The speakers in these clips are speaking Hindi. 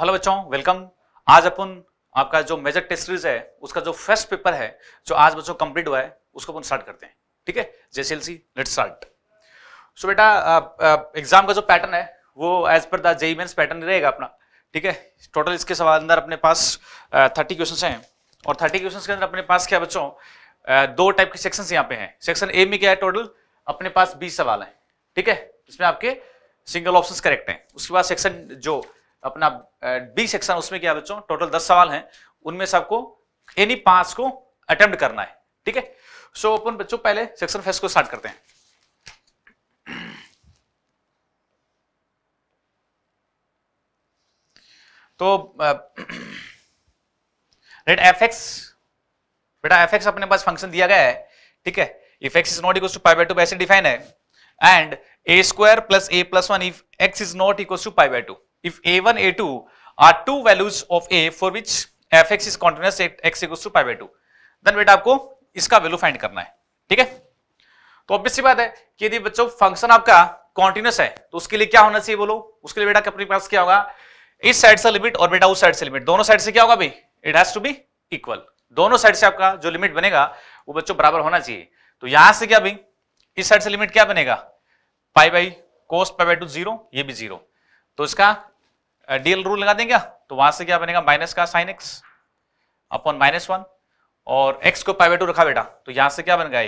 हेलो बच्चों वेलकम आज अपन आपका जो मेजर टेस्ट सीरीज है उसका जो फर्स्ट पेपर है जो आज बच्चों कंप्लीट हुआ है उसको अपन स्टार्ट करते हैं ठीक है जेसीएलसी लेट स्टार्ट सो बेटा एग्जाम का जो पैटर्न है वो as per the JEE mains pattern रहेगा अपना ठीक है टोटल इसके सवाल अंदर अपने पास थर्टी क्वेश्चन हैं और थर्टी क्वेश्चन के अंदर अपने पास क्या बच्चों दो टाइप के सेक्शन यहाँ पे हैं सेक्शन ए में क्या है टोटल अपने पास बीस सवाल हैं ठीक है इसमें आपके सिंगल ऑप्शन करेक्ट हैं उसके बाद सेक्शन जो अपना बी सेक्शन उसमें क्या बच्चों टोटल दस सवाल हैं उनमें से आपको एनी पांच को अटेम्प्ट करना है ठीक है सो अपन बच्चों पहले सेक्शन फर्स्ट को स्टार्ट करते हैं तो रेट एफ एक्स बेटा एफ एक्स अपने पास फंक्शन दिया गया है ठीक है if x is not equal to pi by two ऐसे डिफाइन है and a square plus a plus one if x is not equal to pi by two if a1, a2 are two values of a for which f x is continuous x equal to pi by two then बेटा आपको इसका वैल्यू फाइंड करना है ठीक है तो ऑब्वियस बात है कि यदि बच्चों फंक्शन आपका कॉन्टिन्यूस है तो उसके लिए क्या होना चाहिए बोलो उसके लिए बेटा अपने पास क्या होगा इस साइड से लिमिट और बेटा उस साइड से लिमिट दोनों साइड से क्या होगा भाई it has to be equal दोनों साइड से आपका जो लिमिट बनेगा वो बच्चों बराबर होना चाहिए तो यहां से क्या भाई इस साइड से लिमिट क्या बनेगा pi by cos pi by two zero ये भी जीरो तो इसका डीएल uh, रूल लगा देंगे तो वहां से क्या बनेगा माइनस का sine x upon minus one और एक्स को पाई बाई टू रखा बेटा तो यहां से क्या बन गया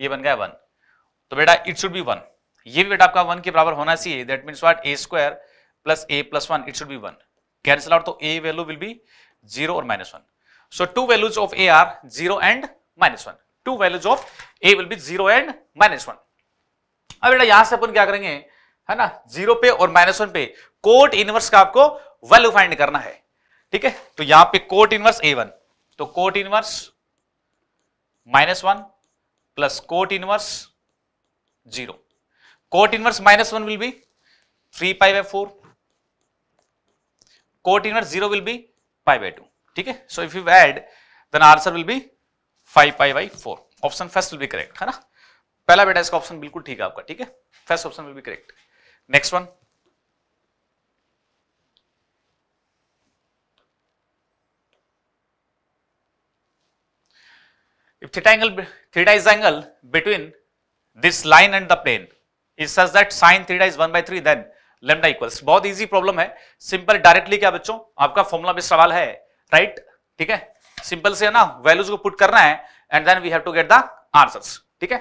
ये बन गया वन तो बेटा इट शुड बी वन ये भी बेटा आपका वन के बराबर होना चाहिए that means what a square plus a plus one it should be one cancel out तो a value will be zero और minus one so two values of a are zero and minus one two values of A will be zero and minus one अब बेटा यहां से अपन क्या करेंगे है ना जीरो पे और माइनस वन पे कोट इनवर्स का आपको वैल्यू फाइंड करना है ठीक है तो यहां पे कोट इनवर्स ए वन तो cot inverse minus one plus cot inverse zero cot inverse minus one will be three pi by four cot inverse zero will be pi by two ठीक है so if you add then answer will be five pi by four option first will be correct है ना पहला बेटा इसका ऑप्शन बिल्कुल ठीक है आपका ठीक है first option will be correct Next one. If theta angle theta is angle between this line and the plane is such that sin theta is 1 by 3 then lambda equals बहुत इजी प्रॉब्लम है सिंपल डायरेक्टली क्या बच्चों आपका फॉर्मुला बेस्ड सवाल है राइट ठीक है सिंपल से ना वैल्यूज को पुट करना है and then we have to get the answers ठीक है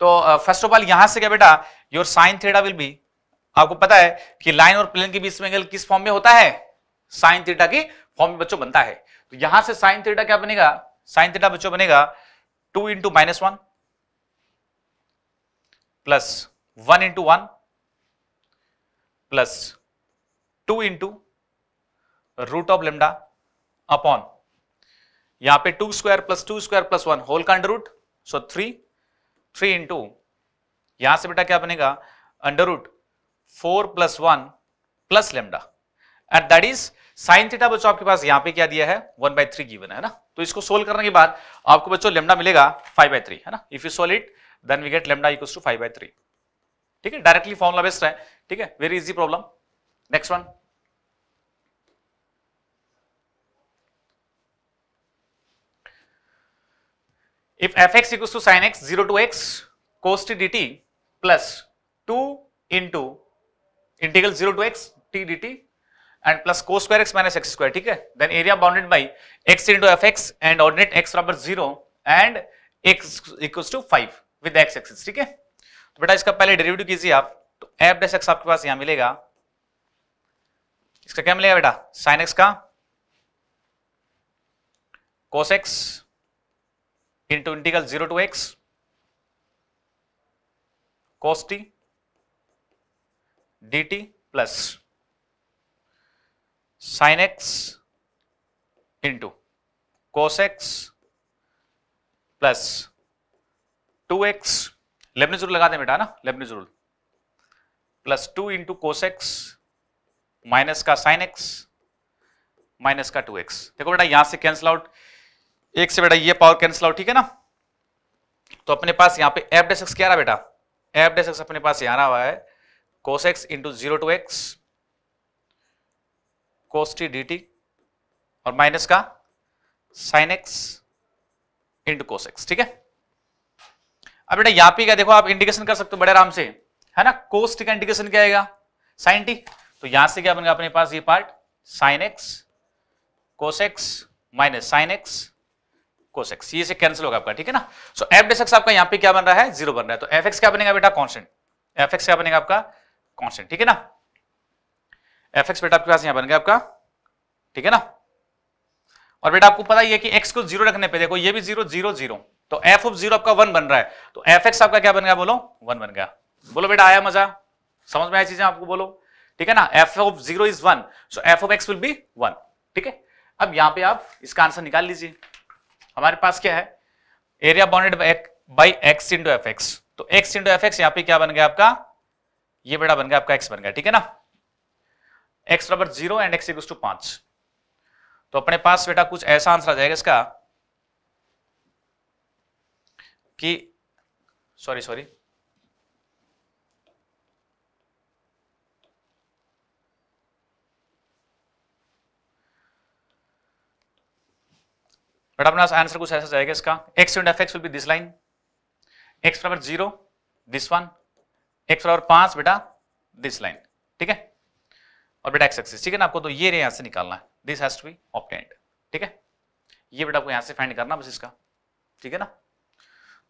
तो फर्स्ट ऑफ ऑल यहां से क्या बेटा your sine theta will be आपको पता है कि लाइन और प्लेन के बीच में एंगल किस फॉर्म में होता है साइन थीटा की फॉर्म में बच्चों बनता है तो यहां से साइन थीटा क्या बनेगा साइन थीटा बच्चों बनेगा two into minus one plus one into one plus two into root of lambda upon यहां पे two square plus two square plus one whole का under root so three three into यहां से बेटा क्या बनेगा under root four plus one plus lambda and that is sine theta बच्चों आपके पास यहां पे क्या दिया है वन बाई थ्री गिवन है ना तो इसको सोल्व करने के बाद आपको बच्चों लेमडा मिलेगा फाइव बाई थ्री है ना if you solve it then we get lambda equals to five by three ठीक है डायरेक्टली फॉर्मुला बेस्ट है ठीक है very easy problem next one if if fx equals to sin x 0 to x cos d t plus two into integral zero to x t d t and plus को square x minus x square ठीक है then area bounded by x into f x and ordinate x बराबर zero and x equal to five with x axis ठीक है तो बेटा इसका पहले डेरिवेटिव कीजिए आप तो एफ डेस एक्स आपके पास यहां मिलेगा इसका क्या मिलेगा बेटा साइन एक्स का cos x into integral zero to x cos t d t plus sine x into cos x plus two x Leibniz जरूर लगा दें बेटा ना लेबनी जरूर plus two into cos x minus का साइन एक्स माइनस का टू एक्स देखो बेटा यहां से कैंसिल आउट एक से बेटा ये पावर कैंसिल आउट ठीक है ना तो अपने पास यहां पे एफ डेस एक्स क्या रहा बेटा एफ डेस एक्स अपने पास यहां रहा हुआ है cos x into zero to x cos t d t और माइनस का sine x into cos x ठीक है अब बेटा यहां पे क्या देखो आप इंडिकेशन कर सकते हो बड़े आराम से है ना कोस टी का इंडिकेशन क्या आएगा साइन टी तो यहां से क्या बनेगा अपने पास ये part sine x cos x minus sine x cos x ये से कैंसिल होगा आपका ठीक है ना सो एफ डेस एक्स आपका यहां पे क्या बन रहा है जीरो बन रहा है तो एफ एक्स क्या बनेगा बेटा कॉन्स्टेंट एफ एक्स क्या बनेगा आपका कॉन्स्टेंट ठीक है ना एफ एक्स बेटा आपके पास यहां बन गया आपका ठीक है ना और बेटा आपको पता ही है कि एक्स को जीरो रखने पे देखो ये भी जीरो जीरो जीरो तो एफ ऑफ जीरो आपका वन बन रहा है तो एफ एक्स आपका क्या बन गया बोलो वन बन गया बोलो बेटा आया मजा समझ में आई चीजें आपको बोलो ठीक है ना f of zero is one so f of x will be one ठीक है अब यहां पे आप इसका आंसर निकाल लीजिए हमारे पास क्या है area bounded by x into f x तो एक्स इंटू एफ एक्स यहां पर क्या बन गया आपका ये बेटा बन गया आपका एक्स बन गया ठीक है ना एक्स बराबर zero and x equal to पांच तो अपने पास बेटा कुछ ऐसा आंसर आ जाएगा इसका कि सॉरी सॉरी बेटा अपना आंसर कुछ ऐसा जाएगा इसका x and f x will be this line x बराबर जीरो दिस वन एक्स बराबर पांच बेटा दिस लाइन ठीक है और बेटा एक्स एक्सिस ठीक है ना आपको तो ये यहां से निकालना है this has to be obtained ठीक है ये बेटा आपको यहां से फाइंड करना बस इसका ठीक है ना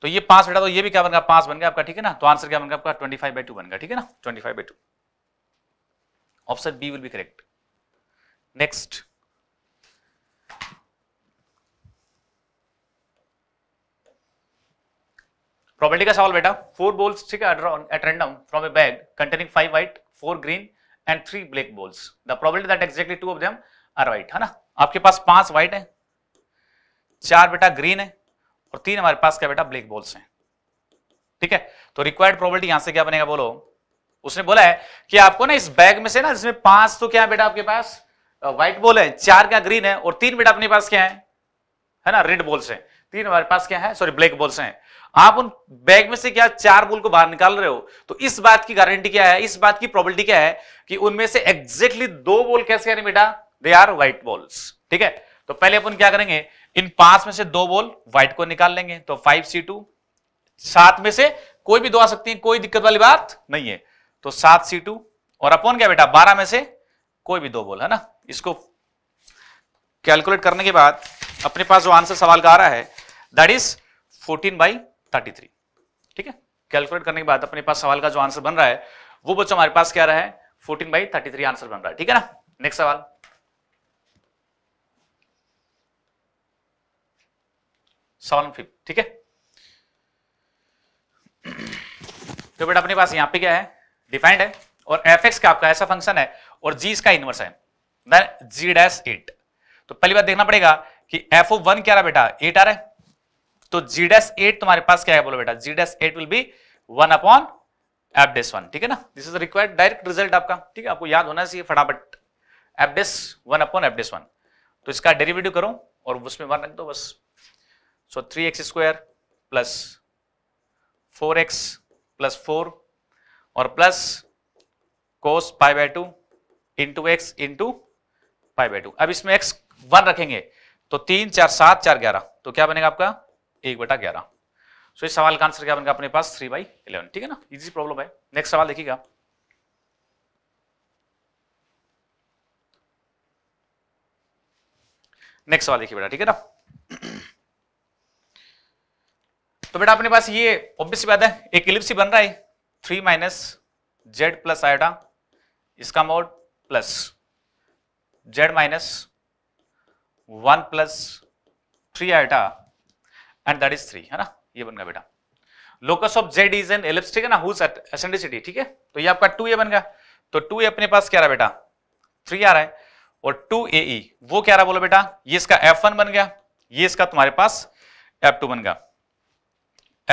तो ये पांच बेटा तो ये भी क्या बन गया पांच बन गया आपका ठीक है ना तो आंसर क्या बन गया आपका ट्वेंटी फाइव बाई टू बन गया ठीक है ना twenty five by two option b will be correct next probability का सवाल बेटा फोर बॉल्स ठीक है from a bag containing five white four green and three black balls the problem that exactly two of them are white है ना आपके पास पांच व्हाइट है चार बेटा ग्रीन है और तीन हमारे पास क्या बेटा ब्लैक बॉल्स हैं ठीक है तो रिक्वायर्ड प्रोबेबिलिटी यहां से क्या बनेगा बोलो उसने बोला है कि आपको ना इस बैग में से ना जिसमें पांच तो क्या बेटा आपके पास व्हाइट बॉल है चार क्या ग्रीन है और तीन बेटा अपने पास क्या है है ना रेड बॉल्स है तीन हमारे पास क्या है सॉरी ब्लैक बॉल्स हैं आप उन बैग में से क्या चार बोल को बाहर निकाल रहे हो तो इस बात की गारंटी क्या है इस बात की प्रॉबिलिटी क्या है कि उनमें से एग्जैक्टली दो बोल कैसे यानी बेटा दे आर व्हाइट बॉल्स ठीक है तो पहले अपन क्या करेंगे इन पांच में से दो बोल व्हाइट को निकाल लेंगे तो फाइव सी टू सात में से कोई भी दो आ सकती है कोई दिक्कत वाली बात नहीं है तो सात सी टू और अपन क्या बेटा बारह में से कोई भी दो बोल है ना इसको कैलकुलेट करने के बाद अपने पास जो आंसर सवाल का आ रहा है that is fourteen by thirty three ठीक है कैलकुलेट करने के बाद अपने पास सवाल का जो आंसर बन रहा है वो बच्चों हमारे पास क्या रहा है fourteen by thirty three answer बन रहा है ठीक है ना नेक्स्ट सवाल सवाल फिफ्थ ठीक है तो बेटा अपने पास यहां पे क्या है डिफाइंड है और एफ एक्स का आपका ऐसा फंक्शन है और जी इसका इनवर्स है जी डैश एट तो पहली बात देखना पड़ेगा कि एफ ओ वन क्या रहा बेटा एट आ रहा है तो जी डैश एट तुम्हारे पास क्या है बोलो बेटा g dash eight will be one upon f dash one ठीक है ना this is required direct result आपका ठीक है आपको याद होना चाहिए फटाफट f dash one upon f dash one तो इसका डेरिवेटिव करो और उसमें वन रख दो बस so three x square plus four x plus four और plus cos pi by two into x into pi by two अब इसमें एक्स वन रखेंगे तो तीन चार सात चार ग्यारह तो क्या बनेगा आपका एक बटा ग्यारह सो इस सवाल का आंसर क्या बनेगा अपने पास थ्री बाई इलेवन ठीक है ना इजी प्रॉब्लम है नेक्स्ट सवाल देखिएगा नेक्स्ट सवाल देखिए बेटा ठीक है ना तो बेटा अपने पास ये ऑब्वियस बात है एक इलिप्स बन रहा है three minus z plus iota इसका mod plus z minus one plus three iota and that is three है ना ये बन गया बेटा locus of z is an ellipse ठीक है ना हुज एसेंडिसिटी ठीक है तो ये आपका टू ए बन गया तो टू ए अपने पास क्या रहा बेटा थ्री आ रहा है और टू ए e, वो क्या रहा बोलो बेटा ये इसका एफ बन गया ये इसका तुम्हारे पास एफ बन गया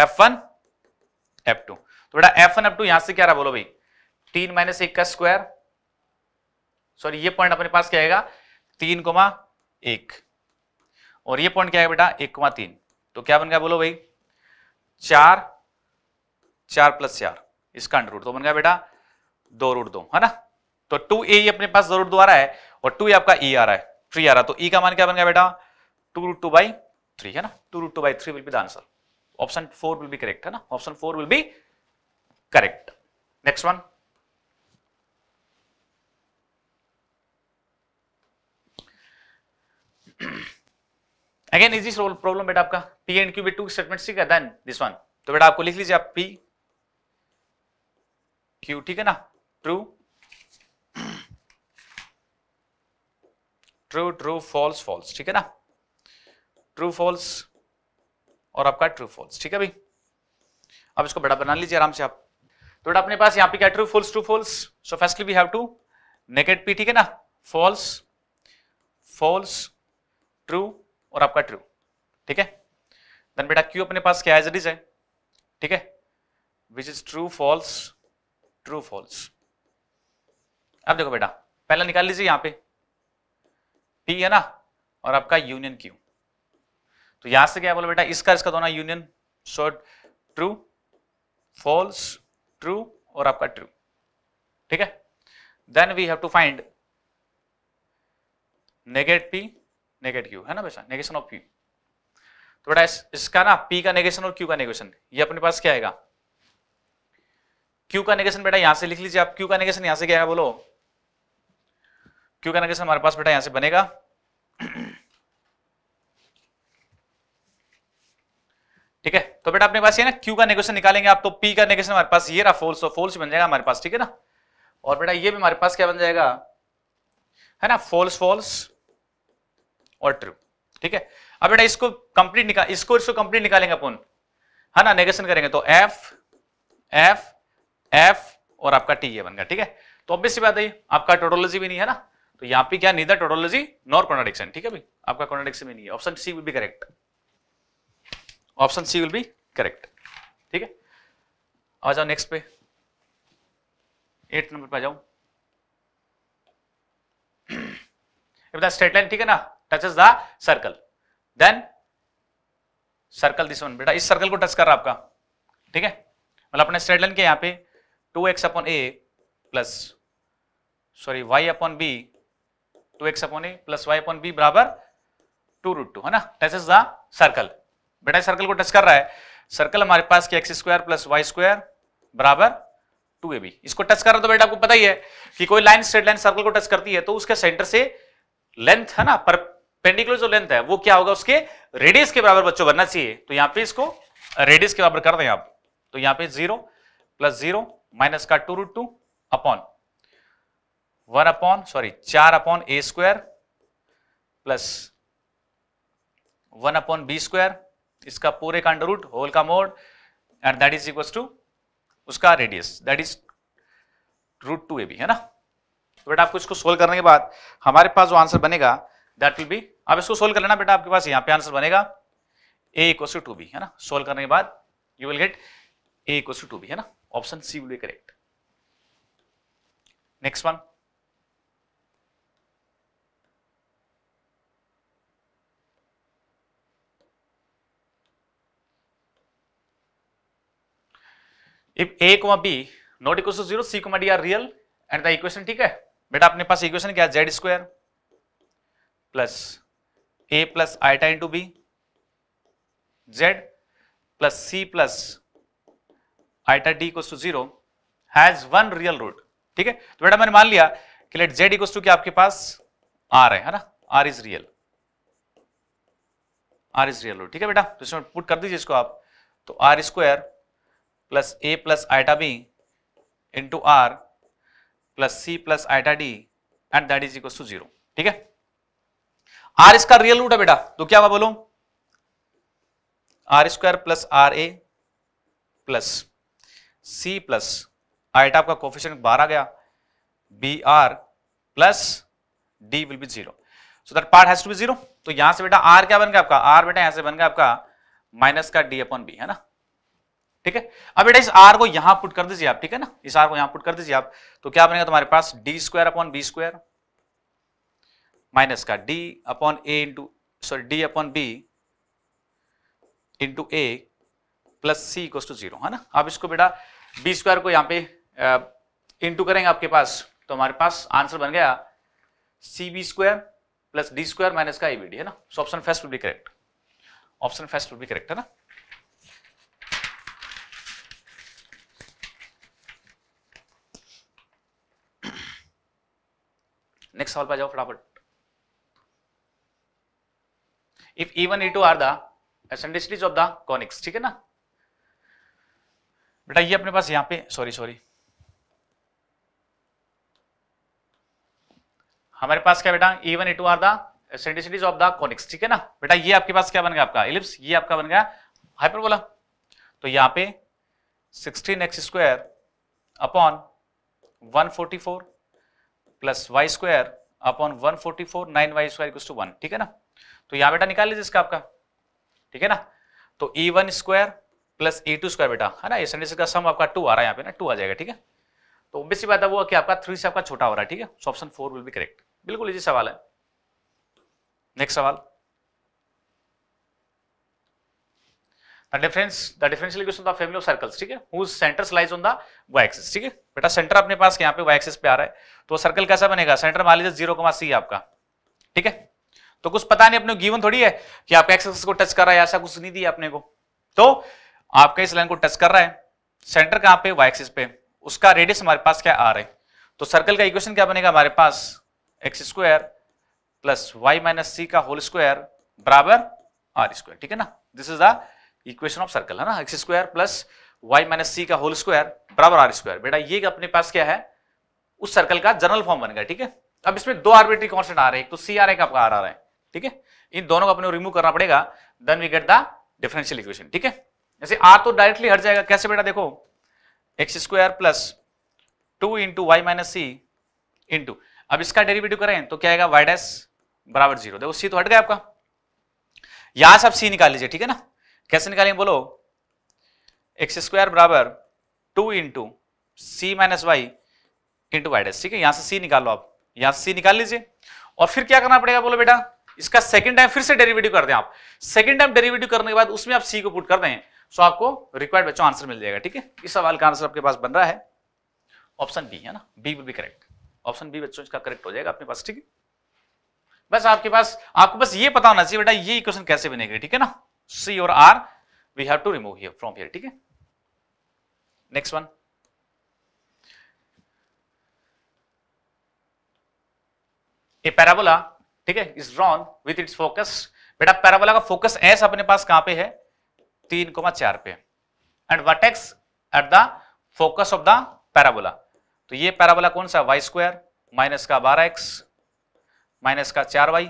एफ वन तो बेटा एफ वन यहां से क्या रहा बोलो भाई तीन माइनस एक का स्क्वायर सॉरी ये पॉइंट अपने पास क्या आएगा तीन कोमा एक और ये पॉइंट क्या है बेटा एक कोमा तीन तो क्या बन गया बोलो भाई चार चार प्लस चार इसका अंडर रूट तो बन गया बेटा दो रूट दो है ना तो टू ए अपने पास दो रूट दो आ रहा है और टू आपका ई e आ रहा है थ्री आ रहा है तो ई e का मान क्या बन गया बेटा two root two by three है ना two root two by three will be the answer option four will be correct है ना option four will be correct next one again easy problem बेटा आपका p and q be two statement ठीक है देन दिस वन तो बेटा आपको लिख लीजिए आप पी क्यू ठीक है ना true true true false false ठीक है ना ट्रू फॉल्स और आपका ट्रू फॉल्स ठीक है भाई अब इसको बड़ा बना लीजिए आराम से आप तो बेटा अपने पास यहाँ पे क्या true false true false so firstly we have to negate p ठीक है ना फॉल्स फॉल्स ट्रू और आपका ट्रू ठीक है देन बेटा क्यू अपने पास क्या है ठीक है which is true false true false अब देखो बेटा पहला निकाल लीजिए यहां पे पी है ना और आपका यूनियन क्यू तो यहां से क्या बोला बेटा इसका इसका दोनों union so true false true और आपका ट्रू ठीक है then we have to find negate p negate q है ना बेटा नेगेशन ऑफ पी तो बेटा इस, इसका ना पी का नेगेशन और क्यू का नेगेशन ये अपने पास क्या आएगा क्यू का नेगेशन बेटा यहां से लिख लीजिए आप क्यू का नेगेशन यहां से क्या है बोलो क्यू का नेगेशन हमारे पास बेटा यहां से बनेगा ठीक है तो बेटा अपने पास ये ना क्यू का नेगेशन निकालेंगे आप तो पी का नेगेशन हमारे पास ये रहा फोल्स फोल्स बन जाएगा हमारे पास ठीक है ना और बेटा ये भी हमारे पास क्या बन जाएगा है ना फॉल्स फॉल्स और ट्रू ठीक है अब बेटा इसको कंप्लीट निकाल इसको इसको कंप्लीट निकालेंगे अपन है हाँ ना नेगेशन करेंगे तो एफ एफ एफ और आपका टी ये बन गया ठीक है तो ऑब्वियस सी बात है आपका टोटोलॉजी भी नहीं है ना तो यहां पे क्या नीदर टोटोलॉजी नॉर कॉन्ट्राडिक्शन ठीक है भाई आपका कॉन्ट्राडिक्शन भी नहीं है option C will be correct option C will be correct ठीक है आ जाओ नेक्स्ट पे एट नंबर पे आ जाओ स्ट्रेट लाइन ठीक है ना touches the circle then circle this one बेटा इस सर्कल को टच कर रहा आपका ठीक है मतलब अपने स्ट्रेट लाइन के यहां पे two x upon a plus sorry y upon b two x upon a plus y upon b बराबर टू रूट टू है ना टच इज द सर्कल बेटा सर्कल को टच कर रहा है सर्कल हमारे पास कि x square plus y square बराबर टू ए बी इसको टच कर रहा तो बेटा आपको पता ही है कि कोई लाइन स्ट्रेट लाइन सर्कल को टच करती है तो उसके सेंटर से लेंथ है ना पर पेंडिकुलर जो लेंथ है वो क्या होगा उसके रेडियस के बराबर बच्चों बनना चाहिए तो यहां पे इसको रेडियस के बराबर कर दें आप तो यहाँ पे जीरो प्लस जीरो माइनस का two root two upon one upon sorry चार upon a square plus one upon b square इसका पूरे का अंडर रूट होल का mod and that is equal to उसका radius that is root two A b है ना तो बेटा आपको इसको सोल्व करने के बाद हमारे पास जो आंसर बनेगा दैट विल बी आप इसको सोल्व कर लेना बेटा आपके पास यहाँ पे आंसर बनेगा a equal to two B है ना सोल्व करने के बाद you will get a equal to two B है ना option C will be correct next one if a को b not equal to zero c को d are real and the equation ठीक है बेटा अपने पास इक्वेशन क्या z square plus a plus iota into b z plus c plus आईटा d इक्व to zero has one real root ठीक है तो बेटा मैंने मान लिया कि लेट जेड इक्व टू क्या आपके पास आर है ना r is real r is real root ठीक है बेटा तो इसमें पुट कर दीजिए इसको आप तो r square plus a plus eta b into r plus c plus आईटा d and that is equal to zero ठीक है आर इसका रियल रूट है बेटा तो क्या हुआ बोलो r square plus r a plus c plus eta आपका कोफिशन बाहर आ गया b r plus d will be zero so that part has to be zero तो यहां से बेटा आर क्या बन गया आपका आर बेटा यहां से बन गया आपका माइनस का डी अपॉन बी है ना ठीक है अब बेटा इस आर को यहां पुट कर दीजिए आप ठीक है ना इस आर को यहां पुट कर दीजिए आप तो क्या बनेगा तुम्हारे पास d square upon b square minus का d upon A into sorry d upon b into a plus c equal to zero है ना आप इसको बेटा बी स्क्वायर को यहाँ पे इंटू uh, करेंगे आपके पास तो हमारे पास आंसर बन गया c b square plus d square minus का ए बी डी है ना so option first will be correct option first will be correct है ना नेक्स्ट सवाल पर जाओ फटाफट if e one e two are the eccentricities of the conics ठीक है ना बेटा ये अपने पास यहां पे सॉरी सॉरी हमारे पास क्या बेटा e one e two are the eccentricities of the conics ठीक है ना बेटा ये आपके पास क्या बन गया आपका इलिप्स ये आपका बन गया हाइपर बोला तो यहां पे sixteen x square upon one forty four plus y square upon one forty four nine y square equals to one ठीक है ना तो यहां बेटा निकाल लीजिए इसका आपका ठीक है ना तो e one square plus e two square बेटा है ना एसन का सम आपका टू आ रहा है यहाँ पे ना टू आ जाएगा ठीक है तो बेसी बात है वो कि आपका थ्री से आपका छोटा हो रहा है ठीक है ऑप्शन फोर विल भी करेक्ट बिल्कुल इजी सवाल है नेक्स्ट सवाल the difference the differential equation of family of circles ठीक है whose centre lies on the y axis ठीक है बेटा सेंटर अपने पास यहाँ पे वाई एक्सिस पे आ रहा है तो सर्कल कैसा बनेगा सेंटर मान लीजिए जीरो कमा सी आपका ठीक है तो कुछ पता नहीं अपने गीवन थोड़ी है कि आपका एक्स को टच कर रहा है ऐसा कुछ नहीं दिया अपने को तो आपका इस लाइन को टच कर रहा है सेंटर कहां पे वाई एक्सिस पे उसका रेडियस हमारे पास क्या आ रहा है तो सर्कल का इक्वेशन क्या बनेगा हमारे पास x square plus y minus c का होल स्क्वायर बराबर आर स्क्वायर ठीक है ना this is the equation of circle है ना x square plus y minus c का होल स्क्वायर बराबर आर स्क्वायर बेटा ये अपने पास क्या है उस सर्कल का जनरल फॉर्म बन गया ठीक है अब इसमें दो आर्बिट्री कॉन्स्टेंट आ रहे हैं एक तो सी आ रहा है आपका आर आ रहा है ठीक है इन दोनों को अपने रिमूव करना पड़ेगा then we get the differential equation ठीक है जैसे आर तो डायरेक्टली हट जाएगा कैसे बेटा देखो x square plus two into y minus c into अब इसका डेरिवेटिव करें तो क्या आएगा वाई डैस बराबर जीरो देखो सी तो हट गया आपका यहां से आप सी निकाल लीजिए ठीक है ना कैसे निकालेंगे बोलो एक्स स्क्वायर बराबर two into c minus y into y dash ठीक है यहां से सी निकाल लो आप यहां से सी निकाल लीजिए और फिर क्या करना पड़ेगा बोलो बेटा इसका सेकंड टाइम फिर से डेरिवेटिव कर दें आप सेकंड टाइम डेरिवेटिव करने के बाद उसमें आप सी को पुट कर दें सो आपको रिक्वायर्ड बच्चों आंसर मिल जाएगा ठीक है इस सवाल का आंसर आपके पास बन रहा है ऑप्शन बी है ना b will be correct option b बच्चों इसका करेक्ट हो जाएगा अपने पास ठीक है बस आपके पास आपको बस ये पता होना चाहिए बेटा ये इक्वेशन कैसे बनेगी ठीक है ना सी और r we have to remove here from here ठीक है नेक्स्ट वन ए पैराबोला ठीक है is wrong with its focus बेटा पैराबोला का फोकस एस अपने पास कहां पे है तीन कोमा चार पे and what x at the focus of the parabola तो ये पैराबोला कौन सा वाई स्क्वायर माइनस का बारह एक्स माइनस का चार वाई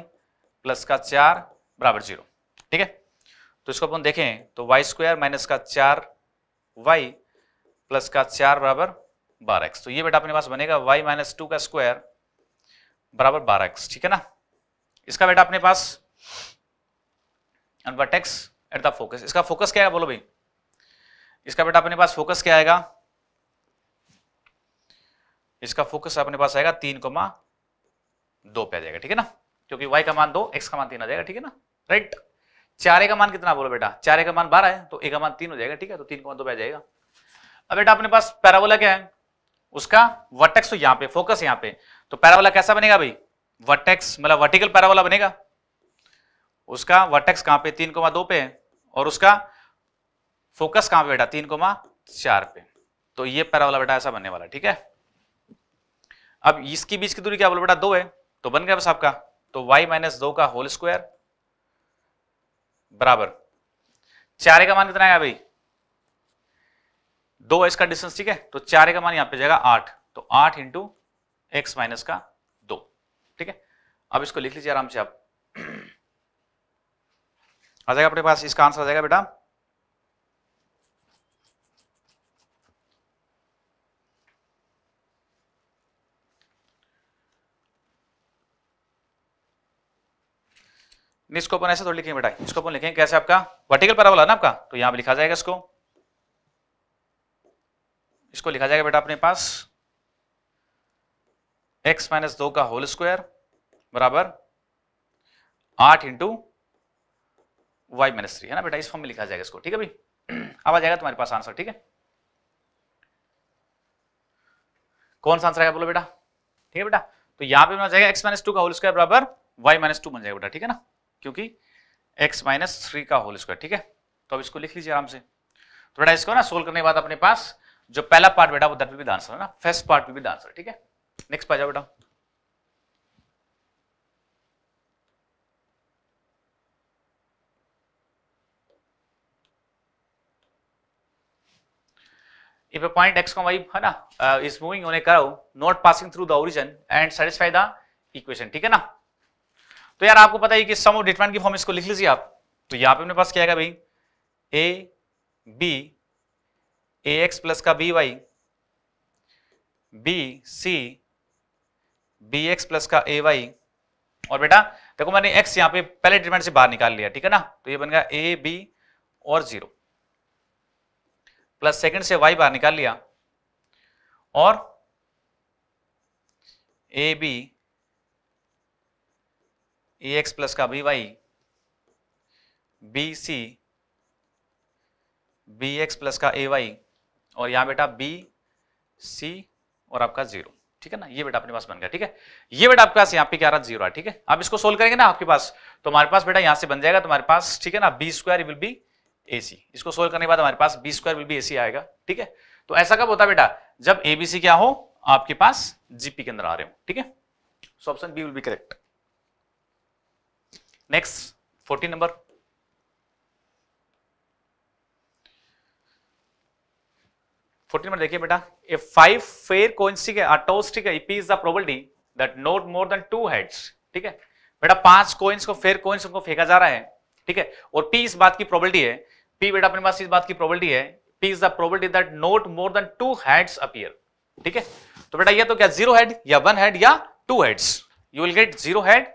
प्लस का चार बराबर जीरो ठीक है तो इसको अपन देखें तो वाई स्क्वायर माइनस का चार वाई प्लस का चार बराबर बारह एक्स तो ये बेटा अपने पास बनेगा वाई माइनस टू का स्क्वायर बराबर बारह एक्स ठीक है ना इसका बेटा अपने पास वर्टेक्स एट द फोकस इसका फोकस क्या है बोलो भाई इसका बेटा अपने पास फोकस क्या आएगा इसका फोकस अपने पास आएगा तीन कोमा दो पे आ जाएगा ठीक है ना क्योंकि वाई का मान दो एक्स का मान तीन आ जाएगा ठीक है ना राइट चारे का मान कितना बोलो बेटा चारे का मान बारह है तो एक का मान तीन हो जाएगा ठीक है तो तीन कोमा दो पे आ जाएगा अब बेटा अपने पास पैराबोला क्या है उसका वर्टेक्स तो यहां पे फोकस यहां पे तो पैराबोला कैसा बनेगा भाई वर्टेक्स मतलब वर्टिकल पैराबोला बनेगा उसका वर्टेक्स कहां पे तीन कोमा दो पे है और उसका फोकस कहां पे बेटा तीन कोमा चार पे तो ये पैराबोला बेटा ऐसा बनने वाला ठीक है अब इसके बीच की दूरी क्या बोला बेटा दो है तो बन गया बस आपका तो y माइनस दो का होल स्क्वायर बराबर चारे का मान कितना आएगा भाई दो इसका डिस्टेंस ठीक है तो चारे का मान यहां पे जाएगा आठ तो आठ इंटू एक्स माइनस का अब इसको लिख लीजिए आराम से आप आ जाएगा अपने पास इसका आंसर आ जाएगा बेटा निस्कोपन ऐसे थोड़ी लिखेंगे बेटा निस्कोपन लिखेंगे कैसे आपका वर्टिकल पैराबोला ना आपका तो यहां पे लिखा जाएगा इसको इसको लिखा जाएगा बेटा अपने पास x माइनस दो का होल स्क्वायर बराबर आठ इंटू वाई माइनस थ्री है ना बेटा इस फॉर्म में लिखा जाएगा इसको ठीक है भाई अब आ जाएगा तुम्हारे पास आंसर ठीक है कौन सा आंसर आएगा बोलो बेटा ठीक है बेटा तो यहां पे बना जाएगा एक्स माइनस टू का होल स्क्वायर बराबर वाई माइनस टू बन जाएगा बेटा ठीक है ना क्योंकि एक्स माइनस थ्री का होल स्क्वायर ठीक है तो अब इसको लिख लीजिए आराम से तो बेटा इसको ना सोल्व करने के बाद अपने पास जो पहला पार्ट बेटा वो दैट विल बी आंसर है ना first part will be answer ठीक है नेक्स्ट पा जाओ बेटा if a point x comma y है ना uh, is moving on a curve not passing through the origin and satisfy the equation ठीक है ना तो यार आपको पता है कि सम ऑफ डिटरमिनेंट की फॉर्म इसको लिख लीजिए आप तो यहाँ पे अपने पास क्या आएगा भाई a b a x plus का b y b c b x plus का ए वाई और बेटा देखो मैंने x यहाँ पे पहले डिटरमिनेंट से बाहर निकाल लिया ठीक है ना तो ये बन गया ए बी और जीरो प्लस सेकंड से वाई बाहर निकाल लिया और a B a x plus का b y b c b x plus का ए वाई और यहां बेटा बी सी और आपका जीरो ठीक है ना ये बेटा अपने पास बन गया ठीक है ये बेटा आपके पास यहाँ पे क्या रहा जीरो ठीक है आप इसको सोल्व करेंगे ना आपके पास तो हमारे पास बेटा यहां से बन जाएगा तुम्हारे तो पास ठीक है ना b square will be a c इसको सोल्व करने के बाद हमारे पास b square will be a c आएगा ठीक है तो ऐसा कब होता है बेटा जब ए बी सी क्या हो आपके पास जीपी के अंदर आ रहे हो ठीक है so option b will be correct next fourteen number fourteen number देखिए बेटा ए फाइव फेयर कोइंसी के अटोस ठीक है p is the probability that not more than two heads ठीक है बेटा पांच कोइंस को फेयर कोइंस को फेंका जा रहा है ठीक है और पी इस बात की प्रोबेबिलिटी है पी बेटा अपने पास इस बात की प्रोबेबिलिटी है p is the probability that not more than two heads appear ठीक है तो बेटा ये तो क्या जीरो हेड या वन हेड या two heads you will get zero head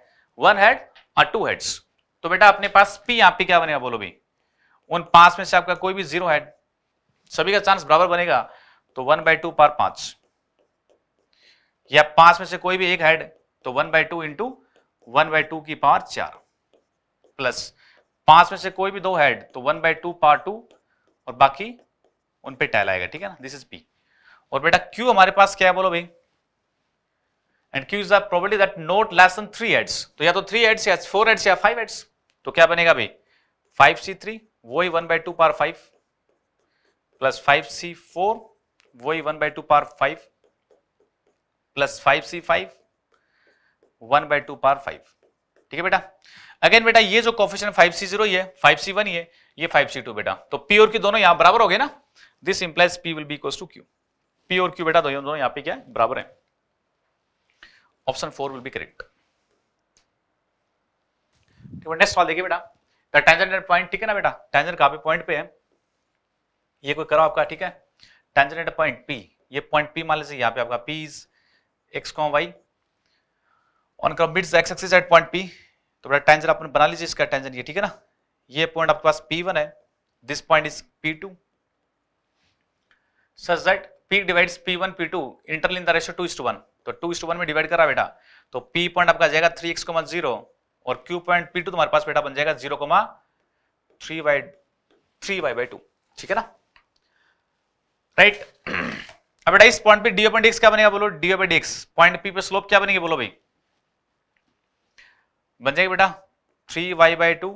one head और टू हेड्स तो बेटा अपने पास पी यहां पे क्या बनेगा बोलो भी उन पांच में से आपका कोई भी जीरो हेड सभी का चांस बराबर बनेगा तो वन बाय टू पर पांच या पांच में से कोई भी एक हेड तो one by two into one by two की पावर चार प्लस पांच में से कोई भी दो हेड तो one by two power two और बाकी उन पे टैल आएगा ठीक है ना दिस इज पी और बेटा क्यू हमारे पास क्या है बोलो भाई and q is the probability that not less than three heads तो या तो थ्री हेड्स या फोर हेड्स या फाइव हेड्स तो क्या बनेगा भाई फाइव सी थ्री वही one by two power five plus five c four वही one by two power five plus five c five one by two power five ठीक है बेटा अगेन बेटा ये जो coefficient five c zero five C one ये ये फाइव सी टू बेटा तो पी और क्यू दोनों यहां बराबर हो गए ना this implies p will be equal to q p और क्यू बेटा दोनों यहां पे क्या है बराबर है option four will be correct next सवाल देखिए बेटा द टेंजेंट पॉइंट ठीक है ना बेटा टेंजेंट कहाँ पे पॉइंट पे है ये कोई करो आपका ठीक है टेंजेंट पॉइंट पी ये पॉइंट पी मान लीजिए यहां पे आपका p is x comma y on करो meets x axis at point p तो बड़ा टेंजन अपन बना लीजिए इसका टेंजन ये ठीक है ना ये पॉइंट आपके पास पी वन है this point is p two such that p divide p one p two internally in the ratio two is to one तो टू इस टू वन में डिवाइड करा बेटा तो पी पॉइंट आपका जाएगा थ्री एक्स कोमा जीरो और क्यू पॉइंट पी टू तुम्हारे पास बेटा बन जाएगा zero comma three by three by by two ठीक है ना राइट अब बेटा इस पॉइंट पे डीओ पॉइंट एक्स क्या बनेगा बोलो d y by d x point p पे स्लोप क्या बनेगी बोलो भाई बन जाएगी बेटा three y by two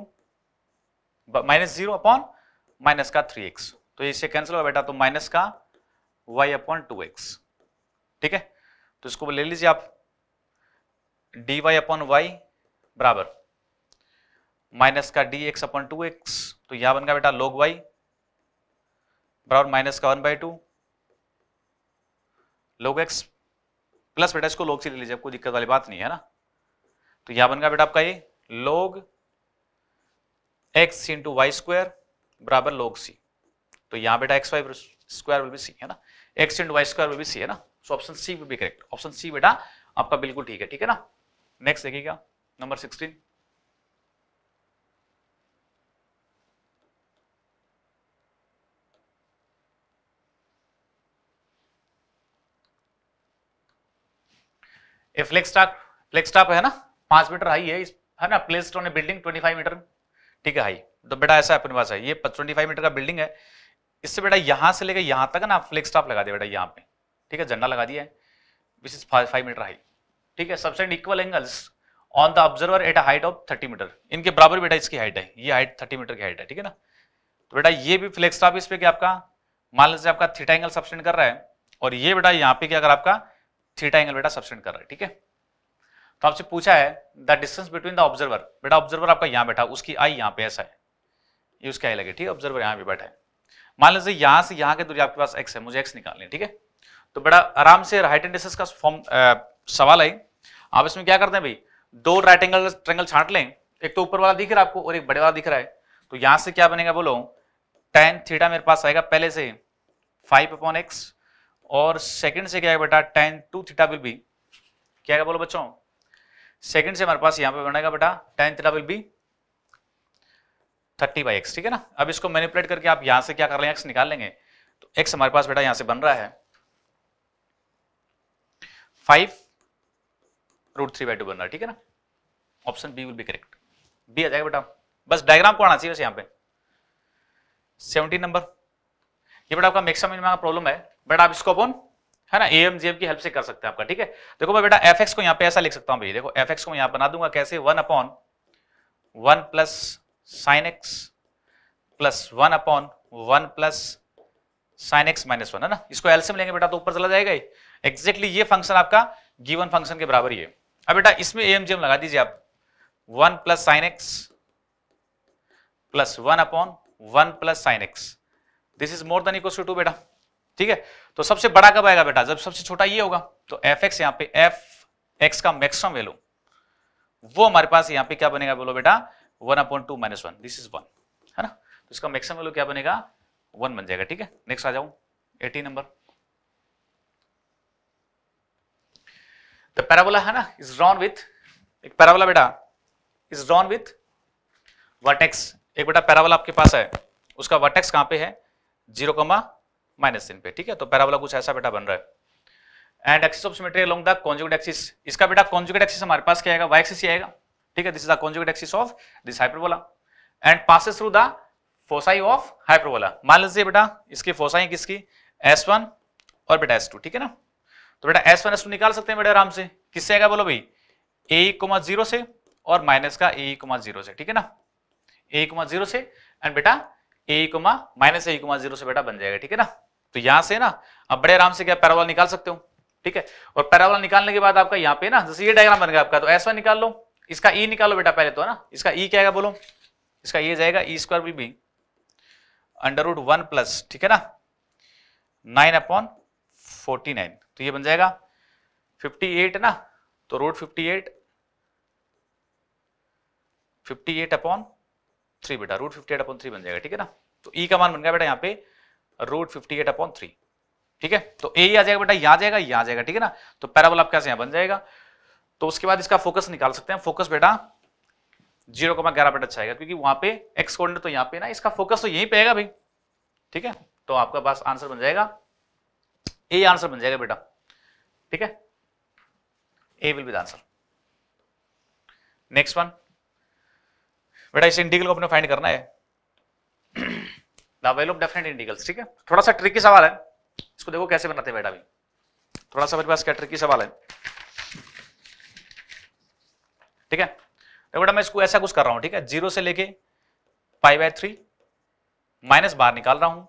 minus zero upon minus का थ्री एक्स तो इससे कैंसिल होगा बेटा तो माइनस का वाई अपॉन टू एक्स ठीक है तो इसको ले लीजिए आप डी वाई अपॉन वाई बराबर माइनस का d x upon two x तो यहां बन गया बेटा लोग वाई बराबर माइनस का one by two log x plus बेटा इसको लोग से ले लीजिए कोई दिक्कत वाली बात नहीं है ना तो यहां बन गया बेटा आपका ये लोग एक्स इंटू वाई स्क्वायर बराबर लोग सी तो यहां बेटा x y square will be c है ना x into y square will be c है ना so option C will be correct option c बेटा आपका बिल्कुल ठीक है ठीक है ना नेक्स्ट देखिएगा number sixteen flagstaff flagstaff है ना पांच मीटर हाई है इस है ना प्लेस ऑन ने बिल्डिंग ट्वेंटी फाइव मीटर ठीक है हाई तो बेटा ऐसा अपने पास है ये ट्वेंटी फाइव मीटर का बिल्डिंग है इससे बेटा यहाँ से लेकर यहाँ तक ना फ्लेक्स टॉप लगा दिया बेटा यहाँ पे ठीक है झंडा लगा दिया है which is five metre high ठीक है सबसे equal angles on the observer at a height of thirty metre इनके बराबर बेटा इसकी हाइट है ये हाइट थर्टी मीटर की हाइट है ठीक है ना तो बेटा ये भी फ्लेक्स टॉप इस पे क्या आपका मान लीजिए आपका थीटा एंगल सब्सटेंड कर रहा है और ये बेटा यहाँ पे क्या अगर आपका थीटा एंगल बेटा सब्सटेंड कर रहा है ठीक है तो आपसे पूछा है the distance between the observer बेटा ऑब्जर्वर आपका यहाँ बैठा उसकी आई यहाँ पे ऐसा है ये उसकी आई लगे ठीक है ऑब्जर्वर यहाँ पे बैठा है मान लीजिए यहाँ से यहाँ की दूरी आपके पास एक्स है मुझे एक्स निकालनी है ठीक है तो बेटा आराम से राइट एंड डिस्टेंस का फॉर्म सवाल है आप इसमें क्या करते हैं भाई दो राइट एंगल ट्रेंगल छाट लें एक तो ऊपर वाला दिख रहा है आपको और एक बड़े वाला दिख रहा है तो यहाँ से क्या बनेगा बोलो टेन थीटा मेरे पास आएगा पहले से फाइव अपॉन एक्स और सेकेंड से क्या है बेटा tan two theta will be क्या बोलो बच्चों सेकंड से हमारे पास यहाँ पे बनेगा बेटा tan theta will be thirty by x ठीक है ना अब इसको मैनिपुलेट करके आप यहाँ से क्या कर लेंगे एक्स निकाल लेंगे तो एक्स हमारे पास बेटा यहाँ से बन रहा है five root three by two बन रहा है ठीक है ना option b will be correct b आ जाएगा बेटा बस डायग्राम को आना चाहिए बस यहाँ पे सेवनटीन नंबर ये बेटा आपका मैक्सिमम प्रॉब्लम है बट आप इसको अपन है ना एम जी एम की हेल्प से कर सकते हैं आपका ठीक है देखो मैं बेटा एफ एक्स को यहाँ पे ऐसा लिख सकता हूँ भाई देखो एफ एक्स को यहाँ बना दूंगा कैसे one upon one plus sine x plus one upon one plus sine x minus one है ना इसको एल्सियम लेंगे बेटा तो ऊपर चला जाएगा ही एग्जैक्टली ये फंक्शन आपका गिवन फंक्शन के बराबर ही है अब बेटा इसमें ए एम जी एम लगा दीजिए आप one plus sine x plus one upon one plus sine x this is more than equal to बेटा ठीक है तो सबसे बड़ा कब आएगा बेटा जब सबसे छोटा ये होगा तो एफ एक्स यहाँ पे एफ एक्स का मैक्सिमम वैल्यू वो हमारे पास यहाँ पे क्या बनेगा बोलो बेटा one upon two minus one this is one है ना तो इसका मैक्सिमम वैल्यू क्या बनेगा वन बन जाएगा ठीक है नेक्स्ट आ जाऊं एटी नंबर पैराबोला है ना इज ड्रॉन विथ एक पैराबोला बेटा इज ड्रॉन विथ वर्टेक्स एक बेटा पैराबोला आपके पास है उसका वर्टेक्स कहां पे है जीरो कमा माइनस तीन पे ठीक है तो पैराबोला कुछ ऐसा बेटा बन रहा है and axis of symmetry along the conjugate axis इसका बेटा कॉन्जुगेट एक्सिस हमारे पास क्या आएगा वाई एक्सिस ही आएगा ठीक है this is the conjugate axis of this hyperbola and passes through the foci of hyperbola मान लीजिए बेटा इसकी फोसाई किसकी एस वन और बेटा एस टू ठीक है ना तो बेटा एस वन एस टू निकाल सकते हैं बेटा आराम से किससे आएगा बोलो भाई ए कोमा जीरो से और माइनस का ए कोमा जीरो से ठीक है ना ए कोमा जीरो से एंड बेटा a comma minus a comma zero से बेटा बन जाएगा ठीक है ना तो यहां से ना आप बड़े आराम से क्या पैरावल निकाल सकते हो ठीक है और पैराबोला निकालने के बाद आपका यहाँ पे ना जैसे ये डायग्राम बन गया आपका तो ऐसा निकाल लो इसका ई e निकालो बेटा पहले तो है ना इसका ई e क्या बोलो इसका ये जाएगा e square b b under root one plus ठीक है ना नाइन अपॉन फोर्टी नाइन तो ये बन जाएगा फिफ्टी एट ना तो root fifty eight fifty eight upon three बेटा root fifty eight upon three बन जाएगा ठीक है ना तो ई e का मान बन गया बेटा यहाँ पे root fifty eight upon three ठीक है तो ए आ जाएगा बेटा यहाँ जाएगा यहाँ जाएगा ठीक है ना तो पैराबोला आपके यहां बन जाएगा तो उसके बाद इसका फोकस निकाल सकते हैं फोकस बेटा जीरो कमा ग्यारह बेटा अच्छा आएगा क्योंकि वहां पे एक्स कोऑर्डिनेट तो यहाँ पे ना इसका फोकस तो यहीं पे आएगा भाई ठीक है तो आपका पास आंसर बन जाएगा ए आंसर बन जाएगा बेटा ठीक है A will be the answer next one बेटा इस इंटीग्रल को अपने फाइंड करना है वैल्यू ऑफ डेफिनेट इंटीग्रल्स ठीक है थोड़ा सा ट्रिकी सवाल है इसको देखो कैसे बनाते हैं बेटा भी थोड़ा सा मेरे पास क्या ट्रिकी सवाल है ठीक है देखो बेटा मैं इसको ऐसा कुछ कर रहा हूं ठीक है जीरो से लेके पाई बाय थ्री माइनस बाहर निकाल रहा हूं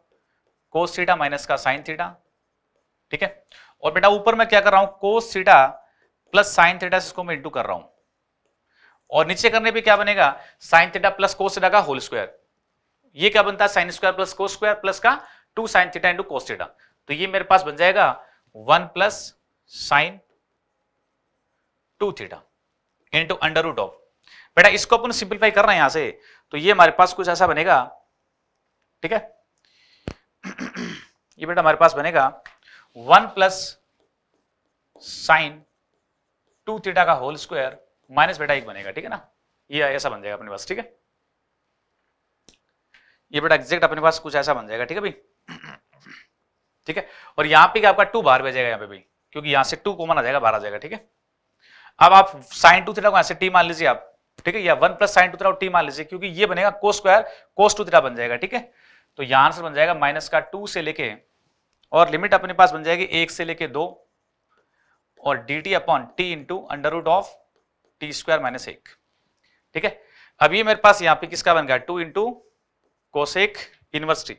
कोस थीटा माइनस का साइन थीटा ठीक है और बेटा ऊपर मैं क्या कर रहा हूं cos theta plus sine theta इसको मैं इंटू कर रहा हूं और नीचे करने पे क्या बनेगा sine theta plus cos theta का होल स्क्वायर ये क्या बनता है साइन स्क्वायर प्लस को स्क्वायर प्लस का two sine theta into cos theta तो ये मेरे पास बन जाएगा one plus sine two theta into under root of बेटा इसको अपन सिंप्लीफाई कर रहे हैं यहां से तो ये हमारे पास कुछ ऐसा बनेगा ठीक है ये बेटा हमारे पास बनेगा one plus sine two theta का होल स्क्वायर माइनस बेटा एक बनेगा ठीक है ना ये ऐसा बन जाएगा अपने पास ठीक है ये बेटा एग्जैक्ट अपने पास कुछ ऐसा बन जाएगा ठीक है भाई ठीक है और यहाँ पे आपका टू बाहर भेजेगा यहाँ पे भाई क्योंकि यहाँ से टू कॉमन आ जाएगा बाहर आ जाएगा ठीक है अब आप साइन टू थीटा को ऐसे टी मान लीजिए आप ठीक है या one plus sine two theta t मान लीजिए क्योंकि ये बनेगा को स्क्वायर कोस टू थीटा बन जाएगा ठीक है तो यहां आंसर बन जाएगा माइनस का टू से लेके और लिमिट अपने पास बन जाएगी एक से लेके दो और d t upon t into under root of t square minus एक ठीक है अब ये मेरे पास यहाँ पे किसका बन गया टू इंटू कोसेक यूनिवर्सिटी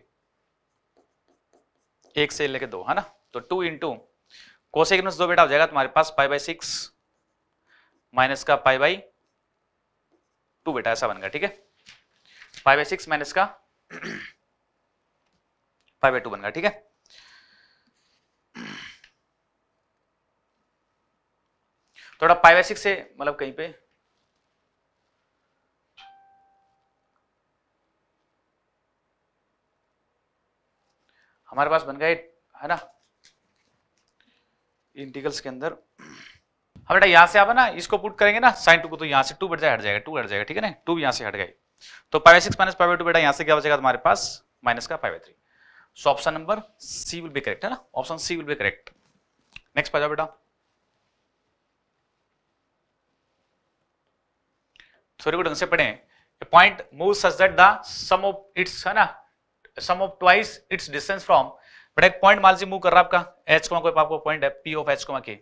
एक से लेके दो है ना तो टू इंटू कोसेक यूनिवर्सिटी दो बेटा हो जाएगा तुम्हारे पास पाई बाई सिक्स माइनस का पाई बाई टू बेटा ऐसा बन गया ठीक है पाई बाई सिक्स माइनस का पाई बाई टू बन गया ठीक है थोड़ा पाई बाई सिक्स से मतलब कहीं पे हमारे पास बन गए है ना इंटीगल्स के अंदर हम हाँ बेटा यहां से आप ना इसको पुट करेंगे ना साइन टू को तो यहां से टू बैठ जाए हट जाएगा टू हट जाएगा ठीक है ना टू यहां से हट गए तो five six minus five two बेटा यहां से क्या बचेगा तुम्हारे पास माइनस का five three so option number C will be correct है ना option C will be correct next पा जाओ बेटा थोड़ी को ढंग से पढ़े point move such that the sum of its है ना sum of twice its distance from but एक पॉइंट मान लीजिए मूव कर रहा है आपका एच कोमा कोई आपको पॉइंट है पी ऑफ एच कोमा के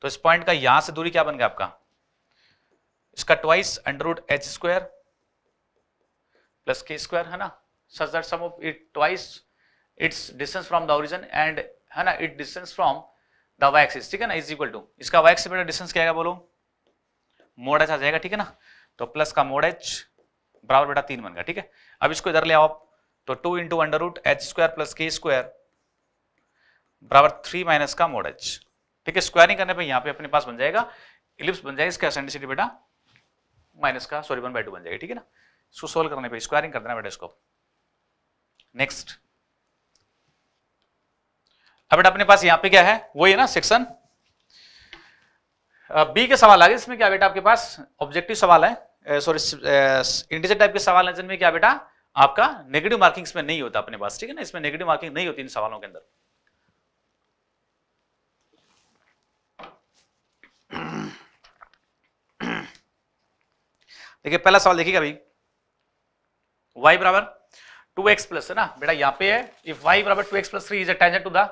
तो इस पॉइंट का यहां से दूरी क्या बन गया आपका इसका twice under root h square plus k square है ना such that sum of it twice its distance from the origin and है ना it distance from the y axis ठीक है ना इज इक्वल टू इसका वाई एक्सिस बेटा डिस्टेंस क्या आएगा बोलो मोड एच आ जाएगा ठीक है ना तो प्लस का मोड एच बराबर बेटा तीन बन गया ठीक है अब इसको इधर ले आओ तो two into under root h square plus k square बराबर थ्री माइनस का मोड एच ठीक है स्क्वायरिंग करने पे यहाँ पे अपने पास बन जाएगा इलिप्स बन जाएगा इसका एसेंडिसिटी बेटा माइनस का सॉरी वन बाई टू बन जाएगा ठीक है ना इसको सोल्व करने पर स्क्वायरिंग कर देना बेटा इसको नेक्स्ट अब बेटा अपने पास यहाँ पे क्या है वही है ना सेक्शन बी के सवाल आ गए इसमें क्या बेटा आपके पास ऑब्जेक्टिव सवाल है सॉरी इंटीजर टाइप के सवाल आंसर में क्या बेटा आपका नेगेटिव मार्किंग्स में नहीं होता अपने पास ठीक है ना इसमें नेगेटिव मार्किंग नहीं होती इन सवालों के अंदर देखिए पहला सवाल देखिएगा भाई वाई बराबर टू एक्स प्लस है ना बेटा यहां पे है इफ वाई बराबर two x plus three is a tangent to the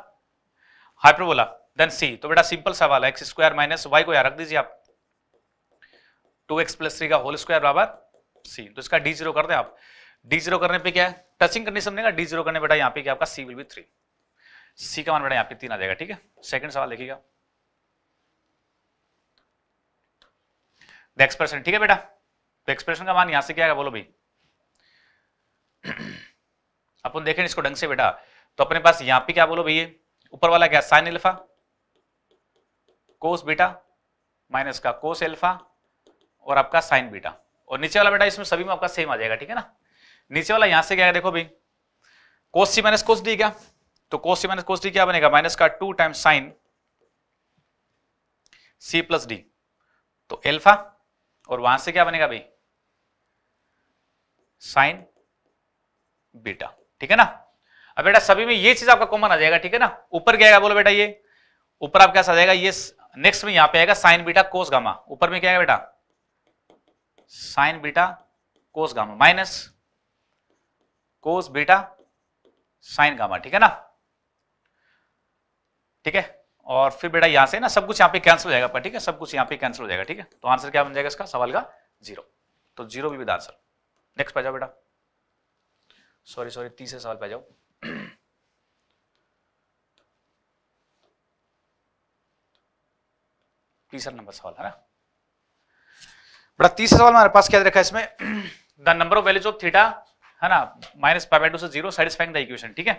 hyperbola then c तो बेटा सिंपल सवाल है एक्स स्क्वायर माइनस वाई को यहां रख दीजिए आप टू एक्स प्लस थ्री का होल स्क्वायर बराबर सी तो इसका डी जीरो कर दें आप डी जीरो करने पे क्या है टचिंग कंडीशन देगा डी जीरो करने बेटा यहाँ पे क्या आपका c will be three c का मान बेटा यहाँ पे तीन आ जाएगा ठीक है सेकंड सवाल देखिएगा एक्सप्रेशन ठीक है बेटा तो एक्सप्रेशन का मान यहां से क्या है बोलो भाई अपन देखें इसको ढंग से बेटा तो अपने पास यहां पे क्या बोलो भैया ऊपर वाला क्या साइन एल्फा कोस बेटा माइनस का कोस एल्फा और आपका साइन बीटा और नीचे वाला बेटा इसमें सभी में आपका सेम आ जाएगा ठीक है ना नीचे वाला यहां से क्या है देखो भाई कोस सी माइनस कोस डी क्या तो कोस सी माइनस कोस डी क्या बनेगा माइनस का two time sine c plus d तो एल्फा और वहां से क्या बनेगा भाई साइन बीटा ठीक है ना अब बेटा सभी में ये चीज आपका कॉमन आ जाएगा ठीक है ना ऊपर क्या बोलो बेटा ये ऊपर आप कैसा आ जाएगा ये नेक्स्ट में यहां पे आएगा साइन बीटा कोस गामा ऊपर में क्या है बेटा sine beta cos gamma minus cos beta sine gamma ठीक है ना ठीक है और फिर बेटा यहां से ना सब कुछ यहां पे कैंसिल हो जाएगा पर ठीक है सब कुछ यहां पे कैंसिल हो जाएगा ठीक है तो आंसर क्या बन जाएगा इसका सवाल का जीरो तो जीरो भी आंसर नेक्स्ट पे जाओ बेटा सॉरी सॉरी तीसरे सवाल पे जाओ तीसरा नंबर सवाल है ना बड़ा तीसरा सवाल हमारे पास क्या रखा है इसमें the number of values of theta है ना माइनस पाई टू से जीरो सेटिस्फाइंग द इक्वेशन ठीक है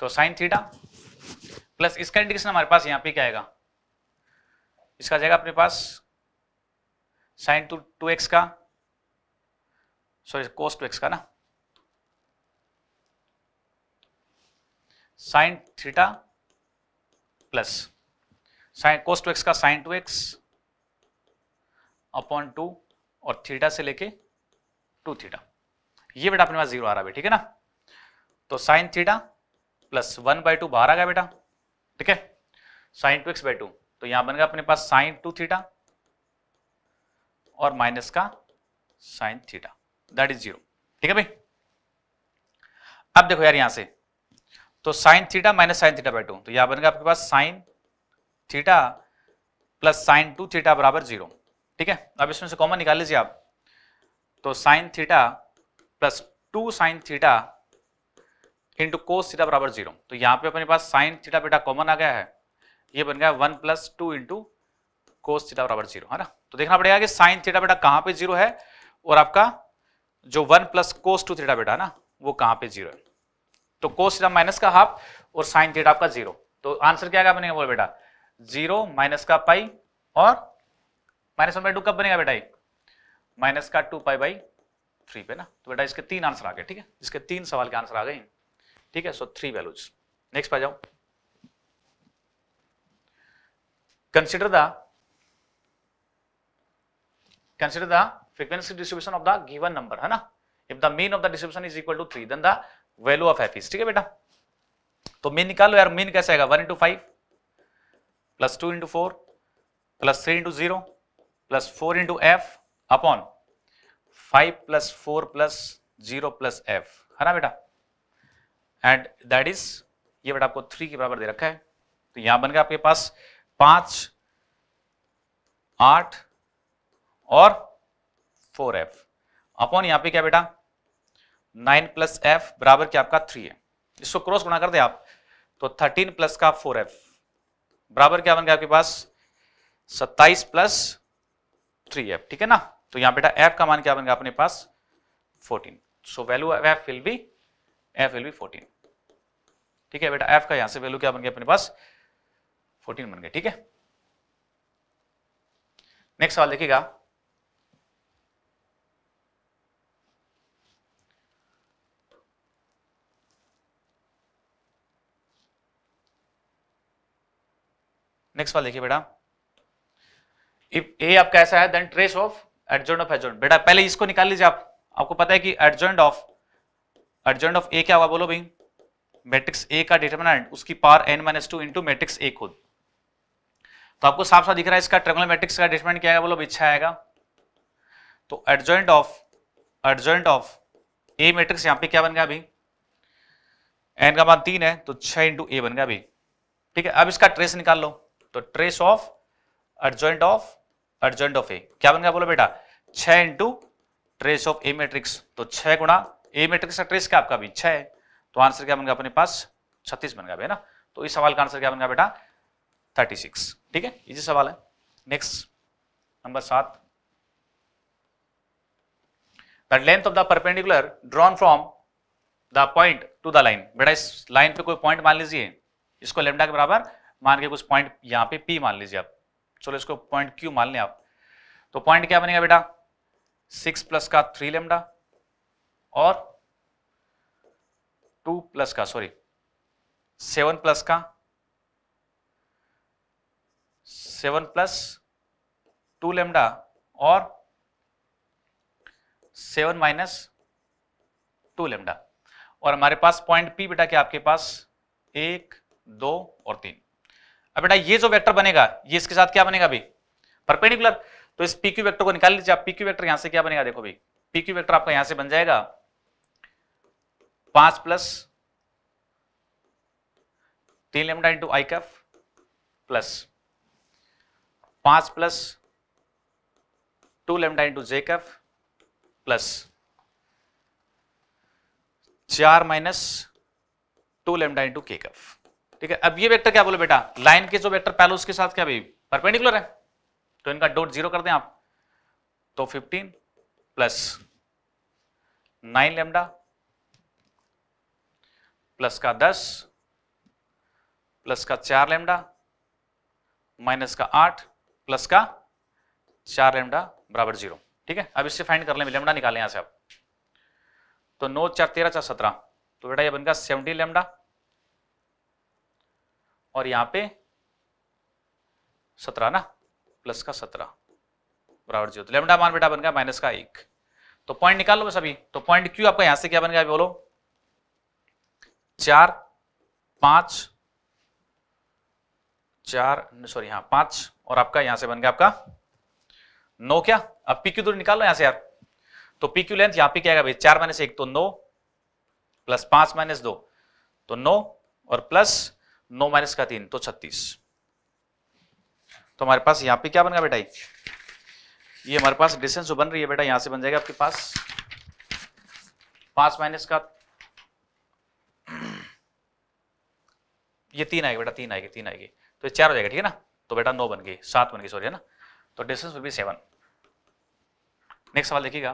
तो साइन थीटा प्लस इसका इंडिकेशन हमारे पास यहां पे क्या आएगा इसका जाएगा अपने पास साइन टू टू एक्स का सॉरी कोस टू एक्स का ना sine theta plus sine cos two x का sine two x upon two और थीटा से लेके टू थीटा ये बेटा अपने पास जीरो आ रहा है ठीक है ना तो sine theta plus one by two बाहर आ गया बेटा ठीक है sine two x by two तो यहां बन गया अपने पास साइन टू थीटा और माइनस का sine theta that is zero ठीक है भाई अब देखो यार यहां से तो sine theta minus sine theta by two तो यहां बन गया आपके पास sine theta plus sine two theta बराबर जीरो ठीक है अब इसमें से कॉमन निकाल लीजिए आप तो sine theta plus two sine theta into cos theta बराबर जीरो तो यहाँ पे अपने पास साइन थीटा बेटा कॉमन आ गया है ये बन गया one plus two into cos theta बराबर जीरो है ना तो देखना पड़ेगा कि साइन थीटा बेटा कहाँ पे जीरो है और आपका जो one plus cos two theta बेटा है ना वो कहाँ पे जीरो है तो कोस थीटा माइनस का हाफ और साइन थीटा आपका जीरो तो आंसर क्या क्या बनेगा बोल बेटा जीरो माइनस का पाई और माइनस वन बाई टू कब बनेगा बेटा माइनस का टू पाई बाई थ्री पे ना तो बेटा इसके तीन आंसर आ गए ठीक है इसके तीन सवाल के आंसर आ गए ठीक है सो थ्री वैल्यूज नेक्स्ट पा जाओ consider the consider the frequency distribution of the given number है ना if the mean of the distribution is equal to three then the value of f is ठीक है बेटा तो मीन निकालो यार मीन कैसे आएगा one into five plus two into four plus three into zero plus four into f upon five plus four plus zero plus f है ना बेटा एंड दैट इज ये बेटा आपको थ्री के बराबर दे रखा है तो यहां बन गया आपके पास पांच आठ और फोर एफ अपॉन यहां पे क्या बेटा नाइन प्लस एफ बराबर क्या आपका थ्री है इसको क्रॉस गुणा कर दे आप तो थर्टीन प्लस का फोर एफ बराबर क्या बन गया आपके पास सत्ताईस प्लस थ्री एफ ठीक है ना तो यहां बेटा एफ का मान क्या बन गया अपने पास fourteen so value f will be f will be fourteen ठीक है बेटा एफ का यहां से वैल्यू क्या बन गया अपने पास फोर्टीन बन गया ठीक है नेक्स्ट सवाल देखिएगा नेक्स्ट वाला देखिए बेटा इफ ए आपका ऐसा है then trace of adjoint of adjoint बेटा पहले इसको निकाल लीजिए आप आपको पता है कि adjoint of adjoint of A क्या होगा बोलो भाई मैट्रिक्स ए का डिटरमिनेंट उसकी power n minus two into matrix A खुद तो आपको साफ साफ दिख रहा है इसका ट्रेगुलर मैट्रिक्स का डिटरमिनेंट क्या है बोलो इच्छा आएगा तो adjoint of adjoint of A matrix यहां पे क्या बन गया अभी एन का मान तीन है तो छह इंटू ए बन गया अभी ठीक है अब इसका ट्रेस निकाल लो तो trace of adjoint of adjoint of A क्या बन गया बोलो बेटा छह into trace of A matrix तो छह गुणा ए मैट्रिक्स का ट्रेस क्या आपका भी छह तो आंसर क्या बन गया अपने पास छत्तीस बन गया ना तो इस सवाल का आंसर क्या बन गया बेटा थर्टी सिक्स ठीक है इसी सवाल है नेक्स्ट नंबर सात the length of the perpendicular drawn from the point to the line बेटा इस लाइन पे कोई पॉइंट मान लीजिए इसको लेमडा के बराबर मान के कुछ पॉइंट यहाँ पे पी मान लीजिए आप चलो इसको पॉइंट क्यू मान लें आप तो पॉइंट क्या बनेगा बेटा सिक्स प्लस का थ्री लेमडा और टू प्लस का सॉरी सेवन प्लस का सेवन प्लस टू लेमडा और सेवन माइनस टू लेमडा और हमारे पास पॉइंट पी बेटा क्या आपके पास एक दो और तीन अब बेटा ये जो वेक्टर बनेगा ये इसके साथ क्या बनेगा भाई परपेंडिकुलर तो इस पीक्यू वेक्टर को निकाल लीजिए आप पीक्यू वेक्टर यहां से क्या बनेगा देखो भाई पीक्यू वेक्टर आपका यहां से बन जाएगा पांच प्लस तीन lambda into i cap plus पांच plus two lambda into j cap plus चार minus two lambda into k cap ठीक है अब ये वेक्टर क्या बोले बेटा लाइन के जो वेक्टर पहले उसके साथ क्या परपेंडिकुलर है तो इनका डोट जीरो कर दें आप तो 15 प्लस 9 लेमडा प्लस का 10 प्लस का 4 लेमडा माइनस का 8 प्लस का 4 लेमडा बराबर जीरो ठीक है अब इससे फाइंड कर लेंगे लेमडा निकालें यहां से आप तो नौ चार तेरह चार सत्रह तो बेटा ये बनकर गया लेमडा और यहाँ पे सत्रह ना प्लस का सत्रह बराबर जीरो तो लेमडा मान बेटा बन गया माइनस का एक तो पॉइंट निकाल लो बस अभी तो पॉइंट क्यू आपका यहां से क्या बन गया बोलो चार पांच चार सॉरी हाँ पांच और आपका यहां से बन गया आपका नो क्या अब पी क्यू दूर निकाल लो यहां से यार तो पी क्यू लेंथ यहां पे क्या भाई चार माइनस एक तो नौ प्लस पांच माइनस दो तो नौ और प्लस नौ माइनस का तीन तो छत्तीस तो हमारे पास यहाँ पे क्या बन गया बेटा ये हमारे पास डिस्टेंस जो बन रही है बेटा यहां से बन जाएगा आपके पास पांच माइनस का ये तीन आएगा बेटा तीन आएगी तीन आएगी तो ये चार हो जाएगा ठीक है ना तो बेटा नौ बन गई सात बन गई सॉरी है ना तो distance will be seven next सवाल देखिएगा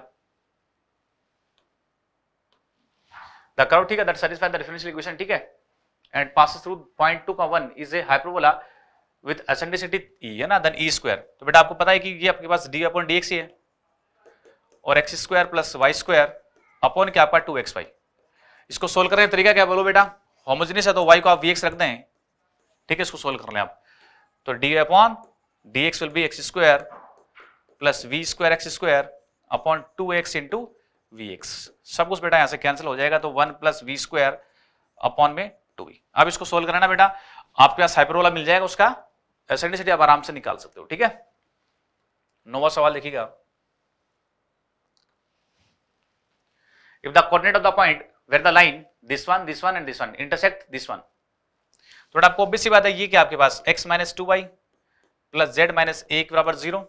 द करो ठीक है that satisfy the differential equation ठीक है and passes through point 2 comma 1 is a hyperbola with eccentricity e hai na then e square to beta aapko pata hai ki ye aapke paas d upon dx he e है और x square plus y square upon क्या आपका 2xy इसको सोल्व करने का तरीका क्या बोलो बेटा होमोजेनियस है तो y को आप vx रख दें ठीक है इसको सोल्व कर लें आप तो d upon d x will be x square plus v square x square upon two x into v x सब कुछ बेटा यहाँ से कैंसिल हो जाएगा तो one plus v square upon में टू बी अब इसको सोल्व करना बेटा आपके पास हाइपरबोला मिल जाएगा उसका एसेंडिसिटी आप आराम से निकाल सकते हो ठीक है नोवा सवाल देखिएगा if the coordinate of the point where the line this one this one and this one intersect this one थोड़ा तो आपको ऑब्वियस बात है ये कि आपके पास x minus two y plus z minus a बराबर जीरो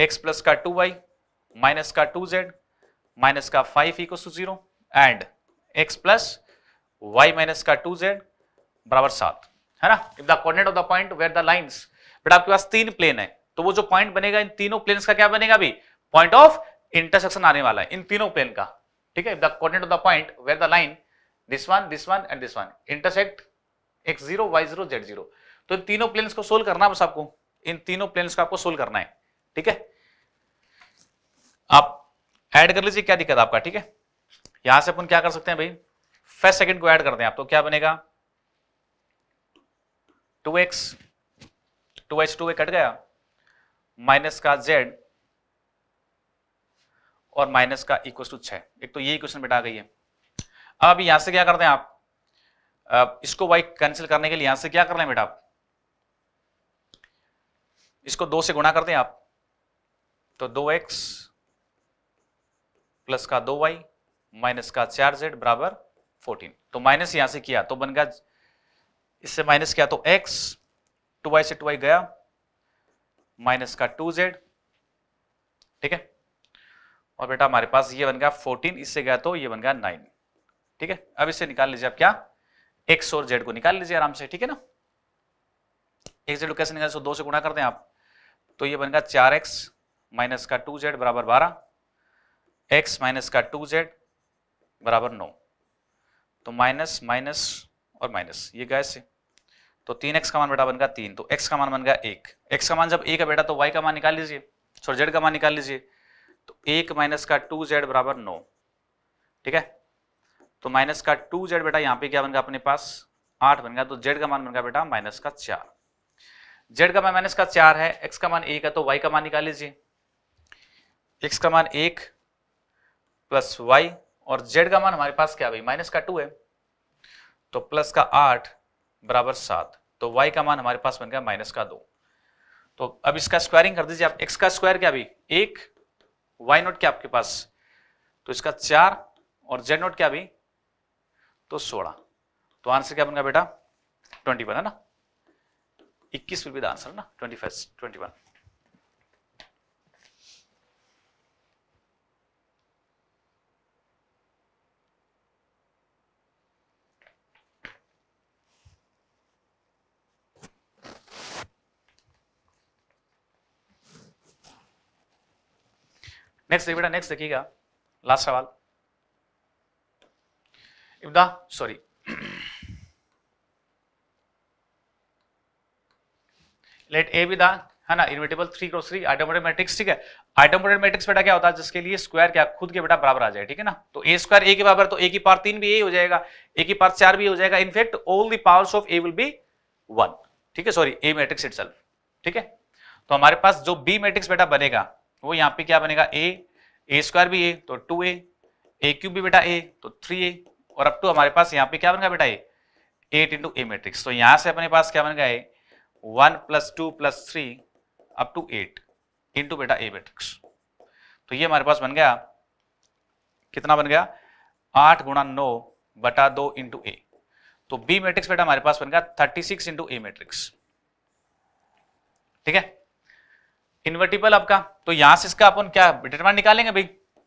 एक्स प्लस का टू वाई माइनस का टू जेड माइनस का five equal to zero and x plus y minus का टू जेड बराबर सात है ना if the coordinate of the point where the lines but आपके पास तीन प्लेन है तो वो जो पॉइंट बनेगा इन तीनों प्लेन का क्या बनेगा अभी पॉइंट ऑफ इंटरसेक्शन आने वाला है इन तीनों प्लेन का ठीक है if the coordinate of the point where the line this one this one and this one intersect x zero y zero z zero तो इन तीनों प्लेन्स को सोल्व करना बस आपको इन तीनों प्लेन्स को आपको सोल्व करना है ठीक है आप ऐड कर लीजिए क्या दिक्कत आपका ठीक है यहां से अपन क्या कर सकते हैं भाई फर्स्ट सेकंड को ऐड करते हैं आप तो क्या बनेगा two x two h two a कट गया माइनस का जेड और माइनस का इक्व टू छः एक तो ये क्वेश्चन बेटा आ गई है अब यहां से क्या करते हैं आप अब इसको वाई कैंसिल करने के लिए यहां से क्या कर रहे हैं बेटा आप इसको दो से गुणा करते हैं आप तो दो एक्स प्लस का दो वाई माइनस का चार जेड बराबर फोर्टीन तो माइनस यहां से किया तो बन गया इससे माइनस किया तो एक्स टू वाई से टू वाई गया माइनस का टू जेड ठीक है और बेटा हमारे पास ये बन गया फोर्टीन इससे गया तो ये बन गया नाइन ठीक है अब इससे निकाल लीजिए आप क्या एक्स और जेड को निकाल लीजिए आराम से ठीक है ना एक जेड को कैसे निकाल सो दो से गुणा करते हैं आप तो ये बन गया चार एक्स माइनस का टू जेड बराबर बारह एक्स माइनस का टू जेड बराबर नौ तो माइनस माइनस और माइनस ये गए से तो तीन एक्स का मान बेटा बन गया तीन तो एक्स का मान बन गया एक एक्स का मान जब एक है बेटा तो वाई का मान निकाल लीजिए सॉरी जेड का मान निकाल लीजिए तो एक माइनस का टू जेड बराबर नो ठीक है तो माइनस का टू जेड बेटा यहाँ पे क्या बन गया अपने पास आठ बन गया तो जेड का मान बन गया बेटा माइनस का चार जेड का मान माइनस का चार है एक्स का मान एक है तो वाई का मान निकाल लीजिए एक्स का मान एक प्लस वाई और जेड का मान हमारे पास क्या भाई माइनस का टू है तो प्लस का आठ बराबर सात तो वाई का मान हमारे पास बन गया माइनस का दो तो अब इसका स्क्वायरिंग कर दीजिए आप एक्स का स्क्वायर क्या भाई एक वाई नोट क्या आपके पास तो इसका चार और जेड नोट क्या भाई तो सोलह तो आंसर क्या बन गया बेटा ट्वेंटी वन है ना इक्कीस विल बी द आंसर ना twenty first twenty one next बेटा नेक्स्ट देखिएगा लास्ट सवाल इब्दा sorry let A B the है ना इनविटेबल थ्री क्रॉस थ्री आइटमोडेड मैट्रिक्स ठीक है आइटमोडेड मैट्रिक्स बेटा क्या होता है जिसके लिए स्क्वायर क्या खुद के बेटा बराबर आ जाए ठीक है ना तो ए स्क्वायर ए के बराबर तो ए की पावर तीन भी ए हो जाएगा ए की पार चार भी हो जाएगा in fact all the powers of A will be one ठीक है सॉरी ए मैट्रिक्स इट ठीक है तो हमारे पास जो बी मैट्रिक्स बेटा बनेगा वो यहाँ पे क्या बनेगा ए ए स्क्वायर भी ए तो टू ए ए क्यूब भी बेटा ए तो थ्री ए और अब टू तो हमारे पास यहाँ पे क्या बनेगा बेटा A eight into a matrix तो यहाँ से अपने पास क्या बनेगा A one plus two plus three up to eight into बेटा ए मेट्रिक्स तो ये हमारे पास बन गया कितना बन गया आठ गुणा नौ बटा दो इंटू ए तो बी मैट्रिक्स बेटा हमारे पास बन गया thirty six into a matrix ठीक है इन्वर्टिबल आपका तो यहां से इसका अपन क्या डिटरमेंट निकालेंगे भाई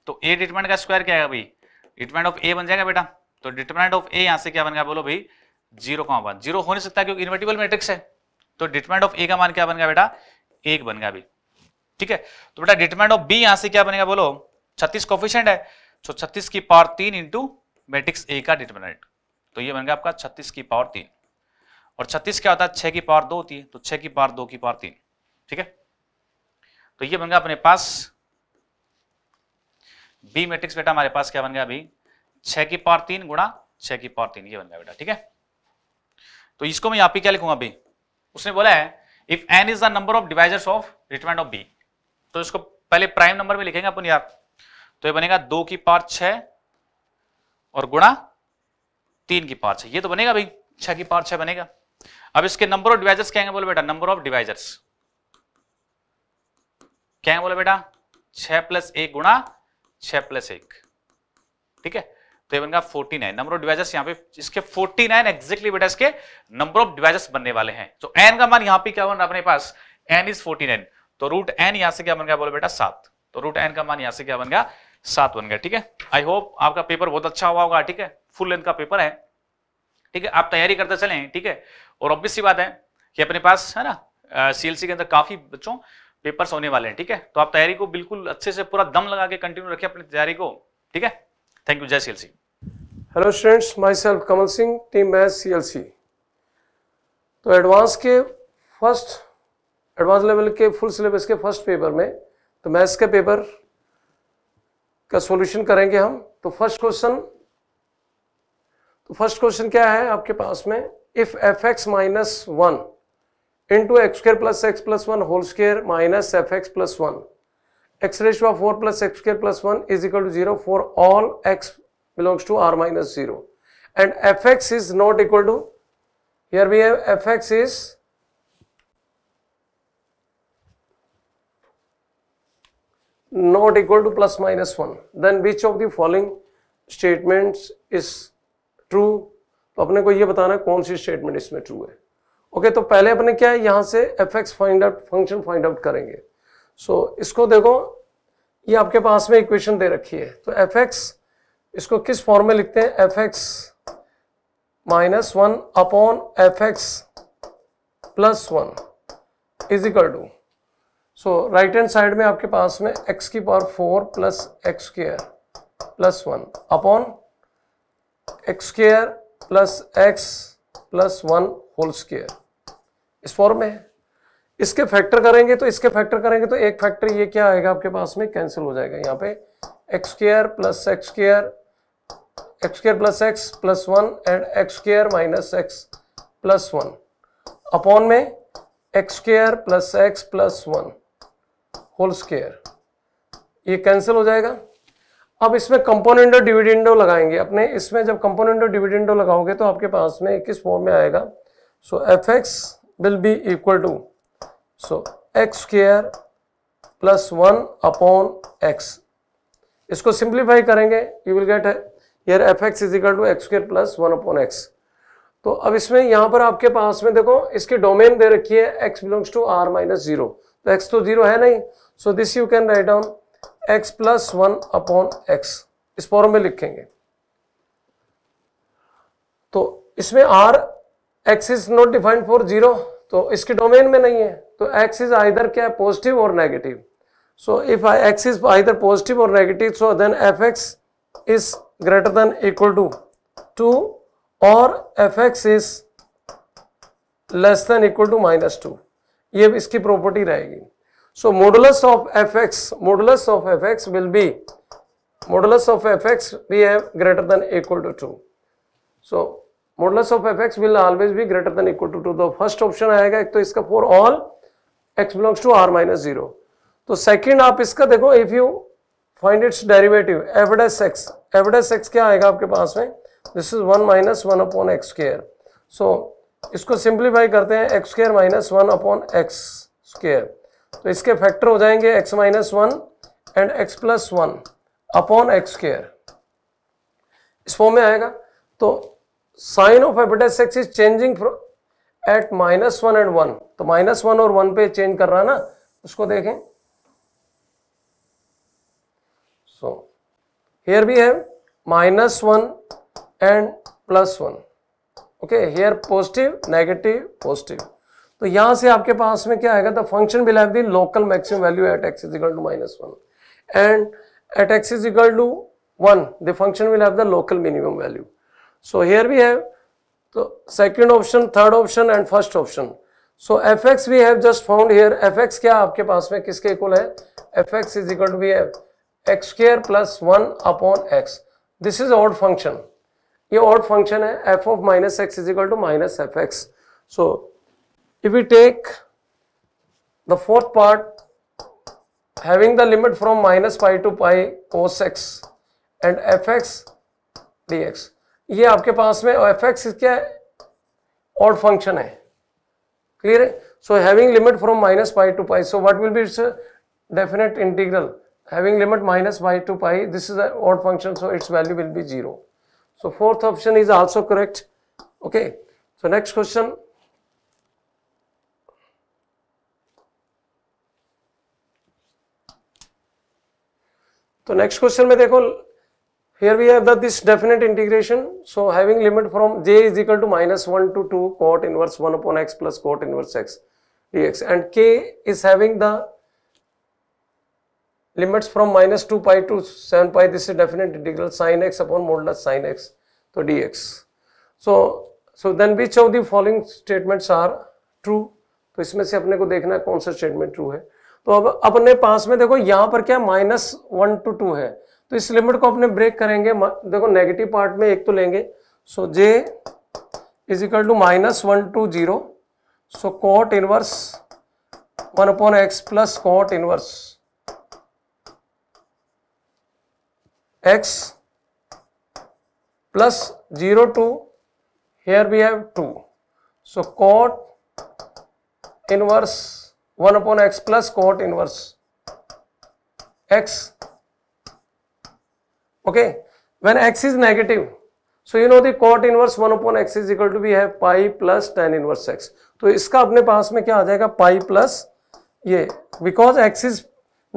तो ए डिटरमेंट का स्क्वायर क्या है डिटरमेंट ऑफ ए बन जाएगा बेटा तो डिटरमेंट ऑफ ए यहां से क्या बन गया बोलो भाई जीरो का वन जीरो हो नहीं सकता क्योंकि इन्वर्टिबल मैट्रिक्स है तो डिटरमेंट ऑफ ए का मान क्या बन गया बेटा एक बन गया भाई ठीक है तो बेटा डिटरमेंट ऑफ बी यहां से क्या बनेगा बोलो छत्तीस कोफिशेंट है तो छत्तीस की पावर तीन इंटू मैट्रिक्स ए का डिटरमिनेंट तो ये बन गया आपका छत्तीस की पावर तीन और छत्तीस क्या होता है छह की पावर दो होती है तो छह की पावर दो की पावर तीन ठीक है तो ये बन गया अपने पास बी मैट्रिक्स बेटा हमारे पास क्या बन गया अभी छह की पावर तीन गुणा छह की पावर तीन ये बन गया बेटा ठीक है तो इसको मैं यहां पे क्या लिखूंगा अभी उसने बोला है if N is the number of divisors of determinant of B तो इसको पहले प्राइम नंबर में लिखेंगे अपन यार तो ये बनेगा दो की पावर छ और गुणा तीन की पावर छ ये तो बनेगा भाई छह की पावर छ बनेगा अब इसके नंबर ऑफ डिवाइजर्स क्या बोले बेटा नंबर ऑफ डिवाइजर्स क्या है बोला बेटा छ प्लस एक गुणा छ प्लस एक ठीक है तो ये बन forty nine number of divisors यहाँ पे इसके फोर्टी नाइन एक्जेक्टली बेटा इसके नंबर ऑफ डिवाइजर्स बनने वाले हैं तो एन का मान यहाँ पे क्या बना अपने पास एन इज फोर्टी नाइन तो रूट एन यहां से क्या बन गया बोला बेटा सात तो रूट एन का मान यहां से क्या बन गया सात बन गया ठीक है आई होप आपका पेपर बहुत अच्छा हुआ होगा ठीक है फुल लेंथ का पेपर है ठीक है आप तैयारी करते चले ठीक है और ऑब्वियस सी बात है कि अपने पास है ना सीएलसी के अंदर काफी बच्चों पेपर्स होने वाले हैं ठीक है तो आप तैयारी को बिल्कुल अच्छे से पूरा दम लगा के कंटिन्यू रखें अपनी तैयारी को ठीक है थैंक यू जय C L C hello students myself Kamal Singh team math C तो एडवांस के फर्स्ट एडवांस लेवल के फुल सिलेबस के फर्स्ट पेपर में तो मैथ्स के पेपर का सॉल्यूशन करेंगे हम तो फर्स्ट क्वेश्चन तो फर्स्ट क्वेश्चन क्या है आपके पास में if f x minus one into x square plus x plus one whole square minus f x plus one x ratio four plus x square plus one is equal to zero for all x belongs to R minus zero and f x is not equal to here we have f x is not equal to plus minus one then which of the following statement is true तो अपने को यह बताना है कौन सी स्टेटमेंट इसमें ट्रू है ओके तो पहले अपने क्या है यहां से f x find out function find out करेंगे सो so, इसको देखो ये आपके पास में इक्वेशन दे रखी है तो एफ एक्स इसको किस फॉर्म में लिखते हैं f x minus one upon f x plus one is equal to so right hand side में आपके पास में एक्स की power four plus x square plus one upon x square plus x plus one whole square इस फॉर्म में है इसके फैक्टर करेंगे तो इसके फैक्टर करेंगे तो एक फैक्टर ये क्या आएगा आपके पास में कैंसिल हो जाएगा यहाँ पे x square plus x square x square plus x plus one and x square minus x plus one upon में x square plus x plus one whole square ये कैंसिल हो जाएगा अब इसमें कंपोनेंट और डिविडेंडो लगाएंगे अपने इसमें जब कंपोनेंट और डिविडेंडो लगाओगे तो आपके पास में किस फॉर्म में आएगा so f x will be equal to so x square plus one upon x इसको सिंप्लीफाई करेंगे you will get here f x is equal to x square plus one upon x तो अब इसमें यहां पर आपके पास में देखो इसकी डोमेन दे रखी है x belongs to R minus zero तो एक्स तो जीरो है नहीं so this you can write down x plus one upon x इस फॉर्म में लिखेंगे तो इसमें R x is not defined for zero तो इसके डोमेन में नहीं है तो एक्स इज आइदर क्या है पॉजिटिव और negative so so x is either positive और negative so then f x is greater than equal to two और f x is less than equal to minus two ये इसकी प्रॉपर्टी रहेगी so modulus of f x modulus of f x will be modulus of f x we have greater than equal to two so model of f x will always भी greater than equal to two दो फर्स्ट ऑप्शन आएगा एक तो इसका for all x belongs to R minus zero तो सेकेंड आप इसका देखो if you find its derivative एवडेस एक्स एवडेस एक्स क्या आएगा आपके पास में this is one minus one upon x square so इसको सिंप्लीफाई करते हैं x square minus one upon x square तो इसके फैक्टर हो जाएंगे x minus one and x plus one upon x square इस फॉर्म में आएगा तो साइन ऑफ हेपेटाइटिस x is changing at minus one and one तो माइनस वन और वन पे चेंज कर रहा है ना उसको देखें सो हेयर भी है minus one and plus one okay here positive negative positive तो यहां से आपके पास में क्या आएगा the function will have the local maximum value at x is equal to minus one and at x is equal to one the function will have the local minimum value So here we have the second option, third option and first option. So fx we have just found here fx क्या आपके पास में किसके इक्वल है fx is equal to we have x square plus one upon x. This is odd function. ये odd function है f of minus x is equal to minus fx. So if we take the fourth part having the limit from minus pi to pi cos x and fx dx. ये आपके पास में एफ एक्स क्या ऑड फंक्शन है क्लियर है so having limit from minus pi to pi so what will be its definite integral having limit minus pi to pi this is odd function so its value will be zero so fourth option is also correct okay so next question तो नेक्स्ट क्वेश्चन में देखो Here we have the, this definite integration. So having limit from j is equal to minus 1 to 2 cot inverse 1 upon x plus cot inverse x dx and k is having the limits from minus 2 pi to 7 pi this is definite integral sin x upon modulus sin x to dx. So, so then which of the following statements are true? तो इसमें से अपने को देखना है कौन सा स्टेटमेंट ट्रू है तो अब अपने पास में देखो यहाँ पर क्या माइनस वन टू टू है तो इस लिमिट को अपने ब्रेक करेंगे देखो नेगेटिव पार्ट में एक तो लेंगे so J is equal to minus one to zero so cot inverse one upon x plus cot inverse x plus zero to here we have to so cot inverse one upon x plus cot inverse x okay when x is negative so you know the cot inverse 1 upon x is equal to we have pi plus tan inverse x तो इसका अपने पास में क्या आ जाएगा पाई प्लस ये because x is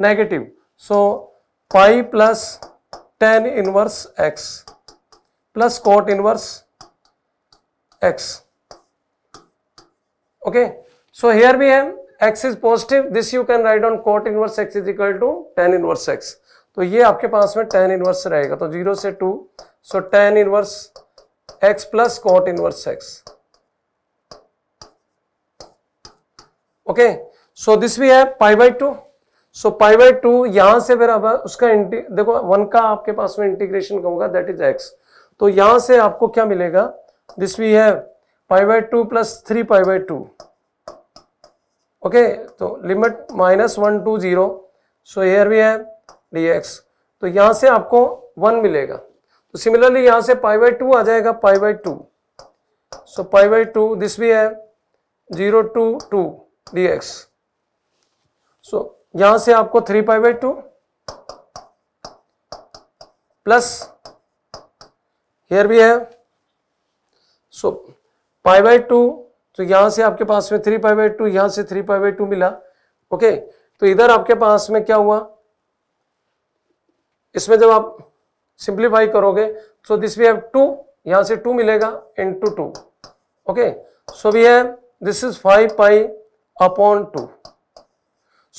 negative so pi plus tan inverse x plus cot inverse x okay so here we have x is positive this you can write on cot inverse x is equal to tan inverse x तो ये आपके पास में टेन इनवर्स रहेगा तो जीरो से two so tan inverse x plus cot inverse x okay so this भी है pi by two so pi by two यहां से फिर अब उसका देखो वन का आपके पास में इंटीग्रेशन कहूंगा होगा दैट इज एक्स तो यहां से आपको क्या मिलेगा दिस भी है pi by two plus three pi by two okay तो limit minus one to zero so here भी है डी एक्स तो यहां से आपको वन मिलेगा तो सिमिलरली यहां से पाई बाई टू आ जाएगा pi by two so pi by two this भी है zero to two D x so यहां से आपको three pi by two plus here भी है सो पाई बाई टू तो यहां से आपके पास में थ्री पाई बाई टू यहां से थ्री पाई बाई टू मिला ओके okay, तो इधर आपके पास में क्या हुआ इसमें जब आप सिंप्लीफाई करोगे so this we have two यहां से टू मिलेगा into two okay so we have this is five pi upon two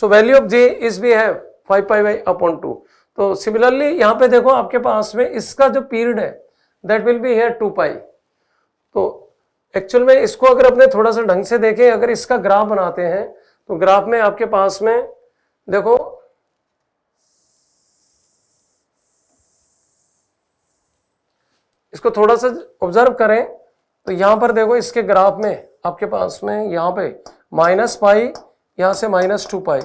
so value of J is we have five pi by upon two तो सिमिलरली यहां पे देखो आपके पास में इसका जो पीरियड है that will be here two pi तो एक्चुअल में इसको अगर अपने थोड़ा सा ढंग से देखें अगर इसका ग्राफ बनाते हैं तो ग्राफ में आपके पास में देखो इसको थोड़ा सा ऑब्जर्व करें तो यहाँ पर देखो इसके ग्राफ में आपके पास में यहाँ पे माइनस पाई यहाँ से minus two pi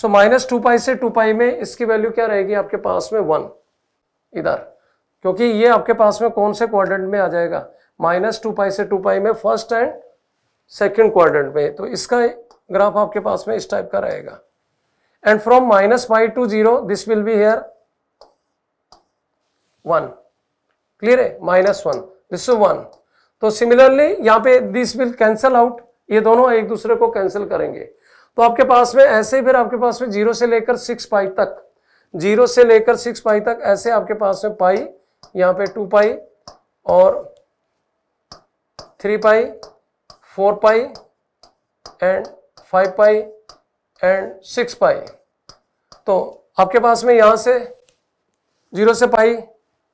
so minus two pi से टू पाई में इसकी वैल्यू क्या रहेगी आपके पास में वन इधर क्योंकि ये आपके पास में कौन से क्वाड्रेंट में आ जाएगा माइनस टू पाई से टू पाई में फर्स्ट एंड सेकेंड क्वाड्रेंट में तो इसका ग्राफ आपके पास में इस टाइप का रहेगा and from minus pi to zero this will be here one clear है माइनस वन दिस वन तो सिमिलरली यहाँ पे दिस विल कैंसल आउट ये दोनों एक दूसरे को कैंसिल करेंगे तो आपके पास में ऐसे ही फिर आपके पास में जीरो से लेकर सिक्स पाई तक जीरो से लेकर सिक्स पाई तक ऐसे आपके पास में पाई यहाँ पे टू पाई और three pi four pi and five pi and six pi तो आपके पास में यहां से जीरो से पाई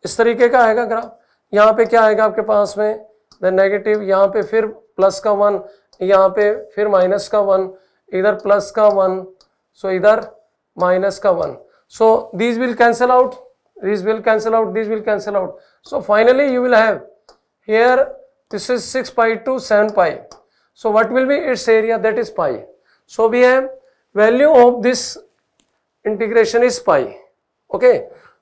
इस तरीके का आएगा ग्राफ यहाँ पे क्या आएगा आपके पास में द नेगेटिव यहाँ पे फिर प्लस का वन यहाँ पे फिर माइनस का वन इधर प्लस का वन सो इधर माइनस का one so this will cancel out this will cancel out this will cancel out so finally you will have here this is six pi to seven pi so what will be its area that is pi so we have value of this integration is pi okay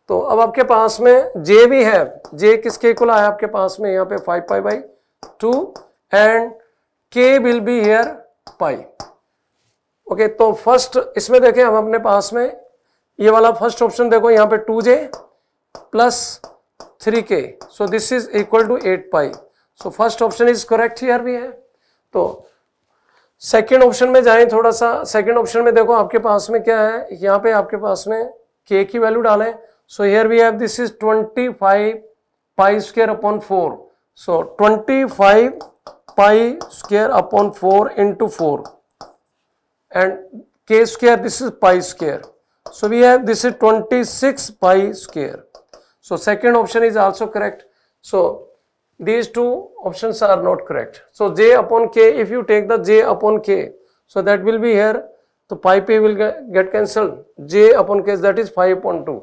तो अब आपके पास में जे भी है जे किसके इक्वल है आपके पास में यहाँ पे five pi by two and K will be here pi okay तो फर्स्ट इसमें देखें हम अपने पास में ये वाला फर्स्ट ऑप्शन देखो यहाँ पे to J plus three K so this is equal to eight pi so first option is correct here भी है तो सेकेंड ऑप्शन में जाएं थोड़ा सा सेकेंड ऑप्शन में देखो आपके पास में क्या है यहाँ पे आपके पास में के की वैल्यू डालें So here we have this is 25 pi square upon 4. So 25 pi square upon 4 into 4 and k square this is pi square. So we have this is 26 pi square. So second option is also correct. So these two options are not correct. So j upon k if you take the j upon k so that will be here. So pi p will get cancelled. j upon k that is 5 upon 2.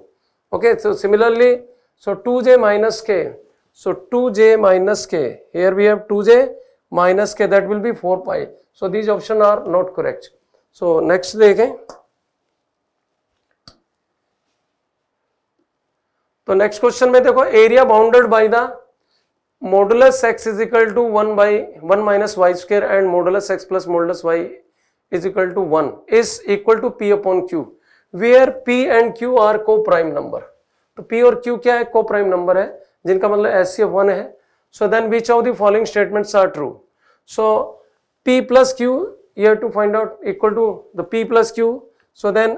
Okay, so similarly, so 2j minus k. So 2j minus k. Here we have 2j minus k that will be 4 pi. So these options are not correct. So next देखें तो नेक्स्ट क्वेश्चन में देखो area bounded by the modulus x is equal to one by one minus Y square and modulus x plus modulus y is equal to one is equal to P upon Q where P and Q are coprime number तो पी और क्यू क्या है को प्राइम नंबर है जिनका मतलब एस वन है so then which of the following statements are true so P plus Q you to find out equal to the P plus Q so then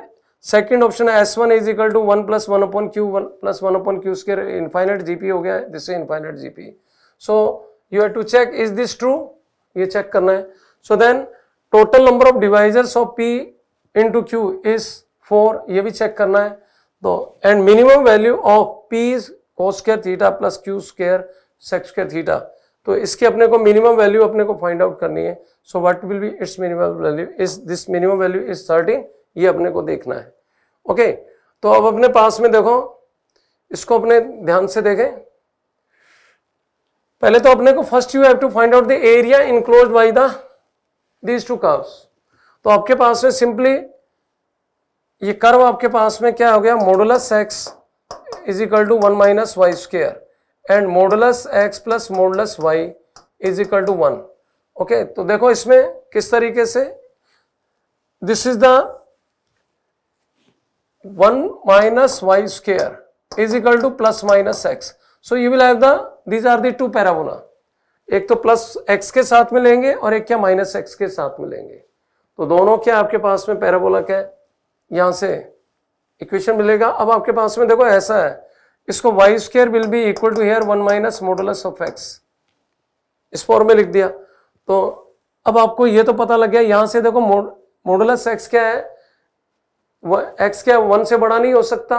second option S one is equal to one plus one upon Q one plus one upon Q square infinite GP हो गया है this infinite GP so you have to check is this true ये चेक करना है so then total number of divisors of P into Q is four ये भी चेक करना है तो and minimum value of P is square theta plus Q square sec square theta तो इसके अपने को मिनिमम वैल्यू अपने को फाइंड आउट करनी है so what will be its minimum value is this minimum value is thirteen ये अपने को देखना है ओके okay, तो अब अपने पास में देखो इसको अपने ध्यान से देखें पहले तो अपने को first you have to find out the area enclose by these two curves तो आपके पास में सिंपली ये कर्व आपके पास में क्या हो गया modulus X is equal to one minus Y square and modulus X plus modulus Y is equal to one okay तो देखो इसमें किस तरीके से this is the one minus Y square is equal to plus minus X so you will have the these are the two parabola एक तो प्लस एक्स के साथ में लेंगे और एक क्या माइनस एक्स के साथ में लेंगे तो दोनों क्या आपके पास में पैराबोला क्या है यहाँ से इक्वेशन मिलेगा अब आपके पास में देखो ऐसा है इसको Y square will be equal to here one minus modulus of X इस फॉर्म में लिख दिया तो अब आपको ये तो पता लग गया यहाँ से देखो मॉडुलस एक्स क्या है एक्स क्या वन से बड़ा नहीं हो सकता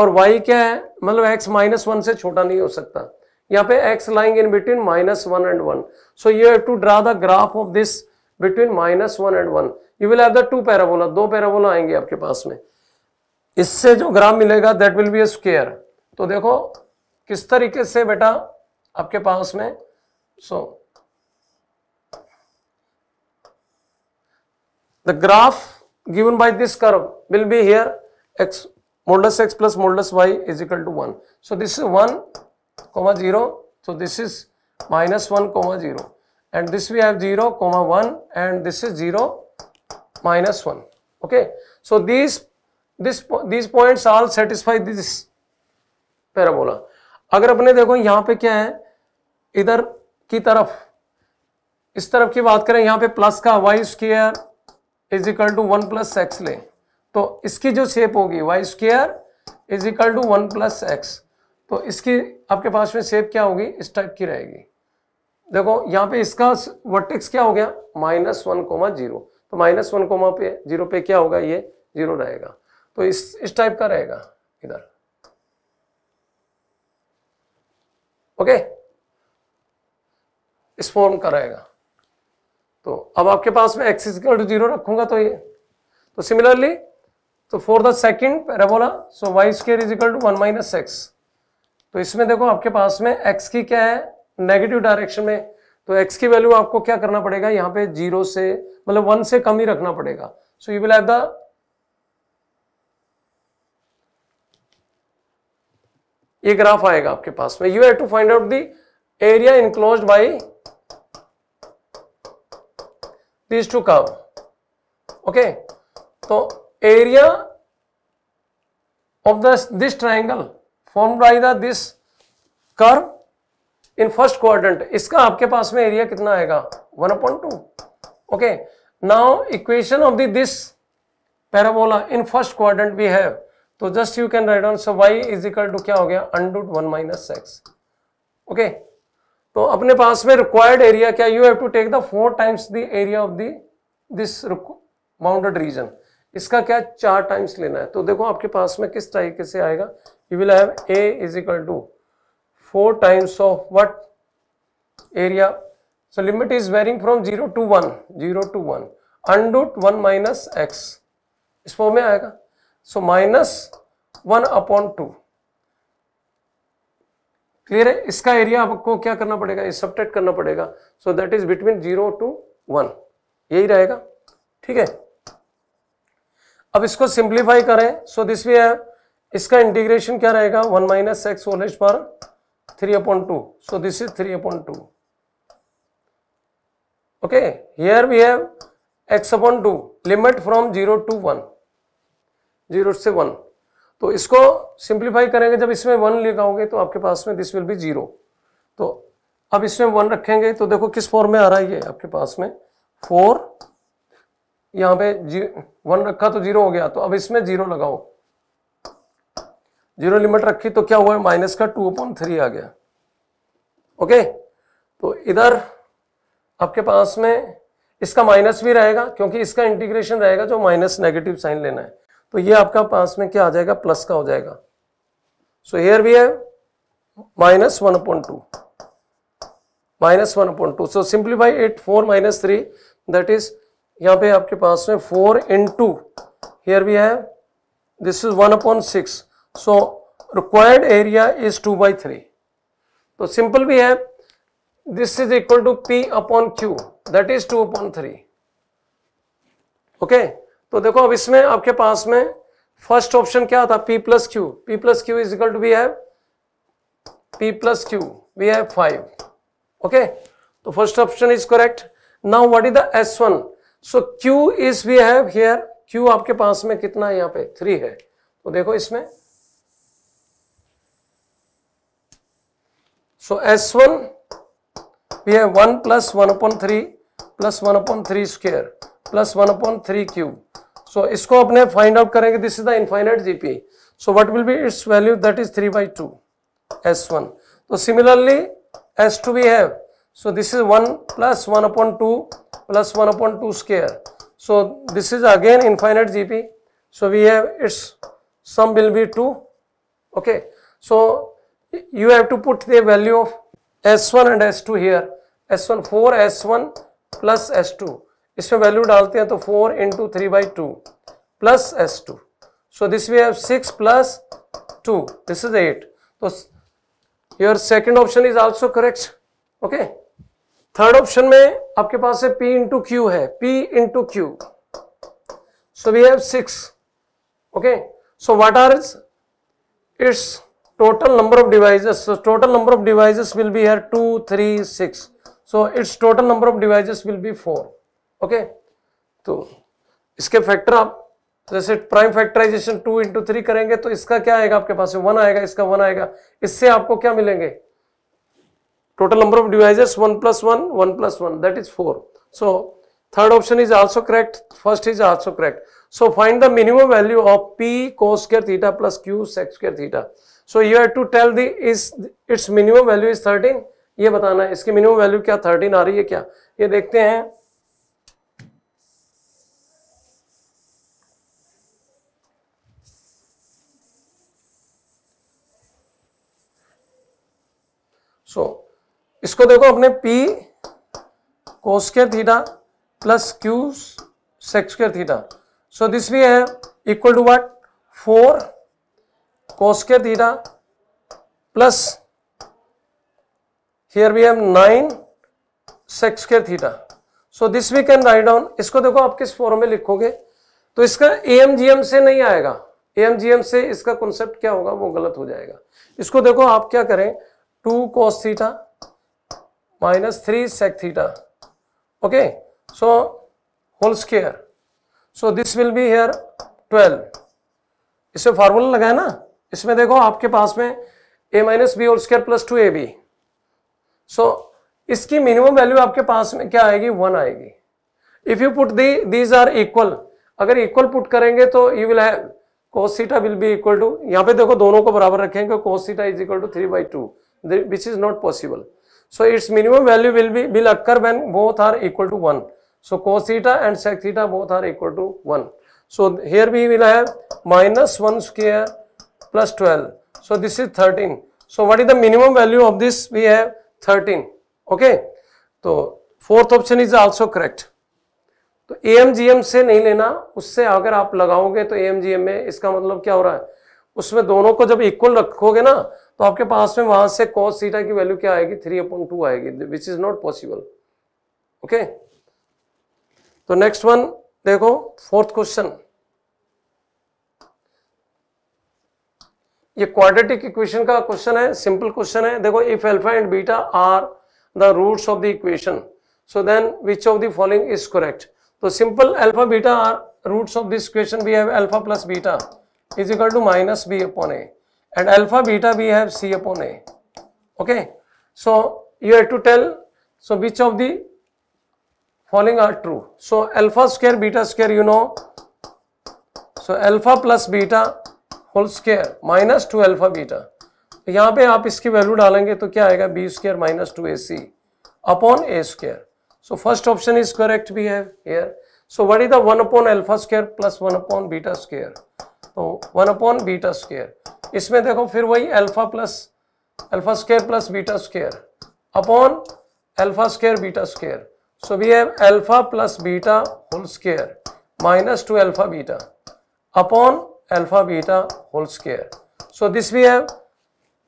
और वाई क्या है मतलब एक्स माइनस वन से छोटा नहीं हो सकता यहाँ पे X lying in between minus one and one so you have to draw the graph of this between minus one and one you will have the two parabola दो पैराबोला आएंगे आपके पास में इससे जो ग्राफ मिलेगा that will be a square तो देखो किस तरीके से बेटा आपके पास में so the graph given by this curve will be here x modulus x plus modulus y is equal to 1 so this is 1 comma 0 so this is minus 1 comma 0 and this we have 0 comma 1 and this is 0 minus 1 okay so these this these points all satisfy this parabola अगर अपने देखो यहाँ पे क्या है इधर की तरफ इस तरफ की बात करें यहाँ पे प्लस का Y square is equal to one plus X लें तो इसकी जो शेप होगी Y square is equal to one plus X तो इसकी आपके पास में शेप क्या होगी इस टाइप की रहेगी देखो यहाँ पे इसका वर्टेक्स क्या हो गया माइनस वन कोमा जीरो तो माइनस वन कोमा पे जीरो पे क्या होगा ये जीरो रहेगा तो इस इस टाइप का रहेगा इधर ओके इस फॉर्म का रहेगा तो अब आपके पास में एक्स इक्वल टू जीरो रखूंगा तो ये तो सिमिलरली तो for the second parabola so Y square equal to one minus x तो इसमें देखो आपके पास में एक्स की क्या है नेगेटिव डायरेक्शन में तो एक्स की वैल्यू आपको क्या करना पड़ेगा यहां पे जीरो से मतलब वन से कम ही रखना पड़ेगा so you will have the ये ग्राफ आएगा आपके पास में you have to find out the area enclose by these two curve okay तो area of the this triangle form by the this curve in first quadrant इसका आपके पास में एरिया कितना आएगा one upon two okay now equation of this parabola in first quadrant we have तो just you can write on so Y is equal to क्या हो गया under root one minus x okay तो अपने पास में रिक्वायर्ड एरिया क्या you have to take the four times the area of the this bounded region इसका क्या चार टाइम्स लेना है तो देखो आपके पास में किस तरीके से आएगा you will have A is equal to 4 times of what area so limit is varying from 0 to 1 0 to 1 under root one minus x इस फॉर्म में आएगा so minus one upon two clear है इसका एरिया आपको क्या करना पड़ेगा सब्ट्रैक्ट करना पड़ेगा so that is between zero to one यही रहेगा ठीक है अब इसको सिंप्लीफाई करें सो दिस है इसका इंटीग्रेशन क्या रहेगा वन माइनस एक्स होल पर 3 upon 2 so this is 3 upon 2 okay here we have x upon 2 limit from 0 to 1 0 से 1 तो इसको सिंप्लीफाई करेंगे जब इसमें 1 लिखाओगे तो आपके पास में दिस विल बी 0 तो अब इसमें 1 रखेंगे तो देखो किस फॉर्म में आ रहा है ये आपके पास में 4 यहां पे जी वन रखा तो जीरो हो गया तो अब इसमें जीरो लगाओ जीरो लिमिट रखी तो क्या हुआ है माइनस का टू अपॉन थ्री आ गया ओके तो इधर आपके पास में इसका माइनस भी रहेगा क्योंकि इसका इंटीग्रेशन रहेगा जो माइनस नेगेटिव साइन लेना है तो ये आपका पास में क्या आ जाएगा प्लस का हो जाएगा सो हेयर भी है minus one point two minus one point two so simplify eight four minus three that is यहां पे आपके पास में फोर इन टू हेयर भी है this is one upon six so required area is two by three तो सिंपल भी है this is equal to P upon Q that is two upon three okay तो देखो अब इसमें आपके पास में फर्स्ट ऑप्शन क्या था P plus Q P plus Q is equal to we है पी प्लस क्यू वी है फाइव ओके तो first option is correct now what is the S one so Q is we have here Q आपके पास में कितना है यहां पे थ्री है तो देखो इसमें So S1 we have 1 plus 1 upon 3 plus 1 upon 3 square plus 1 upon 3 cube. So isko apne find out karenge, this is the infinite GP. So what will be its value that is 3 by 2 S1. So similarly S2 we have. So this is 1 plus 1 upon 2 plus 1 upon 2 square. So this is again infinite GP. So we have its sum will be 2. Okay. So you have to put the value of s1 and s2 here s1 4 s1 plus S two इसमें वैल्यू डालते हैं तो four into three by two plus S two so this we have six plus two this is eight तो your second option is also correct okay third option में आपके पास है पी इंटू क्यू है P into Q so we have six okay so what are its total number of devices so total number of devices will be here 2 3 6 so its total number of devices will be 4 okay तो इसके फैक्टर आप जैसे prime factorization two into three करेंगे तो इसका क्या आएगा आपके पास वन आएगा इसका वन आएगा इससे आपको क्या मिलेंगे total number of devices 1 plus 1 1 plus 1 that is 4 so third option is also correct first is also correct so find the minimum value of p cos square theta plus q sec square theta so you have to tell the is its minimum value is thirteen ये बताना है इसकी मिनिमम वैल्यू क्या थर्टीन आ रही है क्या ये देखते हैं सो so, इसको देखो अपने p cos square theta plus Q के थीटा सो दिस वी है equal to what four cosecare theta plus here we have 9 sec square theta so this we can write down इसको देखो आप किस फॉर्म में लिखोगे तो इसका एम जी एम से नहीं आएगा एम जी एम से इसका कॉन्सेप्ट क्या होगा वो गलत हो जाएगा इसको देखो आप क्या करें two cos theta minus three sec theta okay so whole square so this will be here twelve इसे फार्मूला लगाया ना इसमें देखो आपके पास में A minus B whole square plus two A B so इसकी मिनिमम वैल्यू आपके पास में क्या आएगी वन आएगी if you put the these are equal अगर इक्वल पुट करेंगे तो you will have cos theta will be equal to यहाँ पे देखो दोनों को बराबर रखेंगे cos theta is equal to three by two which is not possible so its minimum value will be will occur when both are equal to one so cos theta and sec theta both are equal to one so here we will have minus one square plus 12. So this is 13. So what is the minimum value of this? We have 13. Okay. So तो, fourth option is also correct. तो ए से नहीं लेना उससे अगर आप लगाओगे तो ए में इसका मतलब क्या हो रहा है उसमें दोनों को जब इक्वल रखोगे ना तो आपके पास में वहां से कॉस सीटा की वैल्यू क्या आएगी थ्री अपॉइंट टू आएगी which is not possible okay तो नेक्स्ट वन देखो फोर्थ क्वेश्चन ये क्वाड्रेटिक इक्वेशन का क्वेश्चन है सिंपल क्वेश्चन है देखो if alpha and beta are the roots of the equation so then which of the following is correct तो simple alpha beta are roots of this equation we have alpha plus beta is equal to minus B upon A and alpha beta we have C upon A okay so you have to tell so which of the following are true so alpha square beta square you know so alpha plus beta whole square minus two alpha beta तो यहाँ पे आप इसकी वैल्यू डालेंगे तो क्या आएगा B square minus two A C upon A square so first option is correct भी है here so what is the one upon alpha square plus one upon beta square तो वन अपॉन बीटा स्केयर इसमें देखो फिर वही alpha plus alpha square plus beta square upon alpha square beta square so we have alpha plus beta whole square minus two alpha beta upon alpha beta whole square so this we है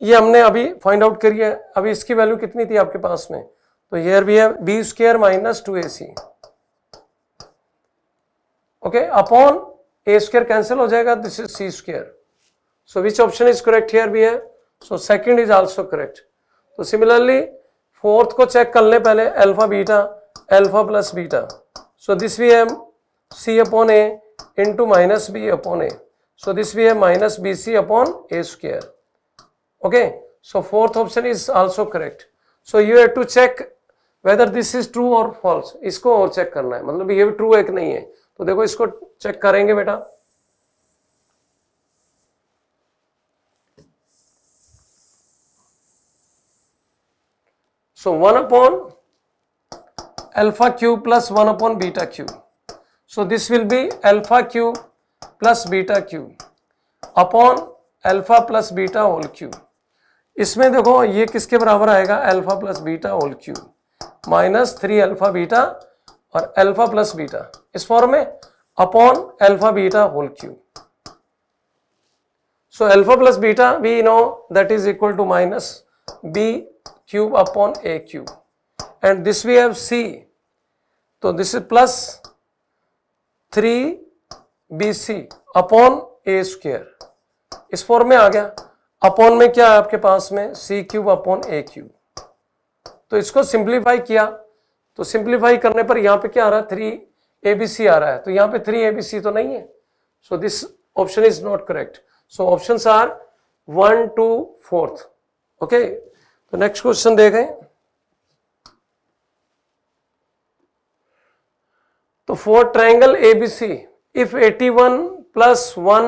ये हमने अभी फाइंड आउट करी है अभी इसकी वैल्यू कितनी थी आपके पास में तो हेयर भी है B square minus two A C okay upon A square cancel हो जाएगा this is C square so which option is correct here भी है so second is also correct तो सिमिलरली फोर्थ को चेक कर ले पहले alpha beta alpha plus beta so this we एम C upon A into minus B upon A So this we have minus BC upon A square. Okay. So fourth option is also correct. So you have to check whether this is true or false. इसको और check करना है मतलब ये भी true है कि नहीं है तो देखो इसको check करेंगे बेटा So 1 upon alpha q plus 1 upon beta q. So this will be alpha q plus beta cube upon alpha plus beta whole cube इसमें देखो ये किसके बराबर आएगा alpha plus beta whole cube minus three alpha beta और अल्फा प्लस बीटा इस फॉर्म में upon alpha beta whole cube so alpha plus beta we know that is equal to minus B cube upon A cube and this we have C तो this is plus three B C upon A square इस फॉर्म में आ गया अपॉन में क्या है आपके पास में C cube upon A cube तो इसको सिंप्लीफाई किया तो सिंप्लीफाई करने पर यहां पे क्या आ रहा है थ्री ए बी सी आ रहा है तो यहां पे थ्री ए बी सी तो नहीं है so this option is not correct so option are one two fourth okay तो नेक्स्ट क्वेश्चन देखें तो fourth triangle ABC if 81 plus 1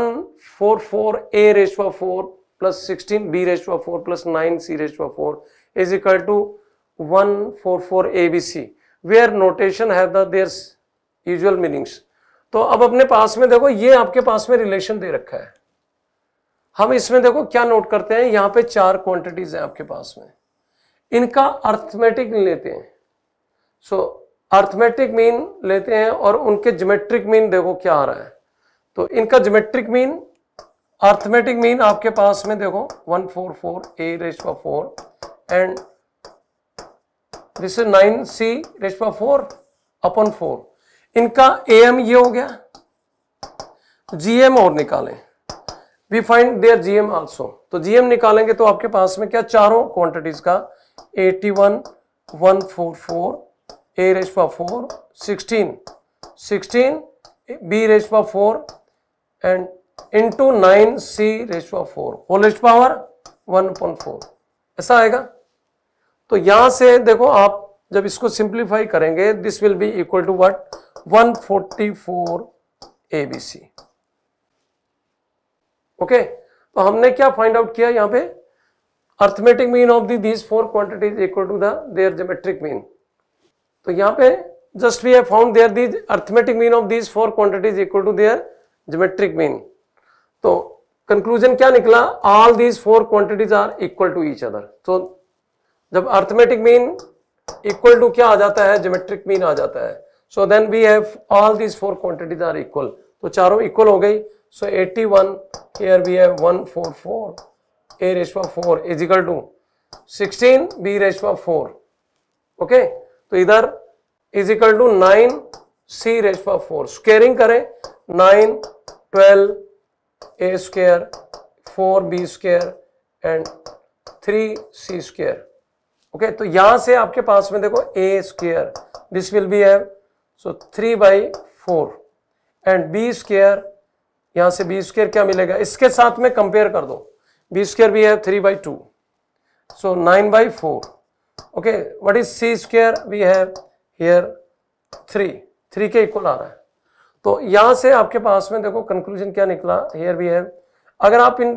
4 4 A 4 four plus sixteen B raised four plus nine C raised four is equal to one four four A B C where notation है देयर यूजल मीनिंग्स तो अब अपने पास में देखो ये आपके पास में रिलेशन दे रखा है हम इसमें देखो क्या नोट करते हैं यहां पे चार क्वांटिटीज है आपके पास में इनका अर्थमेटिक लेते हैं सो so, अर्थमेट्रिक मीन लेते हैं और उनके जोमेट्रिक मीन देखो क्या आ रहा है तो इनका जोमेट्रिक मीन अर्थमेटिक मीन आपके पास में देखो one four four A raise power four and this is nine C raise power four अपन फोर इनका ए एम ये हो गया जी एम और निकालें we find their G M also तो जी एम निकालेंगे तो आपके पास में क्या चारों क्वांटिटीज का एटी one one four four A raise पर four sixteen sixteen B raise पर four and into nine C raise पर four whole raise power one point four ऐसा आएगा तो यहां से देखो आप जब इसको सिंप्लीफाई करेंगे this will be equal to what 144 ABC okay तो हमने क्या फाइंड आउट किया यहां पे arithmetic mean of the these four quantities equal to the their geometric mean तो यहां पे just we have found their these arithmetic mean of these four quantities equal to their geometric mean तो कंक्लूजन क्या निकला all these four quantities are equal to each other तो जब अर्थमेटिक मीन इक्वल टू क्या आ जाता है ज्योमेट्रिक मीन आ जाता है so then we have all these four quantities are equal तो चारों इक्वल हो गई so 81 one here we have one four four A raise power four is equal to sixteen B raise power four okay okay? तो इधर is equal to nine C raise पर फोर स्केयरिंग करें nine twelve A square four B square and three C square okay तो यहां से आपके पास में देखो A square this will be है so three by four and B square यहां से बी स्क्र क्या मिलेगा इसके साथ में कंपेयर कर दो बी स्क्र भी है three by two so nine by four okay what is c square we have here 3 3 के इक्वल आ रहा है तो यहां से आपके पास में देखो कंक्लूजन क्या निकला हेयर वी हैव अगर आप इन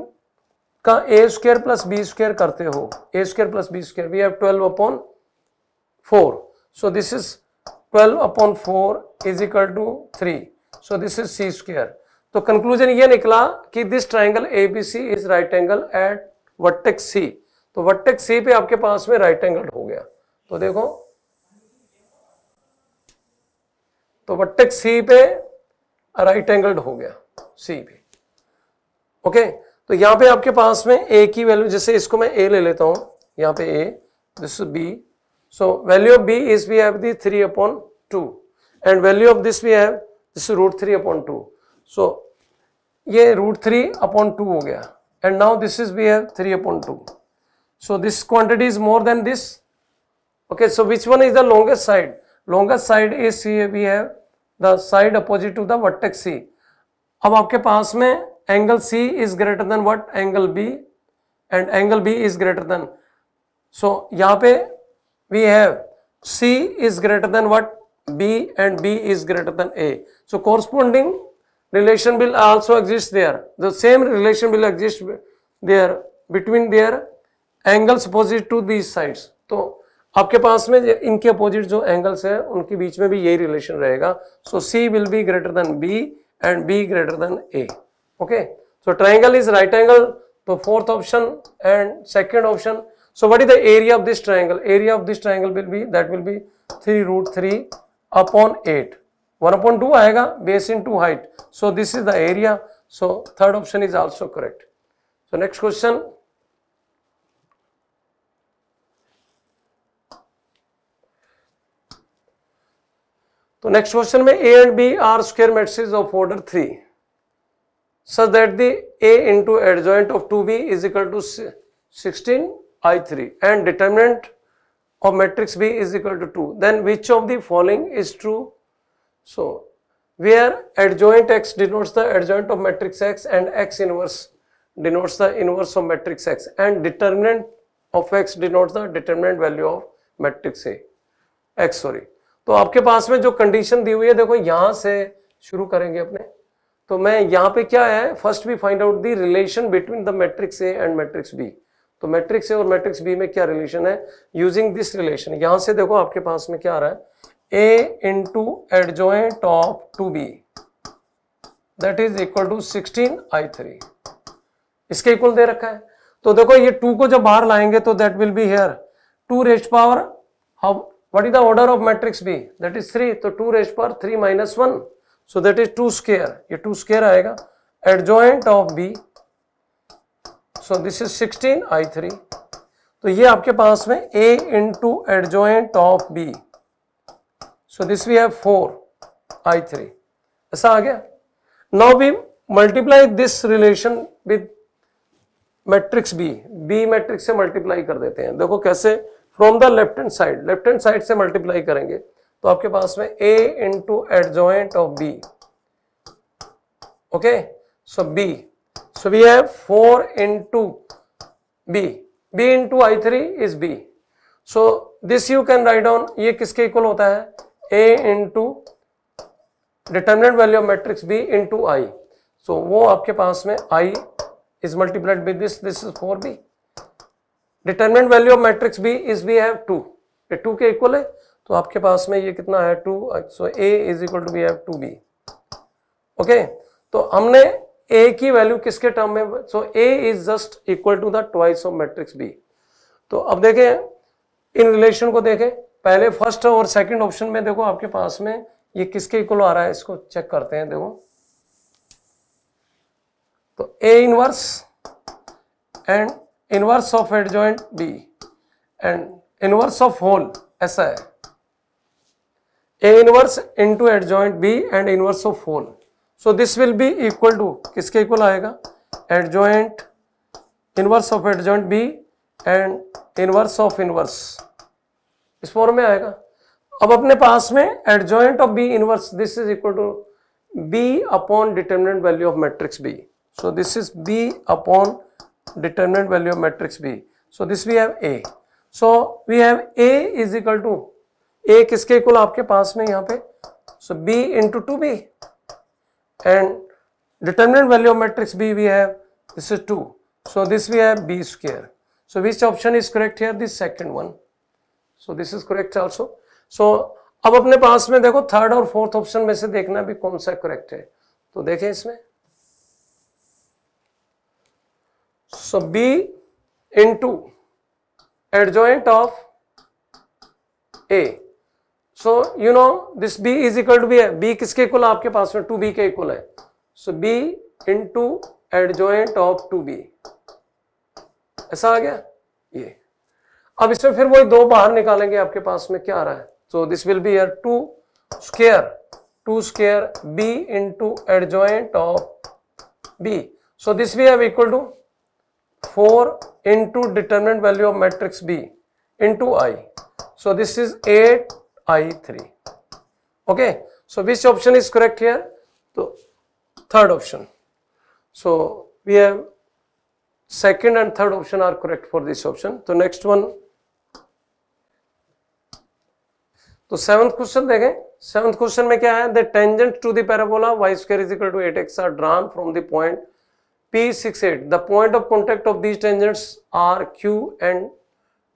का A square plus B square करते हो A square plus B square we have twelve upon four so this is twelve upon four is equal to three so this is C square तो कंक्लूजन ये निकला कि this triangle A B C is right angle at vertex C तो वट्टेक सी पे आपके पास में राइट एंगल हो गया तो देखो तो वट्टेक सी पे राइट एंगल हो गया सी पे ओके तो यहां पे आपके पास में ए की वैल्यू जैसे इसको मैं ए ले लेता हूं यहां पे A this B so value of B is we have the three upon two and value of this we have this root three upon two so ये रूट थ्री अपॉन टू हो गया and now this is we have three upon two So this quantity is more than this. Okay, so which one is the longest side? Longest side is here we have the side opposite to the vertex C. Now, आपके पास में angle C is greater than what? angle B and angle B is greater than. So here, we have C is greater than what? B and B is greater than A. So corresponding relation will also exist there. The same relation will exist there between there. Angles opposite to these sides तो आपके पास में इनके अपोजिट जो एंगल्स हैं उनके बीच में भी यही रिलेशन रहेगा so C will be greater than B and B greater than A okay so triangle is right angle तो fourth option and second option so what is the area of this triangle area of this triangle will be that will be three root three upon eight one upon two आएगा base into height so this is the area so third option is also correct so next question तो next A and B are square matrices of order three, such that the A into adjoint of 2B is equal to 16i3, and determinant of matrix B is equal to 2 then which of the following is true so where adjoint X denotes the adjoint of matrix X and X inverse denotes the inverse of matrix X and determinant of X denotes the determinant value of matrix A X sorry तो आपके पास में जो कंडीशन दी हुई है देखो यहां से शुरू करेंगे अपने तो मैं यहां पे क्या है first we find out the relation between the matrix A and matrix B तो मैट्रिक्स ए और मैट्रिक्स बी में क्या रिलेशन है यूजिंग दिस रिलेशन यहां से देखो आपके पास में क्या आ रहा है A into adjoint of two B that is equal to sixteen I three इसके इक्वल दे रखा है तो देखो ये टू को जब बाहर लाएंगे तो that will be here two raised power how what is the order of matrix B that is three तो टू रेज पर three minus one so that is two square ये टू स्केयर आएगा adjoint of B so this is sixteen I three तो ये आपके पास में A into adjoint of B so this we have four I three ऐसा आ गया now B multiply this relation with matrix B B matrix से मल्टीप्लाई कर देते हैं देखो कैसे from the left hand side left hand side से मल्टीप्लाई करेंगे तो आपके पास में A into joint of B okay so B so we have four into B B into I three is B so this you can write down ये किसके इक्वल होता है A into determinant value of matrix B into I सो वो आपके पास में I is multiplied by this this is four B determinant value of matrix B is B have two ये टू के इक्वल है तो आपके पास में ये कितना है two so A is equal to B have two B okay तो हमने ए की वैल्यू किसके टर्म में so A is just equal to the twice of matrix B तो अब देखें इन रिलेशन को देखें पहले फर्स्ट और सेकंड ऑप्शन में देखो आपके पास में ये किसके इक्वल आ रहा है इसको चेक करते हैं देखो तो A inverse and inverse of adjoint B and inverse of whole ऐसा है A inverse to adjoint B and inverse of whole so this will be equal to किसके इक्वल आएगा adjoint inverse of adjoint B and inverse of inverse इस फॉर्म में आएगा अब अपने पास में adjoint of B inverse this is equal to B upon determinant value of matrix B so this is B upon determinant value of matrix B. So this we have A. So we have A is equal to A किसके इक्वल आपके पास में यहाँ पे so B into 2B and determinant value of matrix B we have this is 2. So this we have B square. So which option is correct here? This second one. So this is correct also. So अब अपने पास में देखो थर्ड और फोर्थ ऑप्शन में से देखना भी कौन सा करेक्ट है तो देखें इसमें so b ad adjoint of A so you know this B is equal to B है बी किसके इक्वल आपके पास में टू बी के इक्वल है so B into adjoint of two B ऐसा आ गया ये अब इसमें फिर वही दो बाहर निकालेंगे आपके पास में क्या आ रहा है so this will be here two square two square B into adjoint of B so this we have equal to four into determinant value of matrix B into I so this is eight I three okay so which option is correct here तो third option so we have second and third option are correct for this option तो नेक्स्ट वन तो सेवंथ क्वेश्चन देखें सेवंथ क्वेश्चन में क्या है the tangent to the parabola Y square is equal to eight X are drawn from the point P68. The point of contact of these tangents are Q and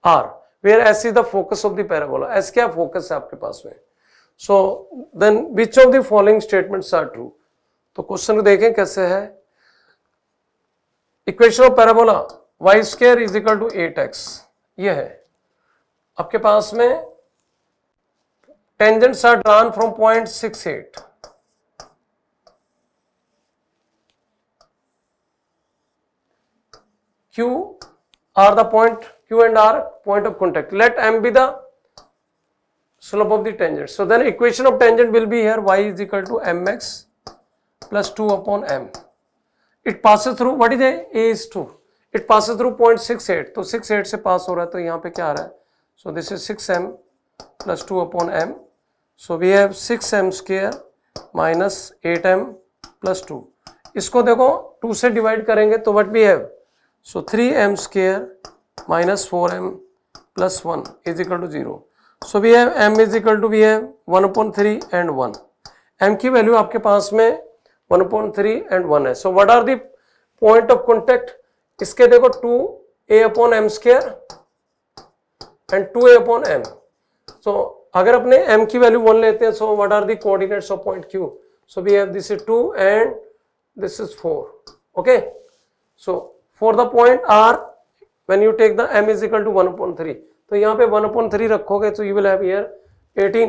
R, where S is the focus of the parabola. S क्या focus है आपके पास में. So then which of the following statements are true? तो क्वेश्चन को देखें कैसे है. Equation of parabola y square is equal to 8x. ये है. आपके पास में tangents are drawn from point 68. Q are the point Q and R point of contact. Let M be the slope of the tangent. So then equation of tangent will be here y is equal to mx plus 2 upon m. It passes through what is a? A is 2. It passes through 0.68. तो 68 से pass हो रहा है तो यहाँ पे क्या आ रहा है? So this is 6m plus 2 upon m. So we have 6m square minus 8m plus 2. इसको देखो 2 से divide करेंगे तो what we have? So 3m square minus 4m plus 1 is equal to 0. So we have m is equal to we have 1 upon 3 and 1. m की वैल्यू आपके पास में 1 upon 3 and 1 है. So what are the point of contact? इसके देखो 2a upon m square and 2a upon m. So अगर अपने m की वैल्यू 1 लेते हैं so what are the coordinates of point q? So we have this is 2 and this is 4. Okay. So for the point R when you take the M is equal to one point three तो यहां पे वन पॉइंट थ्री रखोगे तो you will have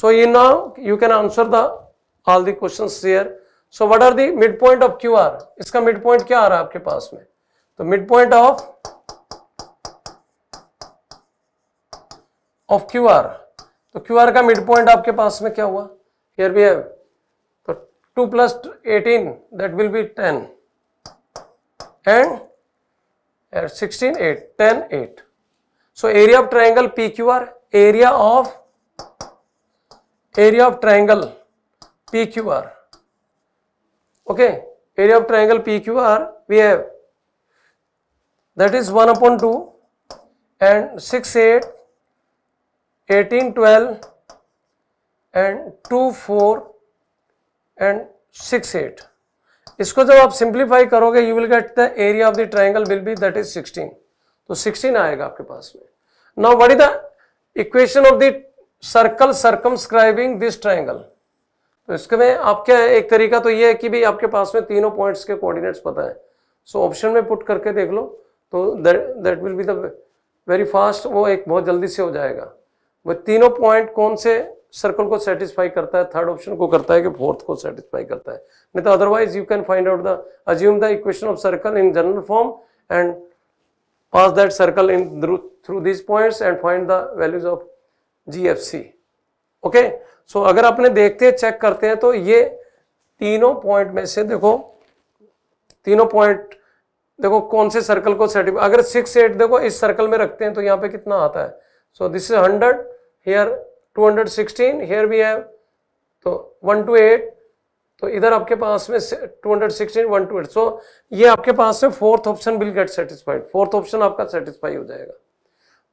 so you ना you can answer the all the question here so what are the point of Q R इसका मिड पॉइंट क्या आ रहा है आपके पास में तो mid point of of Q R तो क्यू आर का मिड पॉइंट आपके पास में क्या हुआ here we have so 2 plus 18 that will be 10 and 16 8 10 8 so area of triangle pqr area of area of triangle pqr okay area of triangle pqr we have that is 1 upon 2 and 6 8 18 12 and two four and six eight इसको जब आप सिंप्लीफाई करोगे you will get the area of the triangle will be that is sixteen तो सिक्सटीन आएगा आपके पास में now what is the equation of the circle circumscribing this triangle तो इसके में आपके एक तरीका तो ये है कि भाई आपके पास में तीनों पॉइंट्स के कोऑर्डिनेट्स पता है सो so, ऑप्शन में पुट करके देख लो तो that will be the very fast वो एक बहुत जल्दी से हो जाएगा वो तीनों पॉइंट कौन से सर्कल को सेटिस्फाई करता है थर्ड ऑप्शन को करता है कि फोर्थ को सेटिस्फाई करता है नहीं तो otherwise you can find out the assume the equation of circle in general form and pass that circle in through these points and find the values of GFC. Okay so अगर आपने देखते हैं चेक करते हैं तो ये तीनों पॉइंट में से देखो तीनों पॉइंट देखो कौन से सर्कल को सेट अगर सिक्स एट देखो इस सर्कल में रखते हैं तो यहाँ पे कितना आता है so this is hundred here 216 here we have तो 128 तो इधर आपके पास में 216 एट सो ये आपके पास में fourth option will get satisfied fourth option आपका सेटिस्फाई हो जाएगा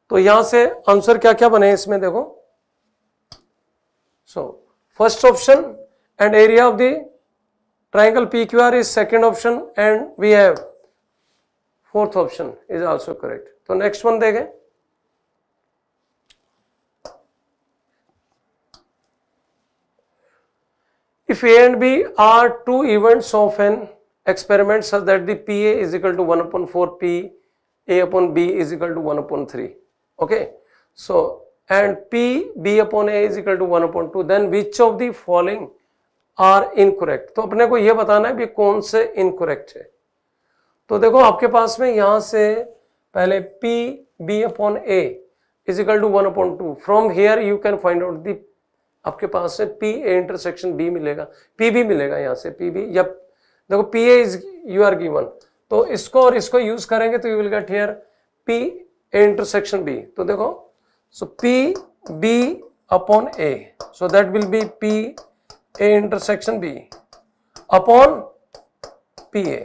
तो यहां से आंसर क्या क्या बने इसमें देखो so first option and area of the Q R is second option and we have fourth option is also correct तो नेक्स्ट वन देखें If A and B are two events of an experiment such that the PA is equal to 1 upon 4 P, A upon B is equal to 1 upon 3. Okay. So, and P, B upon A is equal to 1 upon 2, then which of the following are incorrect तो अपने को यह बताना है कि कौन से इनकोरेक्ट है तो देखो आपके पास में यहां से पहले P B upon A is equal to 1 upon 2 from here you can find out the आपके पास से पी ए इंटरसेक्शन बी मिलेगा पी भी मिलेगा यहाँ से पी बी या देखो P A is you are given तो इसको और इसको यूज करेंगे तो you will get here P A intersection B तो देखो so P B upon A so that will be P A intersection B upon P A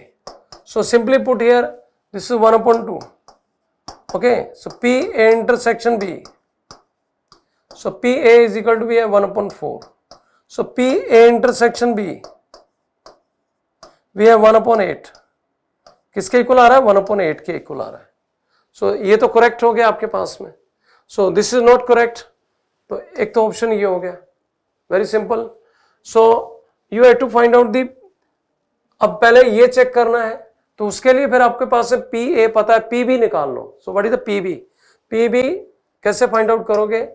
so simply put here this is one upon two okay so P A intersection B So PA is equal to we have 1 upon 4. So PA intersection B we have 1 upon 8. किसके इक्वल आ रहा है 1 upon 8 के इक्वल आ रहा है सो so, ये तो करेक्ट हो गया आपके पास में so this is not correct तो एक तो ऑप्शन ये हो गया very simple so you have to find out the अब पहले ये चेक करना है तो उसके लिए फिर आपके पास है पी ए पता है पी बी निकाल लो so what is the P B P B कैसे फाइंड आउट करोगे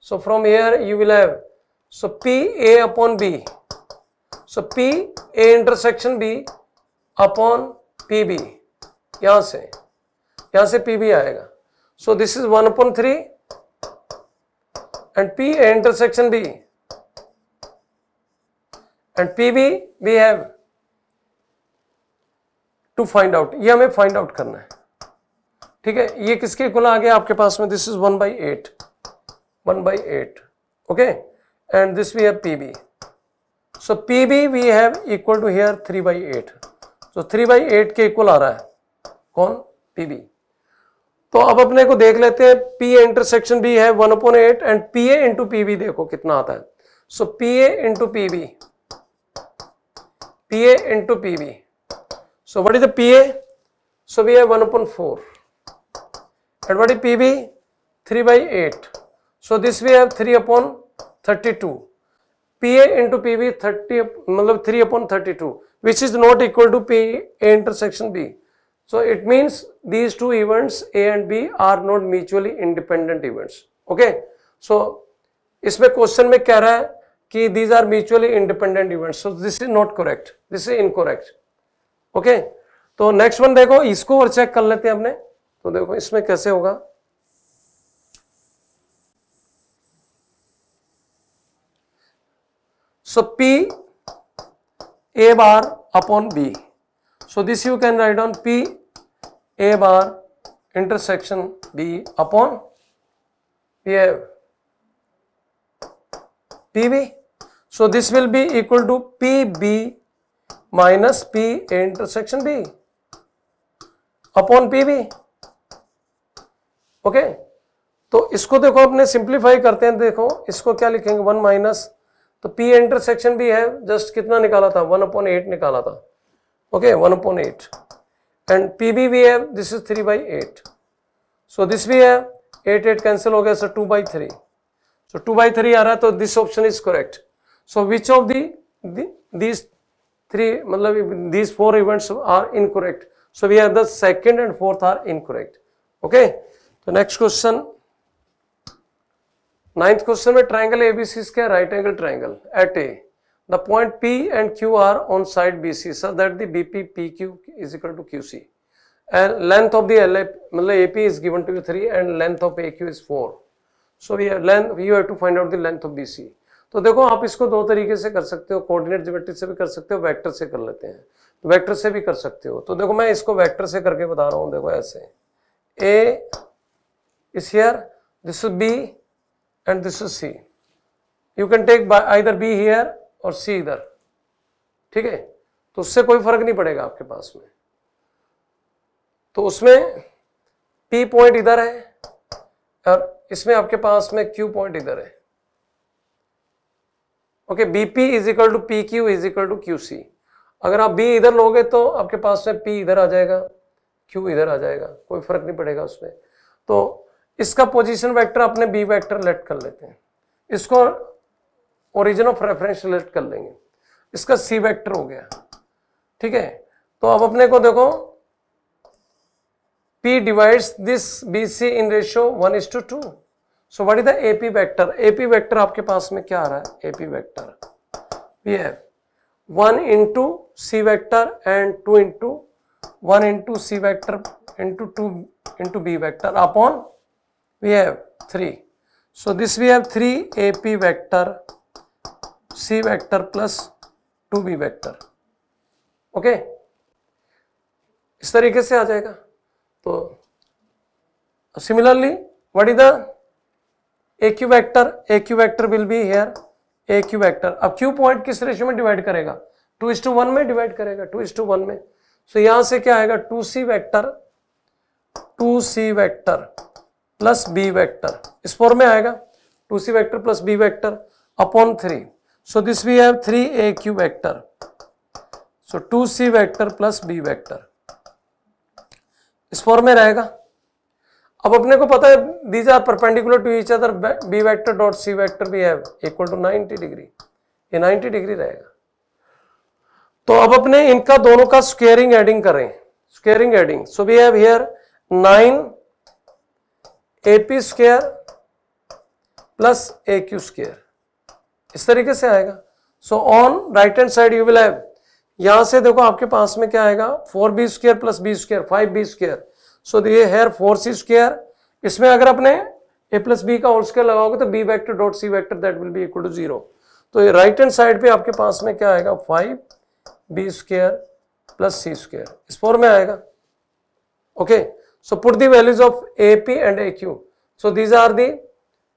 So from here you will have so P A upon B. So P A intersection B upon P B. yahan se yahan se P B aayega So this is 1 upon 3 and P A intersection B and P B we have to find out. ये हमें find out करना है. ठीक है ये किसके इक्वल आ गया आपके पास में this is one by eight 1 by 8 okay and this we have PB. So PB we have equal to here 3 by 8. So 3 by 8 ke equal आ रहा है kon PB. तो अब अपने को देख लेते हैं P इंटरसेक्शन B है 1 upon eight and PA into P देखो कितना आता है so P A into P B P A into P B so what is the P A so we है one upon four and what is P B three by eight so this we have three upon thirty two P A into P B thirty मतलब three upon thirty two which is not equal to P A intersection B so it means these two events A and B are not mutually independent events okay so इसमें क्वेश्चन में कह रहा है कि these are mutually independent events so this is not correct this is incorrect okay तो नेक्स्ट वन देखो इसको और चेक कर लेते हैं हमने तो देखो इसमें कैसे होगा So P A bar upon B. So this you can write on P A bar intersection B upon PA PB. So this will be equal to PB minus P A intersection B upon P भी okay? तो इसको देखो अपने सिंप्लीफाई करते हैं देखो इसको क्या लिखेंगे वन माइनस तो P इंटरसेक्शन भी है जस्ट कितना निकाला था वन अपॉन एट निकाला था okay one upon eight and P B भी है this is three by eight so this भी है एट एट कैंसिल हो गया sir two by three so two by three आ रहा है तो this option is correct so which of the these three मतलब these four events are incorrect so we are the second and fourth are incorrect okay तो नेक्स्ट क्वेश्चन नाइन्थ क्वेश्चन में ट्राइंगल ए बी सी क्या right angle triangle at A the point P and Q are on side B C such that the B P P Q is equal to Q C and length of the L A मतलब A P is given to you three and length of A Q is four so length you have to find out the length of B C तो देखो आप इसको दो तरीके से कर सकते हो कोऑर्डिनेट ज्योमेट्री से भी कर सकते हो वेक्टर से कर लेते हैं तो वेक्टर से भी कर सकते हो तो देखो मैं इसको वेक्टर से करके बता रहा हूँ देखो ऐसे A is here this B and this is C. You can take by either B here or C इधर ठीक है तो उससे कोई फर्क नहीं पड़ेगा आपके पास में तो उसमें P पॉइंट इधर है और इसमें आपके पास में Q पॉइंट इधर है okay B P is equal to P Q is equal to Q C अगर आप बी इधर लोगे तो आपके पास में पी इधर आ जाएगा क्यू इधर आ जाएगा कोई फर्क नहीं पड़ेगा उसमें तो इसका पोजीशन वेक्टर अपने बी वेक्टर लेट कर लेते हैं इसको ओरिजिन ऑफ रेफरेंस लेट कर लेंगे इसका सी वेक्टर हो गया ठीक है तो अब अपने को देखो P divides this B C in ratio one is to two so what is the AP vector AP vector आपके पास में क्या आ रहा है AP vector one into C vector and two into one into C vector into two into B vector upon we have 3. So this we have 3 AP vector, C vector plus 2B vector. Okay okay? इस तरीके से आ जाएगा तो similarly what is the vector A Q vector will be here A Q vector अब क्यू पॉइंट किस रेशियो में डिवाइड करेगा टू इज टू वन में डिवाइड करेगा टू इज टू वन में सो so, यहां से क्या आएगा two C vector two C vector plus B vector इस फॉर्म में आएगा two C vector plus B vector upon three so this we have three A Q vector so two C vector plus B vector इस फॉर्म में रहेगा अब अपने को पता है these are perpendicular to each other B vector dot C vector we have equal to ninety degree ये नाइनटी डिग्री रहेगा तो अब अपने इनका दोनों का स्क्वेयरिंग एडिंग करें squaring adding so we have here nine A P square plus A Q square इस तरीके से आएगा so on right hand side you will have यहां से देखो आपके पास में क्या आएगा four B square plus B square five B square so तो ये हेयर फोर सी स्क्र इसमें अगर अपने ए प्लस बी का होल स्क्र लगाओगे तो B vector dot C vector that will be equal to zero तो ये राइट हैंड साइड पे आपके पास में क्या आएगा five B square plus C square इस फोर में आएगा okay okay. So put the values of AP and AQ. So these are the,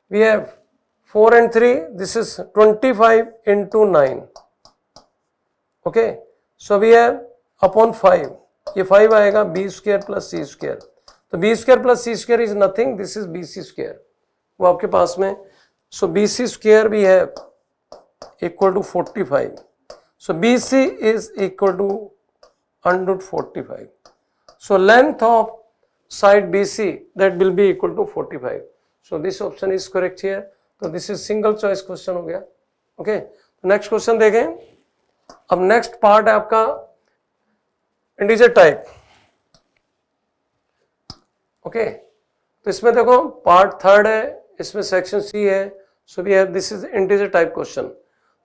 we have 4 and 3, this is 25 into 9. Okay. So we have upon 5, ये 5 आएगा B square plus C square तो B square plus C square is nothing this is B C square वो आपके पास में सो बी सी स्क्र भी है equal to 45 so B C is equal to under 45 so length of side BC that will be equal to 45. So this option is correct here. So this is single choice question हो गया. Okay. Next question देखें. अब next part है आपका integer type. Okay. तो इसमें देखो part third है इसमें section C है. So we have this is integer type question.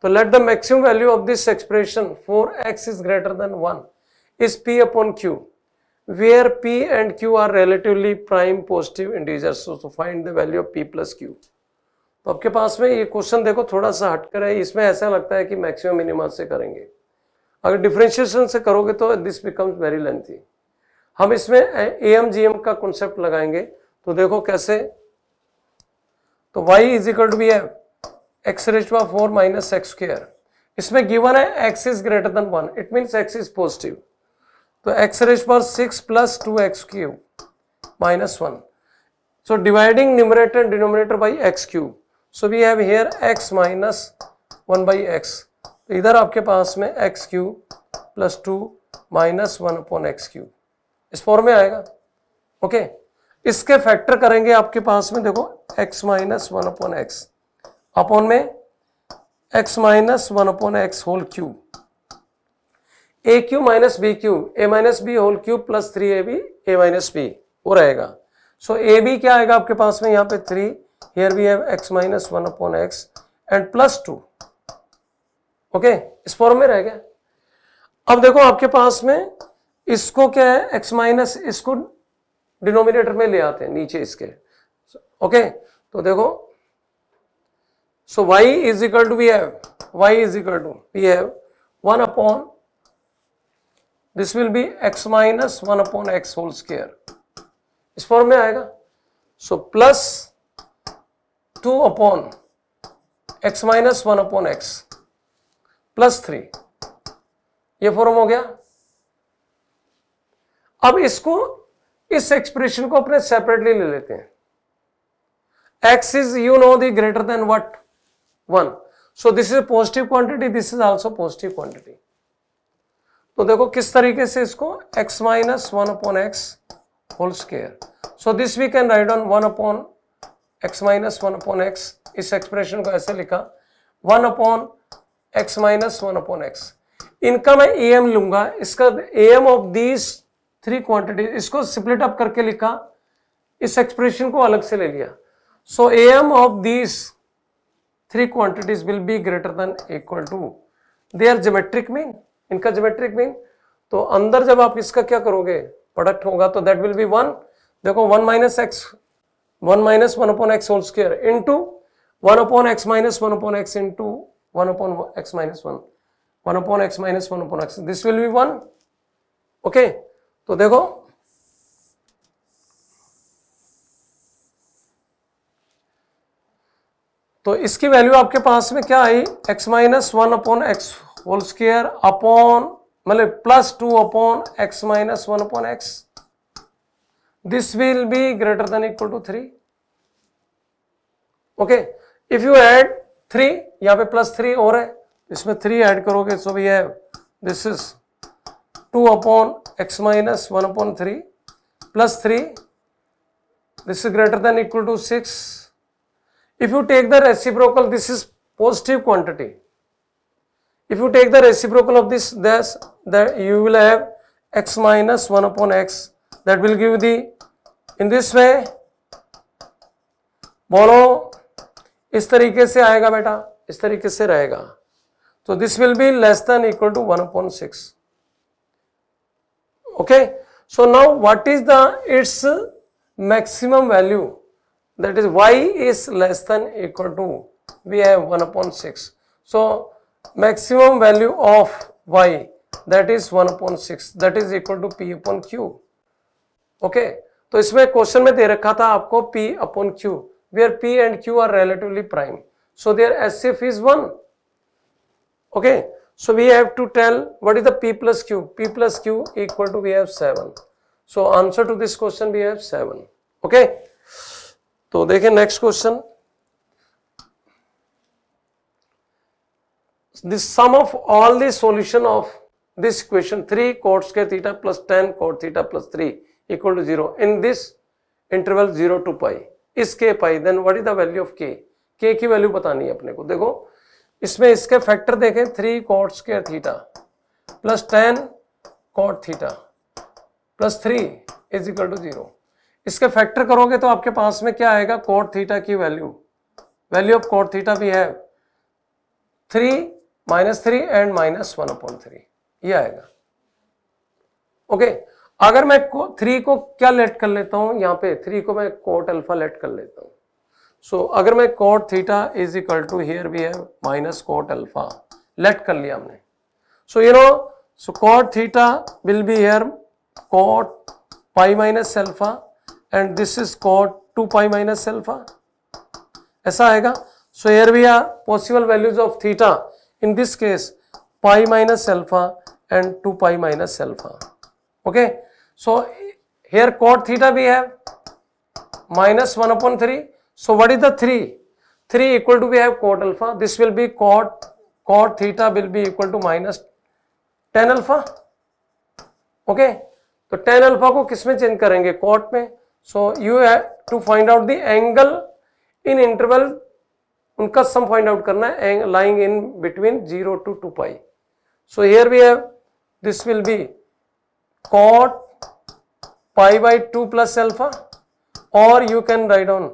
तो let the maximum value of this expression for x is greater than 1 is p upon q. where p and q are relatively prime positive integers so to find the value of p plus q तो आपके पास में ये क्वेश्चन देखो थोड़ा सा हटकर है इसमें ऐसा लगता है कि मैक्सिमम मिनिमम से करेंगे अगर डिफरेंशिएशन से करोगे तो दिस बिकम्स वेरी लेंथी हम इसमें ए एम जी एम का कॉन्सेप्ट लगाएंगे तो देखो कैसे तो y is equal to B F x raise four minus x square इसमें गिवन है x is greater than one it means x is positive तो एक्स रेस पर six plus two x cube minus one so dividing numerator denominator by x cube so we have here x minus one by x इधर आपके पास में x cube plus two minus one upon x cube इस फॉर्म में आएगा ओके okay? इसके फैक्टर करेंगे आपके पास में देखो x minus one upon x upon में x minus one upon x whole cube A cube minus B cube A minus B whole cube plus three A B A minus B वो रहेगा सो ए बी क्या आएगा आपके पास में यहाँ पे three here we have x minus one upon x and plus two okay इस फॉर्म में रह गया अब देखो आपके पास में इसको क्या है एक्स माइनस इसको डिनोमिनेटर में ले आते हैं नीचे इसके ओके तो देखो so Y is equal to we have Y is equal to we have one upon this will be x minus one upon x whole square इस फॉर्म में आएगा so plus two upon x minus one upon x plus three ये फॉर्म हो गया अब इसको इस एक्सप्रेशन को अपने सेपरेटली ले लेते हैं x is you know greater greater than what one so this is positive quantity this is also positive quantity तो देखो किस तरीके से इसको x minus one upon x whole square so this we can write on one upon x minus one upon x इस एक्सप्रेशन को ऐसे लिखा one upon x minus one upon x इनका मैं ए एम लूंगा इसका A M of these three quantity इसको स्प्लिट अप करके लिखा इस एक्सप्रेशन को अलग से ले लिया so A M of these quantities will be greater than equal to they are geometric mean इनका जोमेट्रिक मीन तो अंदर जब आप इसका क्या करोगे प्रोडक्ट होगा तो दैट विल बी वन देखो one minus x one minus one upon x whole square two one upon x minus one upon x two one upon x minus one one upon x minus one upon x this will be one okay तो देखो तो इसकी वैल्यू आपके पास में क्या आई x minus one upon x whole square अपन मैं plus two upon x minus one upon x this will be greater than equal to three okay if you add three यहां पे प्लस थ्री और है इसमें थ्री ऐड करोगे so we have this is two upon x minus one upon three plus three this is greater than equal to six if you take the reciprocal this is positive quantity If you take the reciprocal of this, this that you will have x minus 1 upon x that will give the in this way bolo is tarike se aayega beta is tarike se rahega so this will be less than equal to 1 upon 6 okay so now what is the its maximum value that is y is less than equal to we have 1 upon 6 so maximum value of y that is one upon six that is equal to p upon q okay तो इसमें क्वेश्चन में दे रखा था आपको p upon q where p and q are relatively prime so their S F is one okay so we have to tell what is the p plus Q P plus q equal to we have seven so answer to this question we have seven okay तो देखें next question the sum of all the solution of this equation 3 cot square theta plus 10 cot theta plus 3 equal to 0 in this interval 0 to pi is k pi then what is the value of k k ki value batani है अपने को देखो इसमें इसके फैक्टर देखें three cot square theta plus ten cot theta plus three is equal to zero इसके फैक्टर करोगे तो आपके पास में क्या आएगा कॉट थीटा की value value of cot theta भी है three minus three and minus one upon three ये आएगा ओके अगर मैं को थ्री को क्या लेट कर लेता हूं यहां पे थ्री को मैं कोट अल्फा लेट कर लेता हूं सो so, अगर मैं cot theta is equal to here we have minus cot alpha let कर लिया हमने so you know so cot theta will be here cot pi minus alpha and this is cot two pi minus alpha ऐसा आएगा so here we are possible values of theta in this case pi minus alpha and 2 pi minus alpha okay so here cot theta we have minus 1 upon 3 so what is the 3 3 equal to we have cot alpha this will be cot cot theta will be equal to minus 10 alpha okay तो tan अल्फा को किस में चेंज करेंगे कॉट में so you have to find out the angle in interval उनका सम फाइंड आउट करना है lying in between zero to two pi so here we have this will be cot pi by two plus alpha और you can write on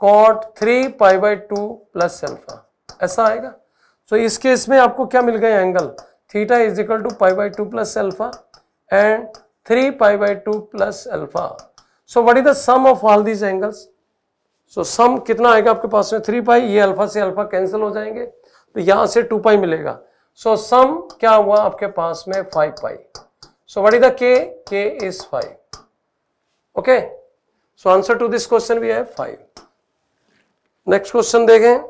cot three pi by two plus alpha ऐसा आएगा सो so इस केस में आपको क्या मिल गया angle theta is equal to pi by two plus alpha and three pi by two plus alpha so what is the sum of all these angles so so, sum कितना आएगा आपके पास में थ्री पाई ये अल्फा से अल्फा कैंसिल हो जाएंगे तो यहां से टू पाई मिलेगा सो so, सम क्या हुआ आपके पास में five pi so what is the k k is five okay so answer to this question भी है फाइव नेक्स्ट क्वेश्चन देखें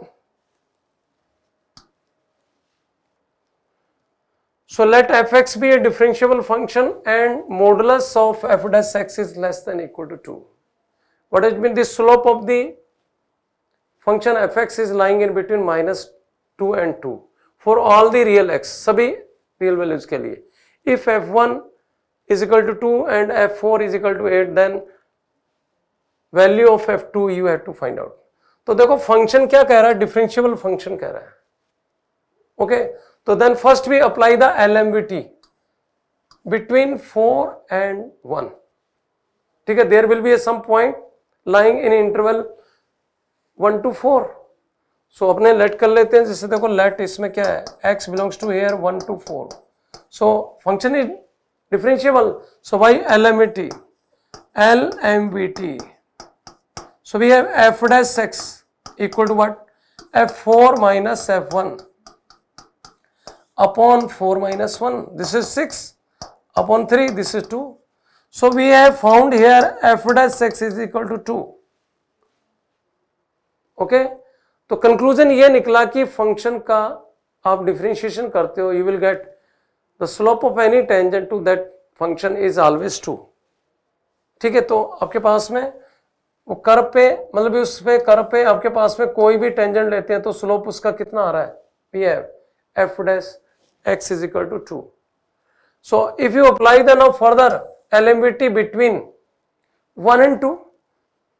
let f x be a differentiable function and modulus of f dash x is less than equal to two What has been the slope of the function fx is lying in between minus 2 and 2 for all the real x, sabhi real values ke liye If f1 is equal to 2 and f4 is equal to 8 then value of f2 you have to find out. तो देखो फंक्शन क्या कह रहा है डिफरेंशियबल फंक्शन कह रहा है ओके तो then first we apply the L M V T between four and one ठीक है there will be a some point lying in interval one to four so अपने लेट कर लेते हैं जैसे देखो लेट इसमें क्या है x belongs to here one to four so function is differentiable so by L M V T L M V T so we f dash x equal to what f four minus f one upon four minus one this is six upon three this is two So we have found here f dash x is equal to 2. Okay okay? तो कंक्लूजन ये निकला कि फंक्शन का आप differentiation karte ho you will get the slope of any tangent to that function is always two ठीक है तो आपके पास में वो कर पे मतलब उस पे कर पे आपके पास में कोई भी टेंजेंट लेते हैं तो स्लोप उसका कितना आ रहा है ये f dash x is equal to two so if you apply the now further LMBT between 1 and 2.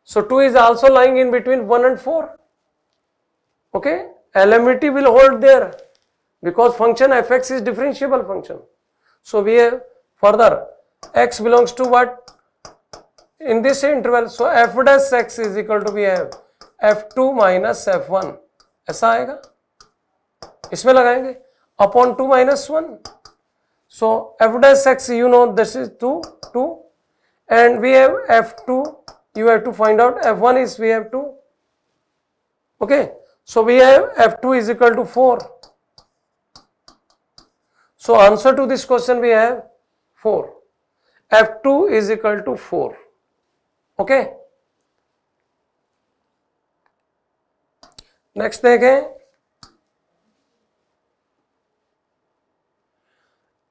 So 2 is also lying in between 1 and 4. Okay, LMBT will hold there because function fx is differentiable function. So we have further x belongs to what? In this interval, so f dash x is equal to we have f2 minus f1. ऐसा आएगा इसमें लगाएंगे upon two minus one So, f dash x you know this is 2 2 and we have f2 you have to find out f1 is we have 2 okay. So, we have f2 is equal to 4. So, answer to this question we have 4 f2 is equal to 4 okay. Next thing.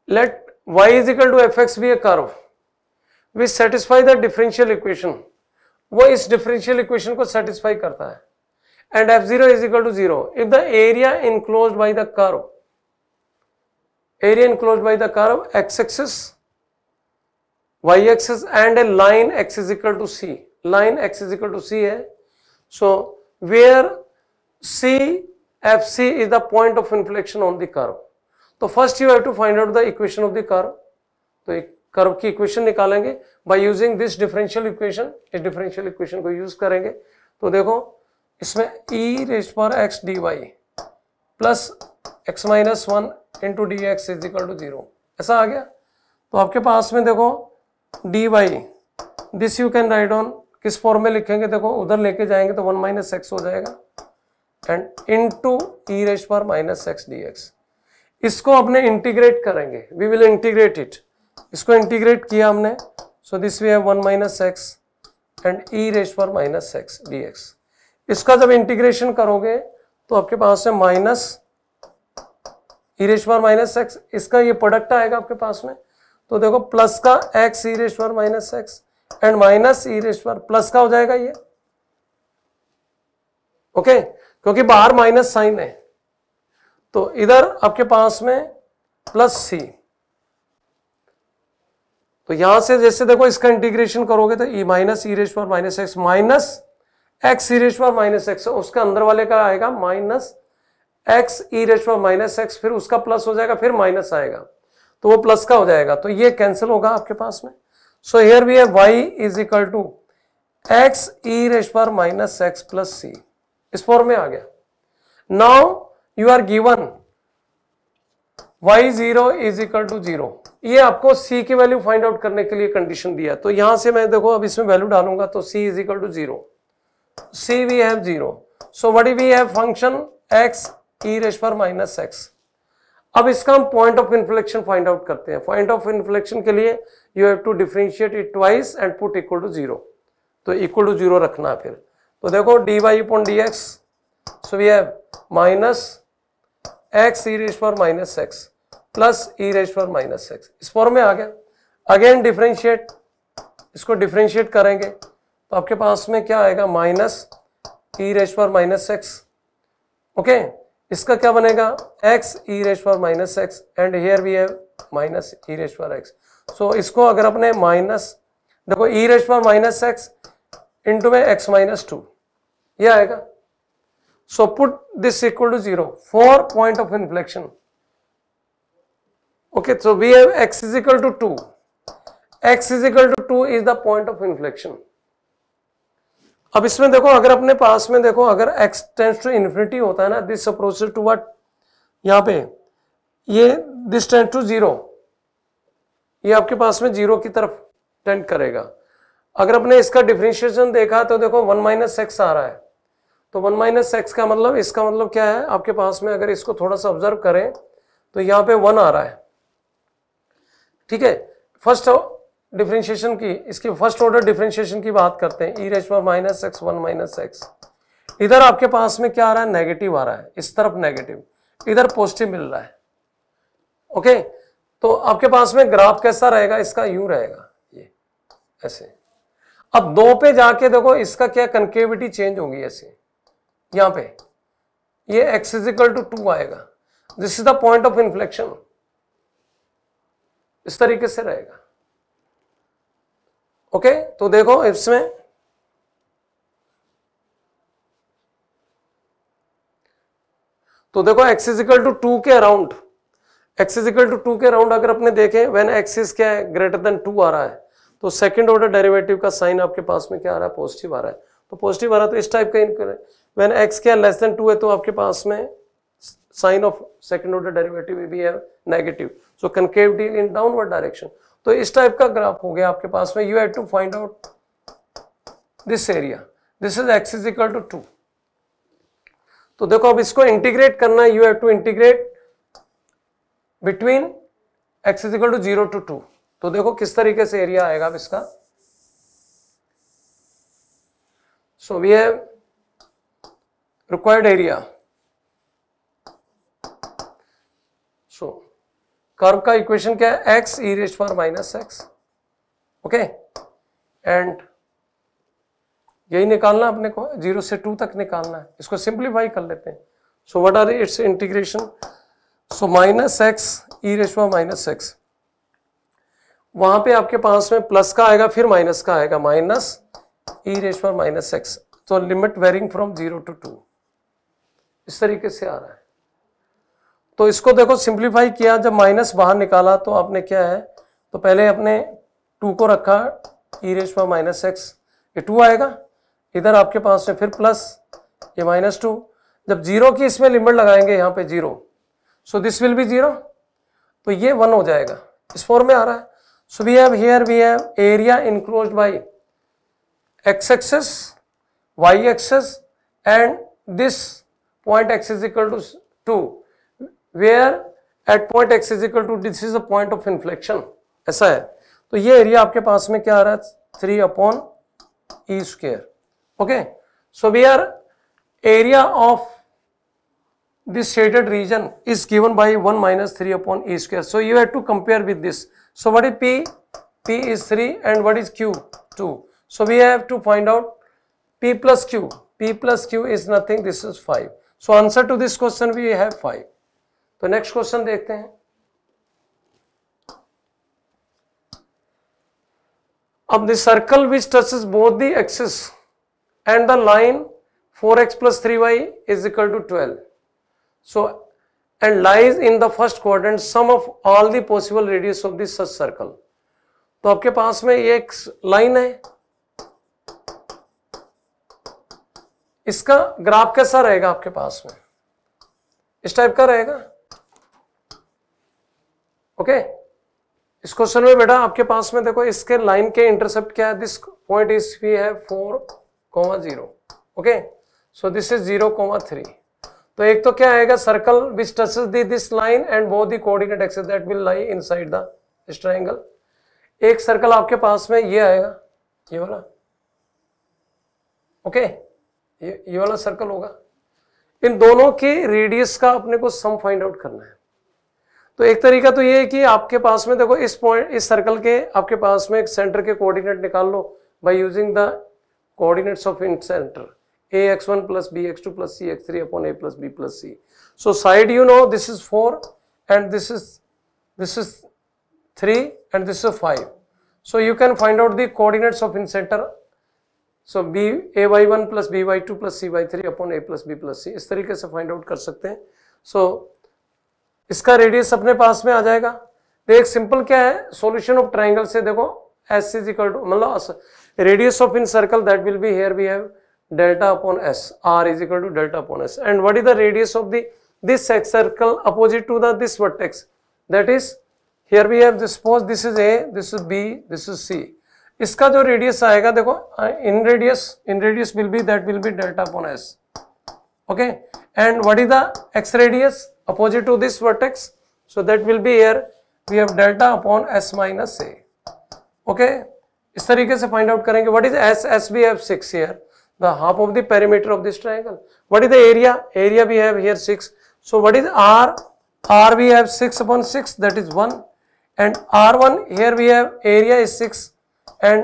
let y is equal to fx be a curve which satisfy the differential equation वो इस differential equation को satisfy करता है and f0 is equal to 0 if the area enclosed by the curve area enclosed by the curve x axis y axis and a line x is equal to c line x is equal to c है so where c fc is the point of inflection on the curve तो first you have to find out the equation of the curve तो एक कर्व की इक्वेशन निकालेंगे by using this differential equation इस डिफरेंशियल इक्वेशन को यूज करेंगे तो देखो इसमें ई रेस्ट पर x d y plus x minus one into d x is equal to zero ऐसा आ गया तो आपके पास में देखो d y this you can write on किस फॉर्म में लिखेंगे देखो उधर लेके जाएंगे तो वन माइनस एक्स हो जाएगा and into e raised पर माइनस एक्स डी एक्स इसको अपने इंटीग्रेट करेंगे वी विल इंटीग्रेट इट इसको इंटीग्रेट किया हमने so this we have one minus x and e raise पर माइनस एक्स डी इसका जब इंटीग्रेशन करोगे तो आपके पास है माइनस ई पर माइनस एक्स इसका ये प्रोडक्ट आएगा आपके पास में तो देखो प्लस का एक्स ई रेज पर minus x and minus e raise पर प्लस का हो जाएगा ये ओके okay? क्योंकि बाहर माइनस साइन है तो इधर आपके पास में प्लस सी तो यहां से जैसे देखो इसका इंटीग्रेशन करोगे तो ई माइनस ई रेज पर minus x minus x e raise पर माइनस एक्स उसके अंदर वाले का आएगा माइनस एक्स ई रेज पर माइनस एक्स फिर उसका प्लस हो जाएगा फिर माइनस आएगा तो वो प्लस का हो जाएगा तो ये कैंसिल होगा आपके पास में सो हेयर भी है y is equal to x e raise पर माइनस एक्स प्लस सी इस फॉर्म में आ गया now you are given y zero is equal to zero ये आपको c की वैल्यू फाइंड आउट करने के लिए कंडीशन दिया तो यहां से मैं देखो अब इसमें वैल्यू डालूंगा तो c is equal to zero c we have zero so what we have function x e raise पर माइनस एक्स अब इसका हम point of inflection find out करते हैं पॉइंट ऑफ इन्फ्लेक्शन के लिए you have to differentiate it twice and put equal to zero तो इक्वल टू जीरो रखना फिर तो देखो d y point d x so we have minus x e raise पर minus x plus e raise पर माइनस एक्स इस फॉर्म में आ गया अगेन डिफ्रेंशिएट इसको डिफ्रेंशिएट करेंगे तो आपके पास में क्या आएगा माइनस ई रेस पर माइनस एक्स ओके इसका क्या बनेगा एक्स ई रेस पर minus x and here we have minus e raise पर एक्स सो इसको अगर अपने माइनस देखो ई रेस पर माइनस एक्स इंटू में एक्स माइनस टू यह आएगा So put this equal to 0, 4 point of inflection. Okay, so we have x is equal to 2. x is equal to 2 is the point of inflection. अब इसमें देखो अगर अपने पास में देखो अगर x टेंस टू इन्फिनिटी होता है ना दिस अप्रोच टू वट यहाँ पे ये दिस टेंस टू जीरो ये आपके पास में जीरो की तरफ टेंड करेगा अगर अपने इसका डिफ्रेंशिएशन देखा तो देखो वन माइनस एक्स आ रहा है तो वन माइनस एक्स का मतलब इसका मतलब क्या है आपके पास में अगर इसको थोड़ा सा ऑब्जर्व करें तो यहां पे वन आ रहा है ठीक है फर्स्ट डिफ्रेंशिएशन की इसकी फर्स्ट ऑर्डर डिफ्रेंशिएशन की बात करते हैं ई रेशमा minus x one minus x इधर आपके पास में क्या आ रहा है नेगेटिव आ रहा है इस तरफ नेगेटिव इधर पॉजिटिव मिल रहा है ओके तो आपके पास में ग्राफ कैसा रहेगा इसका यू रहेगा ये ऐसे अब दो पे जाके देखो इसका क्या कंकेविटी चेंज होगी ऐसे यहां पे ये x is equal to two आएगा this is the point of inflection इस तरीके से रहेगा ओके okay? तो देखो इसमें तो देखो x is equal to two के around x is equal to two के अराउंड अगर अपने देखें वेन एक्स इज क्या है ग्रेटर देन टू आ रहा है तो सेकंड ऑर्डर डेरिवेटिव का साइन आपके पास में क्या आ रहा है पॉजिटिव आ रहा है तो पॉजिटिव आ रहा है तो इस टाइप का वेन एक्स क्या लेस देन टू है तो आपके पास में sign of second order derivative भी है negative so concave deal in downward direction तो इस टाइप का ग्राफ हो गया आपके पास में you have to find out this area this is x is equal to two तो देखो अब इसको इंटीग्रेट करना you have to integrate between x is equal to zero to two तो देखो किस तरीके से एरिया आएगा अब इसका so we have required area. So, curve का इक्वेशन क्या है एक्स ई रेस्ट पर माइनस एक्स ओके एंड यही निकालना अपने को जीरो से टू तक निकालना है इसको सिंप्लीफाई कर लेते हैं so what are its integration so minus x e raised minus x वहां पे आपके पास में प्लस का आएगा फिर माइनस का आएगा minus e raised minus x तो limit varying from zero to two इस तरीके से आ रहा है तो इसको देखो सिंप्लीफाई किया जब माइनस बाहर निकाला तो आपने क्या है तो पहले अपने टू को रखा ई रेस पर माइनस एक्स ये टू आएगा इधर आपके पास में फिर प्लस ये माइनस टू जब जीरो की इसमें लिमिट लगाएंगे यहाँ पे zero so this will be zero तो ये वन हो जाएगा इस फोर में आ रहा है so we have here we have area enclose by x axis y axis and this point x is equal to 2 where at point x is equal to this is the point of inflection ऐसा है तो ये एरिया आपके पास में क्या आ रहा है three upon e square okay so we are area of this shaded region is given by 1 minus 3 upon e square. So, you have to compare with this. So, what is P? P is 3 and what is Q? 2. So, we have to find out P plus Q. P plus Q is nothing, this is 5. So answer to this question we have five तो नेक्स्ट क्वेश्चन देखते हैं अब the circle which touches both the axis and the line 4x plus 3y is equal to 12. So, and lies in the first quadrant sum of all the possible radius of this such circle. तो आपके पास में ये एक लाइन है इसका ग्राफ कैसा रहेगा आपके पास में इस टाइप का रहेगा ओके इस क्वेश्चन में बेटा आपके पास में देखो इसके लाइन के इंटरसेप्ट क्या है दिस पॉइंट इज वी है four comma zero okay so this is zero comma three तो एक तो क्या आएगा circle which touches the this line and both the coordinate axes that will lie inside the triangle एक सर्कल आपके पास में ये आएगा ये वाला ओके okay? ये ये वाला सर्कल होगा इन दोनों के रेडियस का अपने को सम फाइंड आउट करना है तो एक तरीका तो ये है कि आपके पास में देखो इस पॉइंट इस सर्कल के आपके पास में एक सेंटर के कोऑर्डिनेट निकाल लो by using the coordinates of incentre a x one plus b x two plus c x three upon a plus b plus c so side you know this is four and this is this is three and this is five so you can find out the coordinates of incentre so b a y one plus b y two plus c y three upon a plus b plus c इस तरीके से फाइंड आउट कर सकते हैं सो so, इसका रेडियस अपने पास में आ जाएगा तो एक सिंपल क्या है सोल्यूशन ऑफ ट्राइंगल से देखो एस इज इक्वल टू मतलब radius of incircle that will be here we have delta upon s r is equal to delta upon s and what is the radius of the this excircle opposite to the this what that is here we have this pose this is a this is b this is c इसका जो रेडियस आएगा देखो inradius inradius will be that will be delta upon s okay and what is the exradius opposite to this vertex so that will be here we have delta upon s minus a okay इस तरीके से फाइंड आउट करेंगे what is s s we have six here the half of the perimeter of this triangle what is the area area we have here six so what is r r we have six upon six that is one and r one here we have area is six And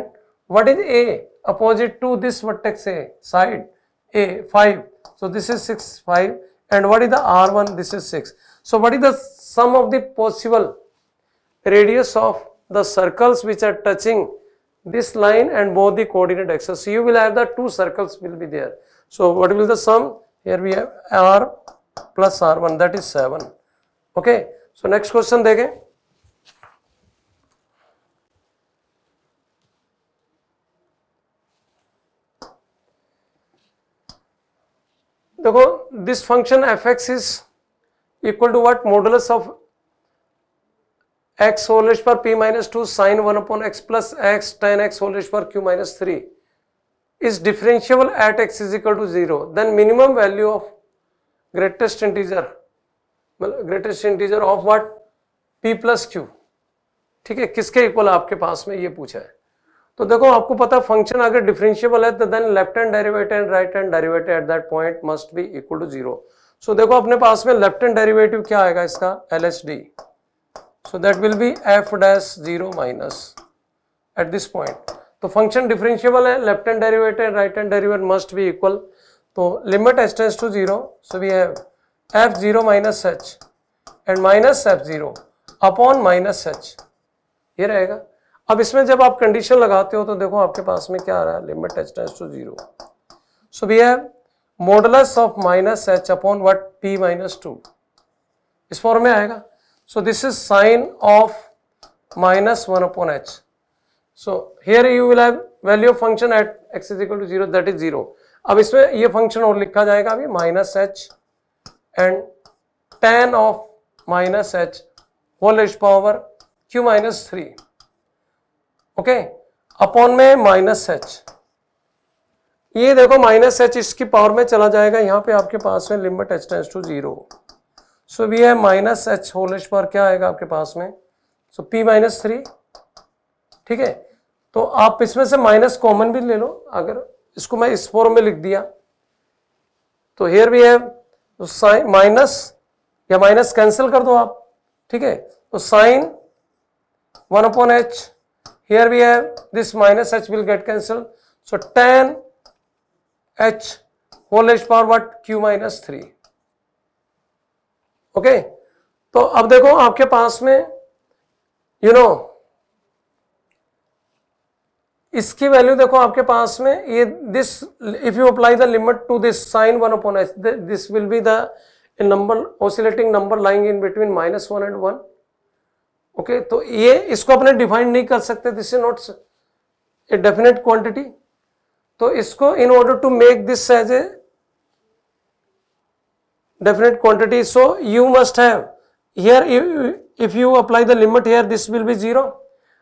what is A? Opposite to this vertex A, side A, 5. So this is 6, 5. And what is the R1? This is 6. So what is the sum of the possible radius of the circles which are touching this line and both the coordinate axes. So you will have the two circles will be there. So what will the sum? Here we have R plus R1 that is 7. Okay. So next question देखें. देखो this function f x is equal to what modulus of x whole power p minus two sine one upon x plus x tan x whole power q minus three is differentiable at x is equal to zero then minimum value of greatest integer मतलब greatest integer of what p plus q ठीक है किसके इक्वल आपके पास में ये पूछा है तो देखो आपको पता फंक्शन अगर डिफरेंशियबल है तो then left hand derivative and right hand derivative at that point must be equal to zero so देखो अपने पास में लेफ्ट हैंड डेरिवेटिव क्या आएगा इसका L S D so that will be f dash zero minus at this point तो फंक्शन डिफरेंशियबल है left hand derivative and right hand derivative must be equal तो limit s tends to zero so we have f zero minus h and minus f zero upon minus h ये रहेगा अब इसमें जब आप कंडीशन लगाते हो तो देखो आपके पास में क्या आ रहा है limit h tends to zero so we है modulus of minus h upon what p minus two इस फॉर्म में आएगा so this is sine of minus one upon h so here you will have value of function at x is equal to zero that is zero अब इसमें ये फंक्शन और लिखा जाएगा अभी minus h and tan of minus h whole h power Q minus three okay upon में माइनस एच ये देखो माइनस एच इसकी पावर में चला जाएगा यहां पे आपके पास में limit h tends to zero so भी है माइनस एच होल एच पर क्या आएगा आपके पास में सो पी माइनस थ्री ठीक है तो आप इसमें से माइनस कॉमन भी ले लो अगर इसको मैं इस फॉर्म में लिख दिया तो हेयर भी है माइनस तो या माइनस कैंसिल कर दो आप ठीक है तो sine one upon h here we have this minus h will get cancelled. So tan h whole h power what q minus three okay तो अब देखो आपके पास में यू you नो know, इसकी वैल्यू देखो आपके पास में ये this if you apply the limit to this sine one upon h this will be the number oscillating number lying in between minus one and one okay तो ये इसको अपने डिफाइन नहीं कर सकते this is not a definite quantity तो इसको in order to make this as a definite quantity so you must have here if you apply the limit here this will be zero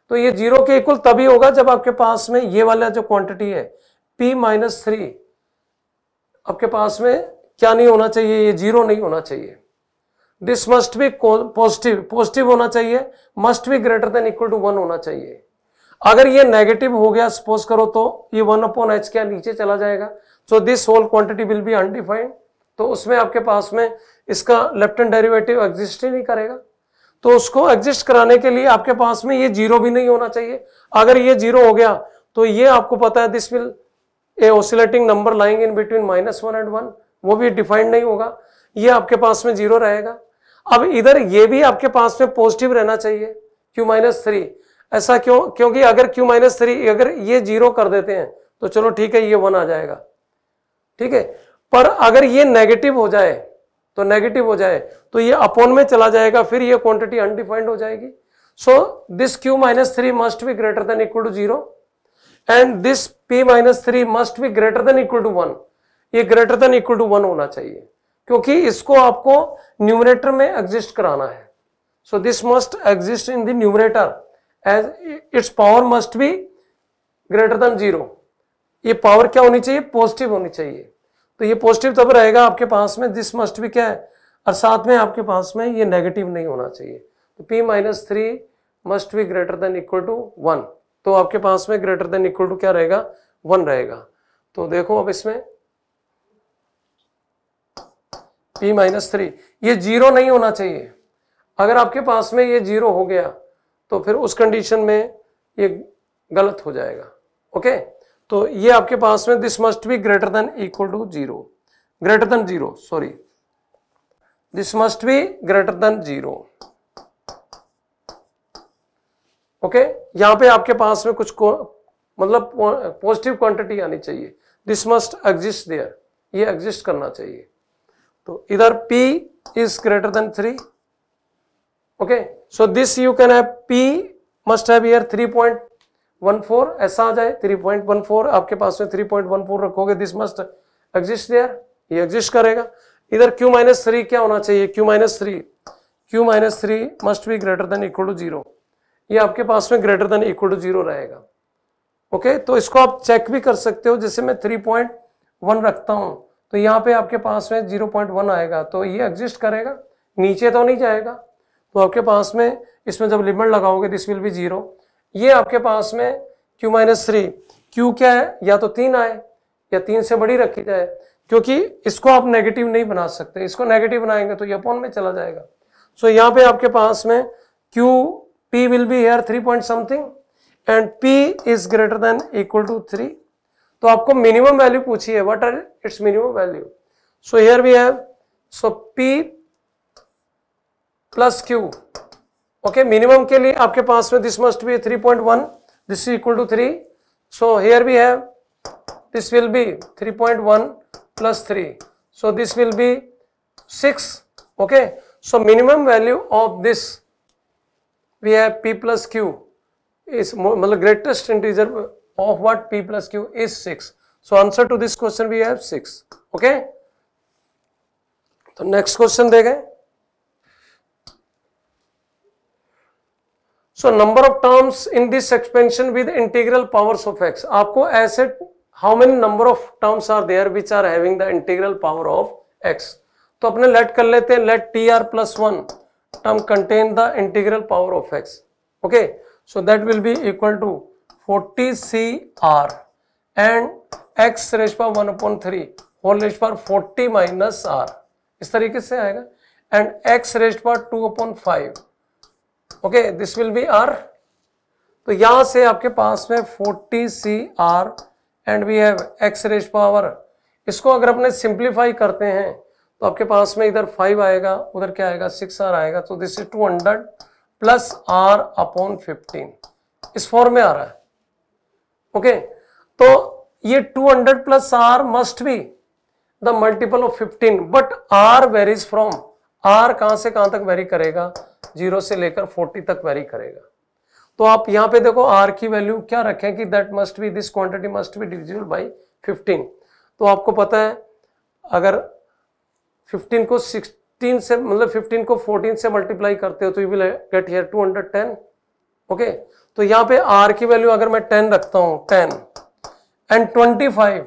तो ये जीरो के इक्वल तभी होगा जब आपके पास में ये वाला जो क्वांटिटी है p माइनस थ्री आपके पास में क्या नहीं होना चाहिए ये जीरो नहीं होना चाहिए दिस मस्ट भी पॉजिटिव पॉजिटिव होना चाहिए मस्ट भी greater than equal to one होना चाहिए अगर ये नेगेटिव हो गया सपोज करो तो ये वन अपॉन एच क्या नीचे चला जाएगा so this whole quantity will be undefined तो उसमें आपके पास में इसका लेफ्ट एंड डेरिवेटिव एग्जिस्ट ही नहीं करेगा तो उसको एग्जिस्ट कराने के लिए आपके पास में ये जीरो भी नहीं होना चाहिए अगर ये जीरो हो गया तो ये आपको पता है this will a oscillating number lying in between minus one and one वो भी डिफाइंड नहीं होगा ये आपके पास में जीरो रहेगा अब इधर ये भी आपके पास में पॉजिटिव रहना चाहिए क्यू माइनस थ्री ऐसा क्यों क्योंकि अगर क्यू माइनस थ्री अगर ये जीरो कर देते हैं तो चलो ठीक है ये वन आ जाएगा ठीक है पर अगर ये नेगेटिव हो जाए तो नेगेटिव हो जाए तो ये अपोन में चला जाएगा फिर ये क्वांटिटी अनडिफाइंड हो जाएगी so this q minus three must be greater than equal to zero and this p minus three must be greater than equal to one ये greater than equal to one होना चाहिए क्योंकि इसको आपको न्यूमरेटर में एग्जिस्ट कराना है so this must exist in the numerator as its power must be greater than zero ये पावर क्या होनी चाहिए पॉजिटिव होनी चाहिए तो ये पॉजिटिव तब रहेगा आपके पास में दिस मस्ट भी क्या है और साथ में आपके पास में ये नेगेटिव नहीं होना चाहिए तो p माइनस थ्री मस्ट भी greater than equal to one तो आपके पास में ग्रेटर देन इक्वल टू क्या रहेगा वन रहेगा तो देखो अब इसमें p माइनस थ्री ये जीरो नहीं होना चाहिए अगर आपके पास में ये जीरो हो गया तो फिर उस कंडीशन में ये गलत हो जाएगा ओके तो ये आपके पास में this must be greater than equal to zero greater than zero sorry this must be greater than zero okay यहां पे आपके पास में कुछ मतलब पॉजिटिव क्वांटिटी आनी चाहिए दिस मस्ट एग्जिस्ट देयर ये एग्जिस्ट करना चाहिए तो इधर P is greater than three okay so this you can have P must have here 3.14 ऐसा आ जाए 3.14 आपके पास में 3.14 रखोगे दिस मस्ट एग्जिस्ट देयर ये एग्जिस्ट करेगा इधर Q माइनस थ्री क्या होना चाहिए Q minus three q minus three must be greater than equal to zero ये आपके पास में greater than equal to zero रहेगा ओके okay? तो इसको आप चेक भी कर सकते हो जैसे मैं थ्री पॉइंट वन रखता हूं तो यहाँ पे आपके पास में जीरो पॉइंट वन आएगा तो ये एग्जिस्ट करेगा नीचे तो नहीं जाएगा तो आपके पास में इसमें जब लिमिट लगाओगे दिस विल बी जीरो ये आपके पास में क्यू माइनस थ्री क्यू क्या है या तो तीन आए या तीन से बड़ी रखी जाए क्योंकि इसको आप नेगेटिव नहीं बना सकते इसको नेगेटिव बनाएंगे तो ये अपॉन में चला जाएगा सो so, यहाँ पे आपके पास में q p will be here three point something and p is greater than equal to three तो आपको मिनिमम वैल्यू पूछी है what are its minimum value so here we have so P plus q okay minimum के लिए आपके पास में this must be three point one this is equal to three so here we have this will be three point one plus three so this will be six okay so minimum value of this we have p plus Q is मतलब greatest integer of what p plus q is 6 so answer to this question we have 6 okay तो नेक्स्ट क्वेश्चन दे so number of terms in this expansion with integral powers of x आपको ऐसे how many number of terms are there which are having the integral power of x तो अपने लेट कर लेते हैं let t r plus one term contain the integral power of x okay so that will be equal to forty c r and x raise power one upon three whole raise power forty minus r इस तरीके से आएगा and x raise power two upon five okay this will be r तो यहां से आपके पास में forty c r and we have x raise power इसको अगर अपने सिंप्लीफाई करते हैं तो आपके पास में इधर फाइव आएगा उधर क्या आएगा सिक्स आर आएगा तो this is two hundred plus r upon fifteen इस फॉर्म में आ रहा है ओके तो ये 200 plus r must be the multiple of 15 but r varies from r कहां से कहां तक वेरी करेगा जीरो से लेकर 40 तक वेरी करेगा तो आप यहां पे देखो आर की वैल्यू क्या रखें कि that must be this quantity must be divisible by 15 तो आपको पता है अगर 15 को 16 से मतलब 15 को 14 से मल्टीप्लाई करते हो तो you will get here 210 okay okay? तो यहां पे आर की वैल्यू अगर मैं टेन रखता हूं ten and twenty five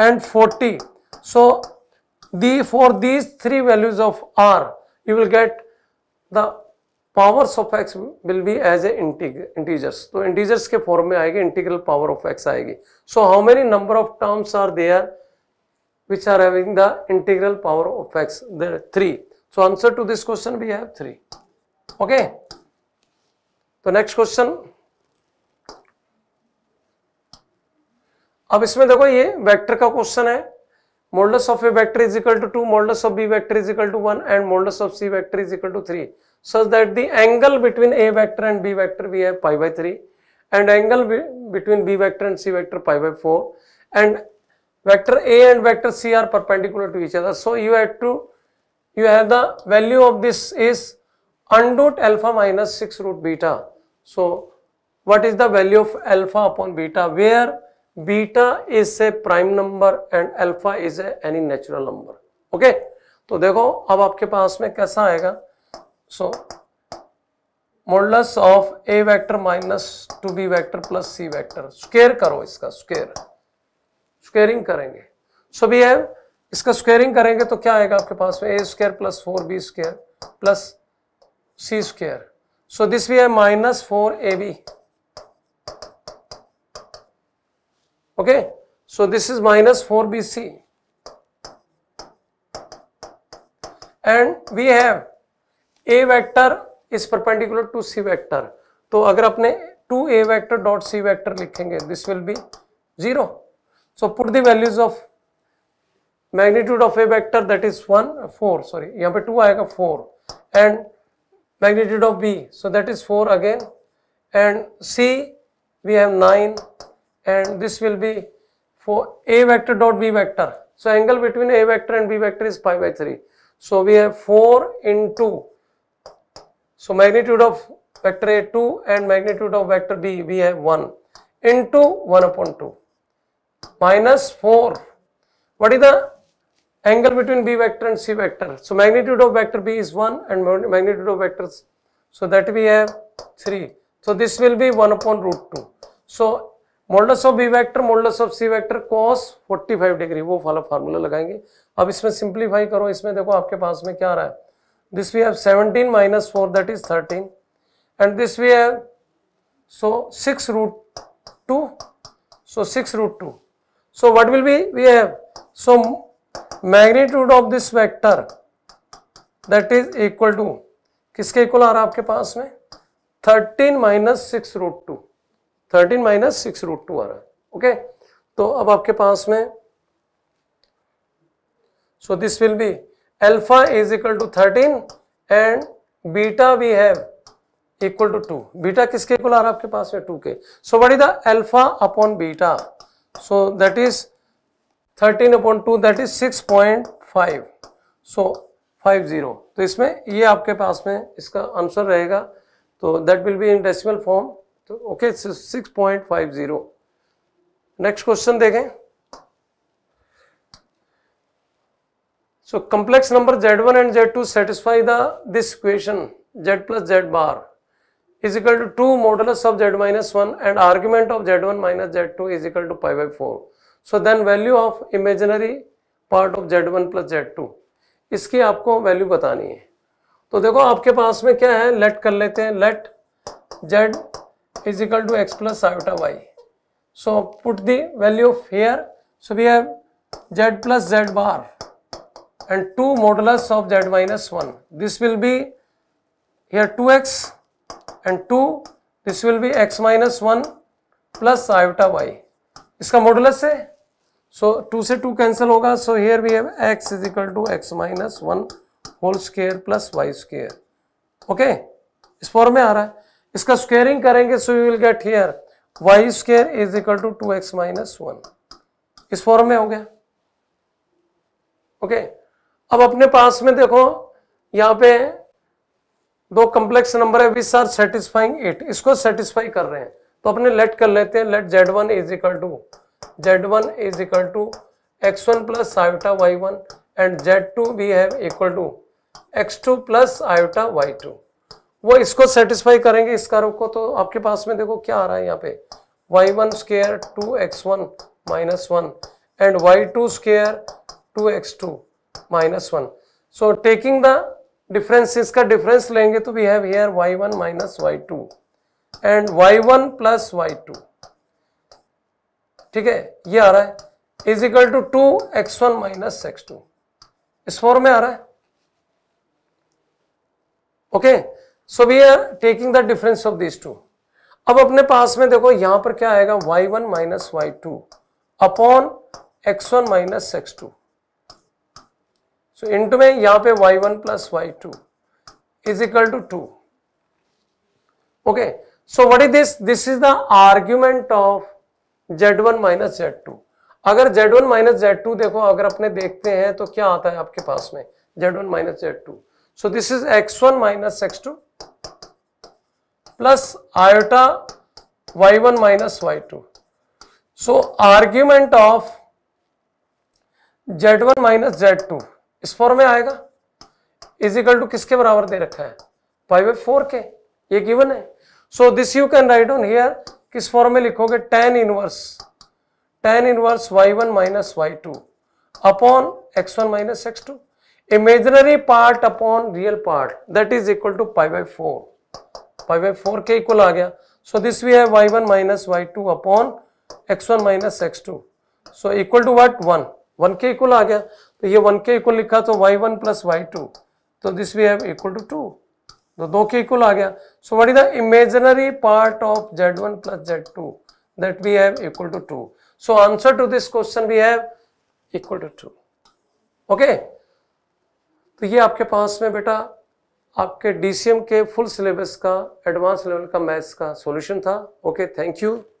and forty so the for these three values of r you will get the powers of x will be as a integers तो इंटीजर्स के फॉर्म में आएगी इंटीग्रल पावर ऑफ एक्स आएगी so how many number of terms are there which are having the integral power of x three so answer to this question we have three okay okay तो नेक्स्ट क्वेश्चन अब इसमें देखो ये वेक्टर का क्वेश्चन है modulus of A vector is equal to two modulus of B vector is equal to one and modulus of C vector is equal to three such that the angle between A vector and B vector we है pi by three and angle between B vector and C vector pi by four and vector A and vector C are perpendicular to each other so you have to you have the value of this is root alpha minus 6 root beta. So, what is the value of alpha upon beta? Where beta is a prime number and alpha is a any natural number. Okay? तो देखो अब आपके पास में कैसा आएगा so modulus of A vector minus two B vector plus C vector square करो इसका स्क्वेयर स्क्वेयरिंग करेंगे सो बी है इसका स्क्वेयरिंग करेंगे तो क्या आएगा आपके पास में A square plus four B square plus c square. So this we have minus 4ab. Okay. So this is minus 4bc. And we have a vector is perpendicular to c vector. तो अगर अपने 2a vector dot c vector लिखेंगे this will be 0. So put the values of magnitude of a vector that is 1 4 sorry यहाँ पे 2 आएगा 4 and magnitude of B. So that is 4 again and C we have 9 and this will be for A vector dot B vector. So angle between A vector and B vector is pi by 3. So we have 4 into so magnitude of vector A 2 and magnitude of vector B we have 1 into 1 upon 2 minus 4. What is the angle between B vector and C vector. So magnitude of vector B is 1 and magnitude of vectors. So that we have 3. So this will be 1 upon root 2. So modulus of B vector, modulus of C vector cos 45 degree. Wo follow formula lagayenge. Ab isme simplify karo. Isme dekho aapke paas mein kya This we have 17 minus 4 that is 13. And this we have so 6 root 2. So 6 root 2. So what will be we have? So magnitude of this vector that is equal to किसके इक्वल आ रहा है आपके पास में thirteen minus six root two thirteen minus six root two आ रहा है ओके तो अब आपके पास में so this will be alpha is equal to thirteen and beta we have equal to two beta किसके इक्वल आ रहा है आपके पास में टू के so what is the alpha upon beta so that is thirteen upon two that six point five so five zero तो इसमें ये आपके पास में इसका आंसर रहेगा तो that will be in decimal form तो okay six point five zero next question देखें so complex number Z one and Z two satisfy the this question Z plus Z bar is equal to two modulus of Z minus one and argument of Z one minus Z two is equal to five by four so then value of imaginary part of Z one plus Z to इसकी आपको वैल्यू बतानी है तो देखो आपके पास में क्या है लेट कर लेते हैं let Z is equal to x plus iota Y so put the value of here so we have Z plus Z bar and two 2 of Z minus one this will be here two X and two this will be x minus one plus iota Y इसका मॉडुलस है सो टू से टू कैंसिल होगा so here we have x is equal to X minus one whole square plus Y square okay इस फॉर्म में आ रहा है इसका स्केयरिंग करेंगे so you will get here Y square is equal to two X minus one इस फॉर्म में हो गया ओके okay. अब अपने पास में देखो यहां पे दो कंप्लेक्स नंबर है विच आर सेटिस्फाइंग इट इसको सेटिस्फाई कर रहे हैं तो अपने लेट कर लेते हैं let Z one is equal to Z one is equal to X one plus iota Y one and Z two we have equal to x two plus iota Y two वो इसको सेटिस्फाई करेंगे इस कर्व को तो आपके पास में देखो क्या आ रहा है यहाँ पे Y one square two X one minus one and Y two square two x two minus one so taking the difference इसका डिफरेंस लेंगे तो we have here Y one minus Y two and Y one plus Y two ठीक है ये आ रहा है is equal to two X one minus X two इस फॉर्म में आ रहा है okay so we are taking the difference of this two अब अपने पास में देखो यहां पर क्या आएगा Y one minus Y two upon X one minus X two so into में यहां पे Y one plus Y two is equal to two okay so what is this this is the argument of Z one minus Z two अगर Z one minus Z two देखो अगर अपने देखते हैं तो क्या आता है आपके पास में Z one minus Z two so this is X one minus X two plus iota Y one minus Y two so argument of Z one minus Z two इस फॉर्म में आएगा इज इक्वल टू किसके बराबर दे रखा है फाइव बाई फोर के ये गिवन है so this you can write on here किस फॉर्म में लिखोगे tan inverse tan inverse Y one minus Y two upon X one minus X two imaginary part upon real part that is equal to pi by four pi by four के इक्वल आ गया सो दिस वी है Y one minus Y two upon X one minus X two so equal to what one one के इक्वल आ गया तो ये वन के इक्वल लिखा तो Y one plus Y two तो this we have equal to two तो दो के इक्वल आ गया so what is the imaginary part of Z one plus Z two that we have equal to two so answer to this question we have equal to two okay तो ये आपके पास में बेटा आपके डीसीएम के फुल सिलेबस का एडवांस लेवल का मैथ्स का सॉल्यूशन था ओके थैंक यू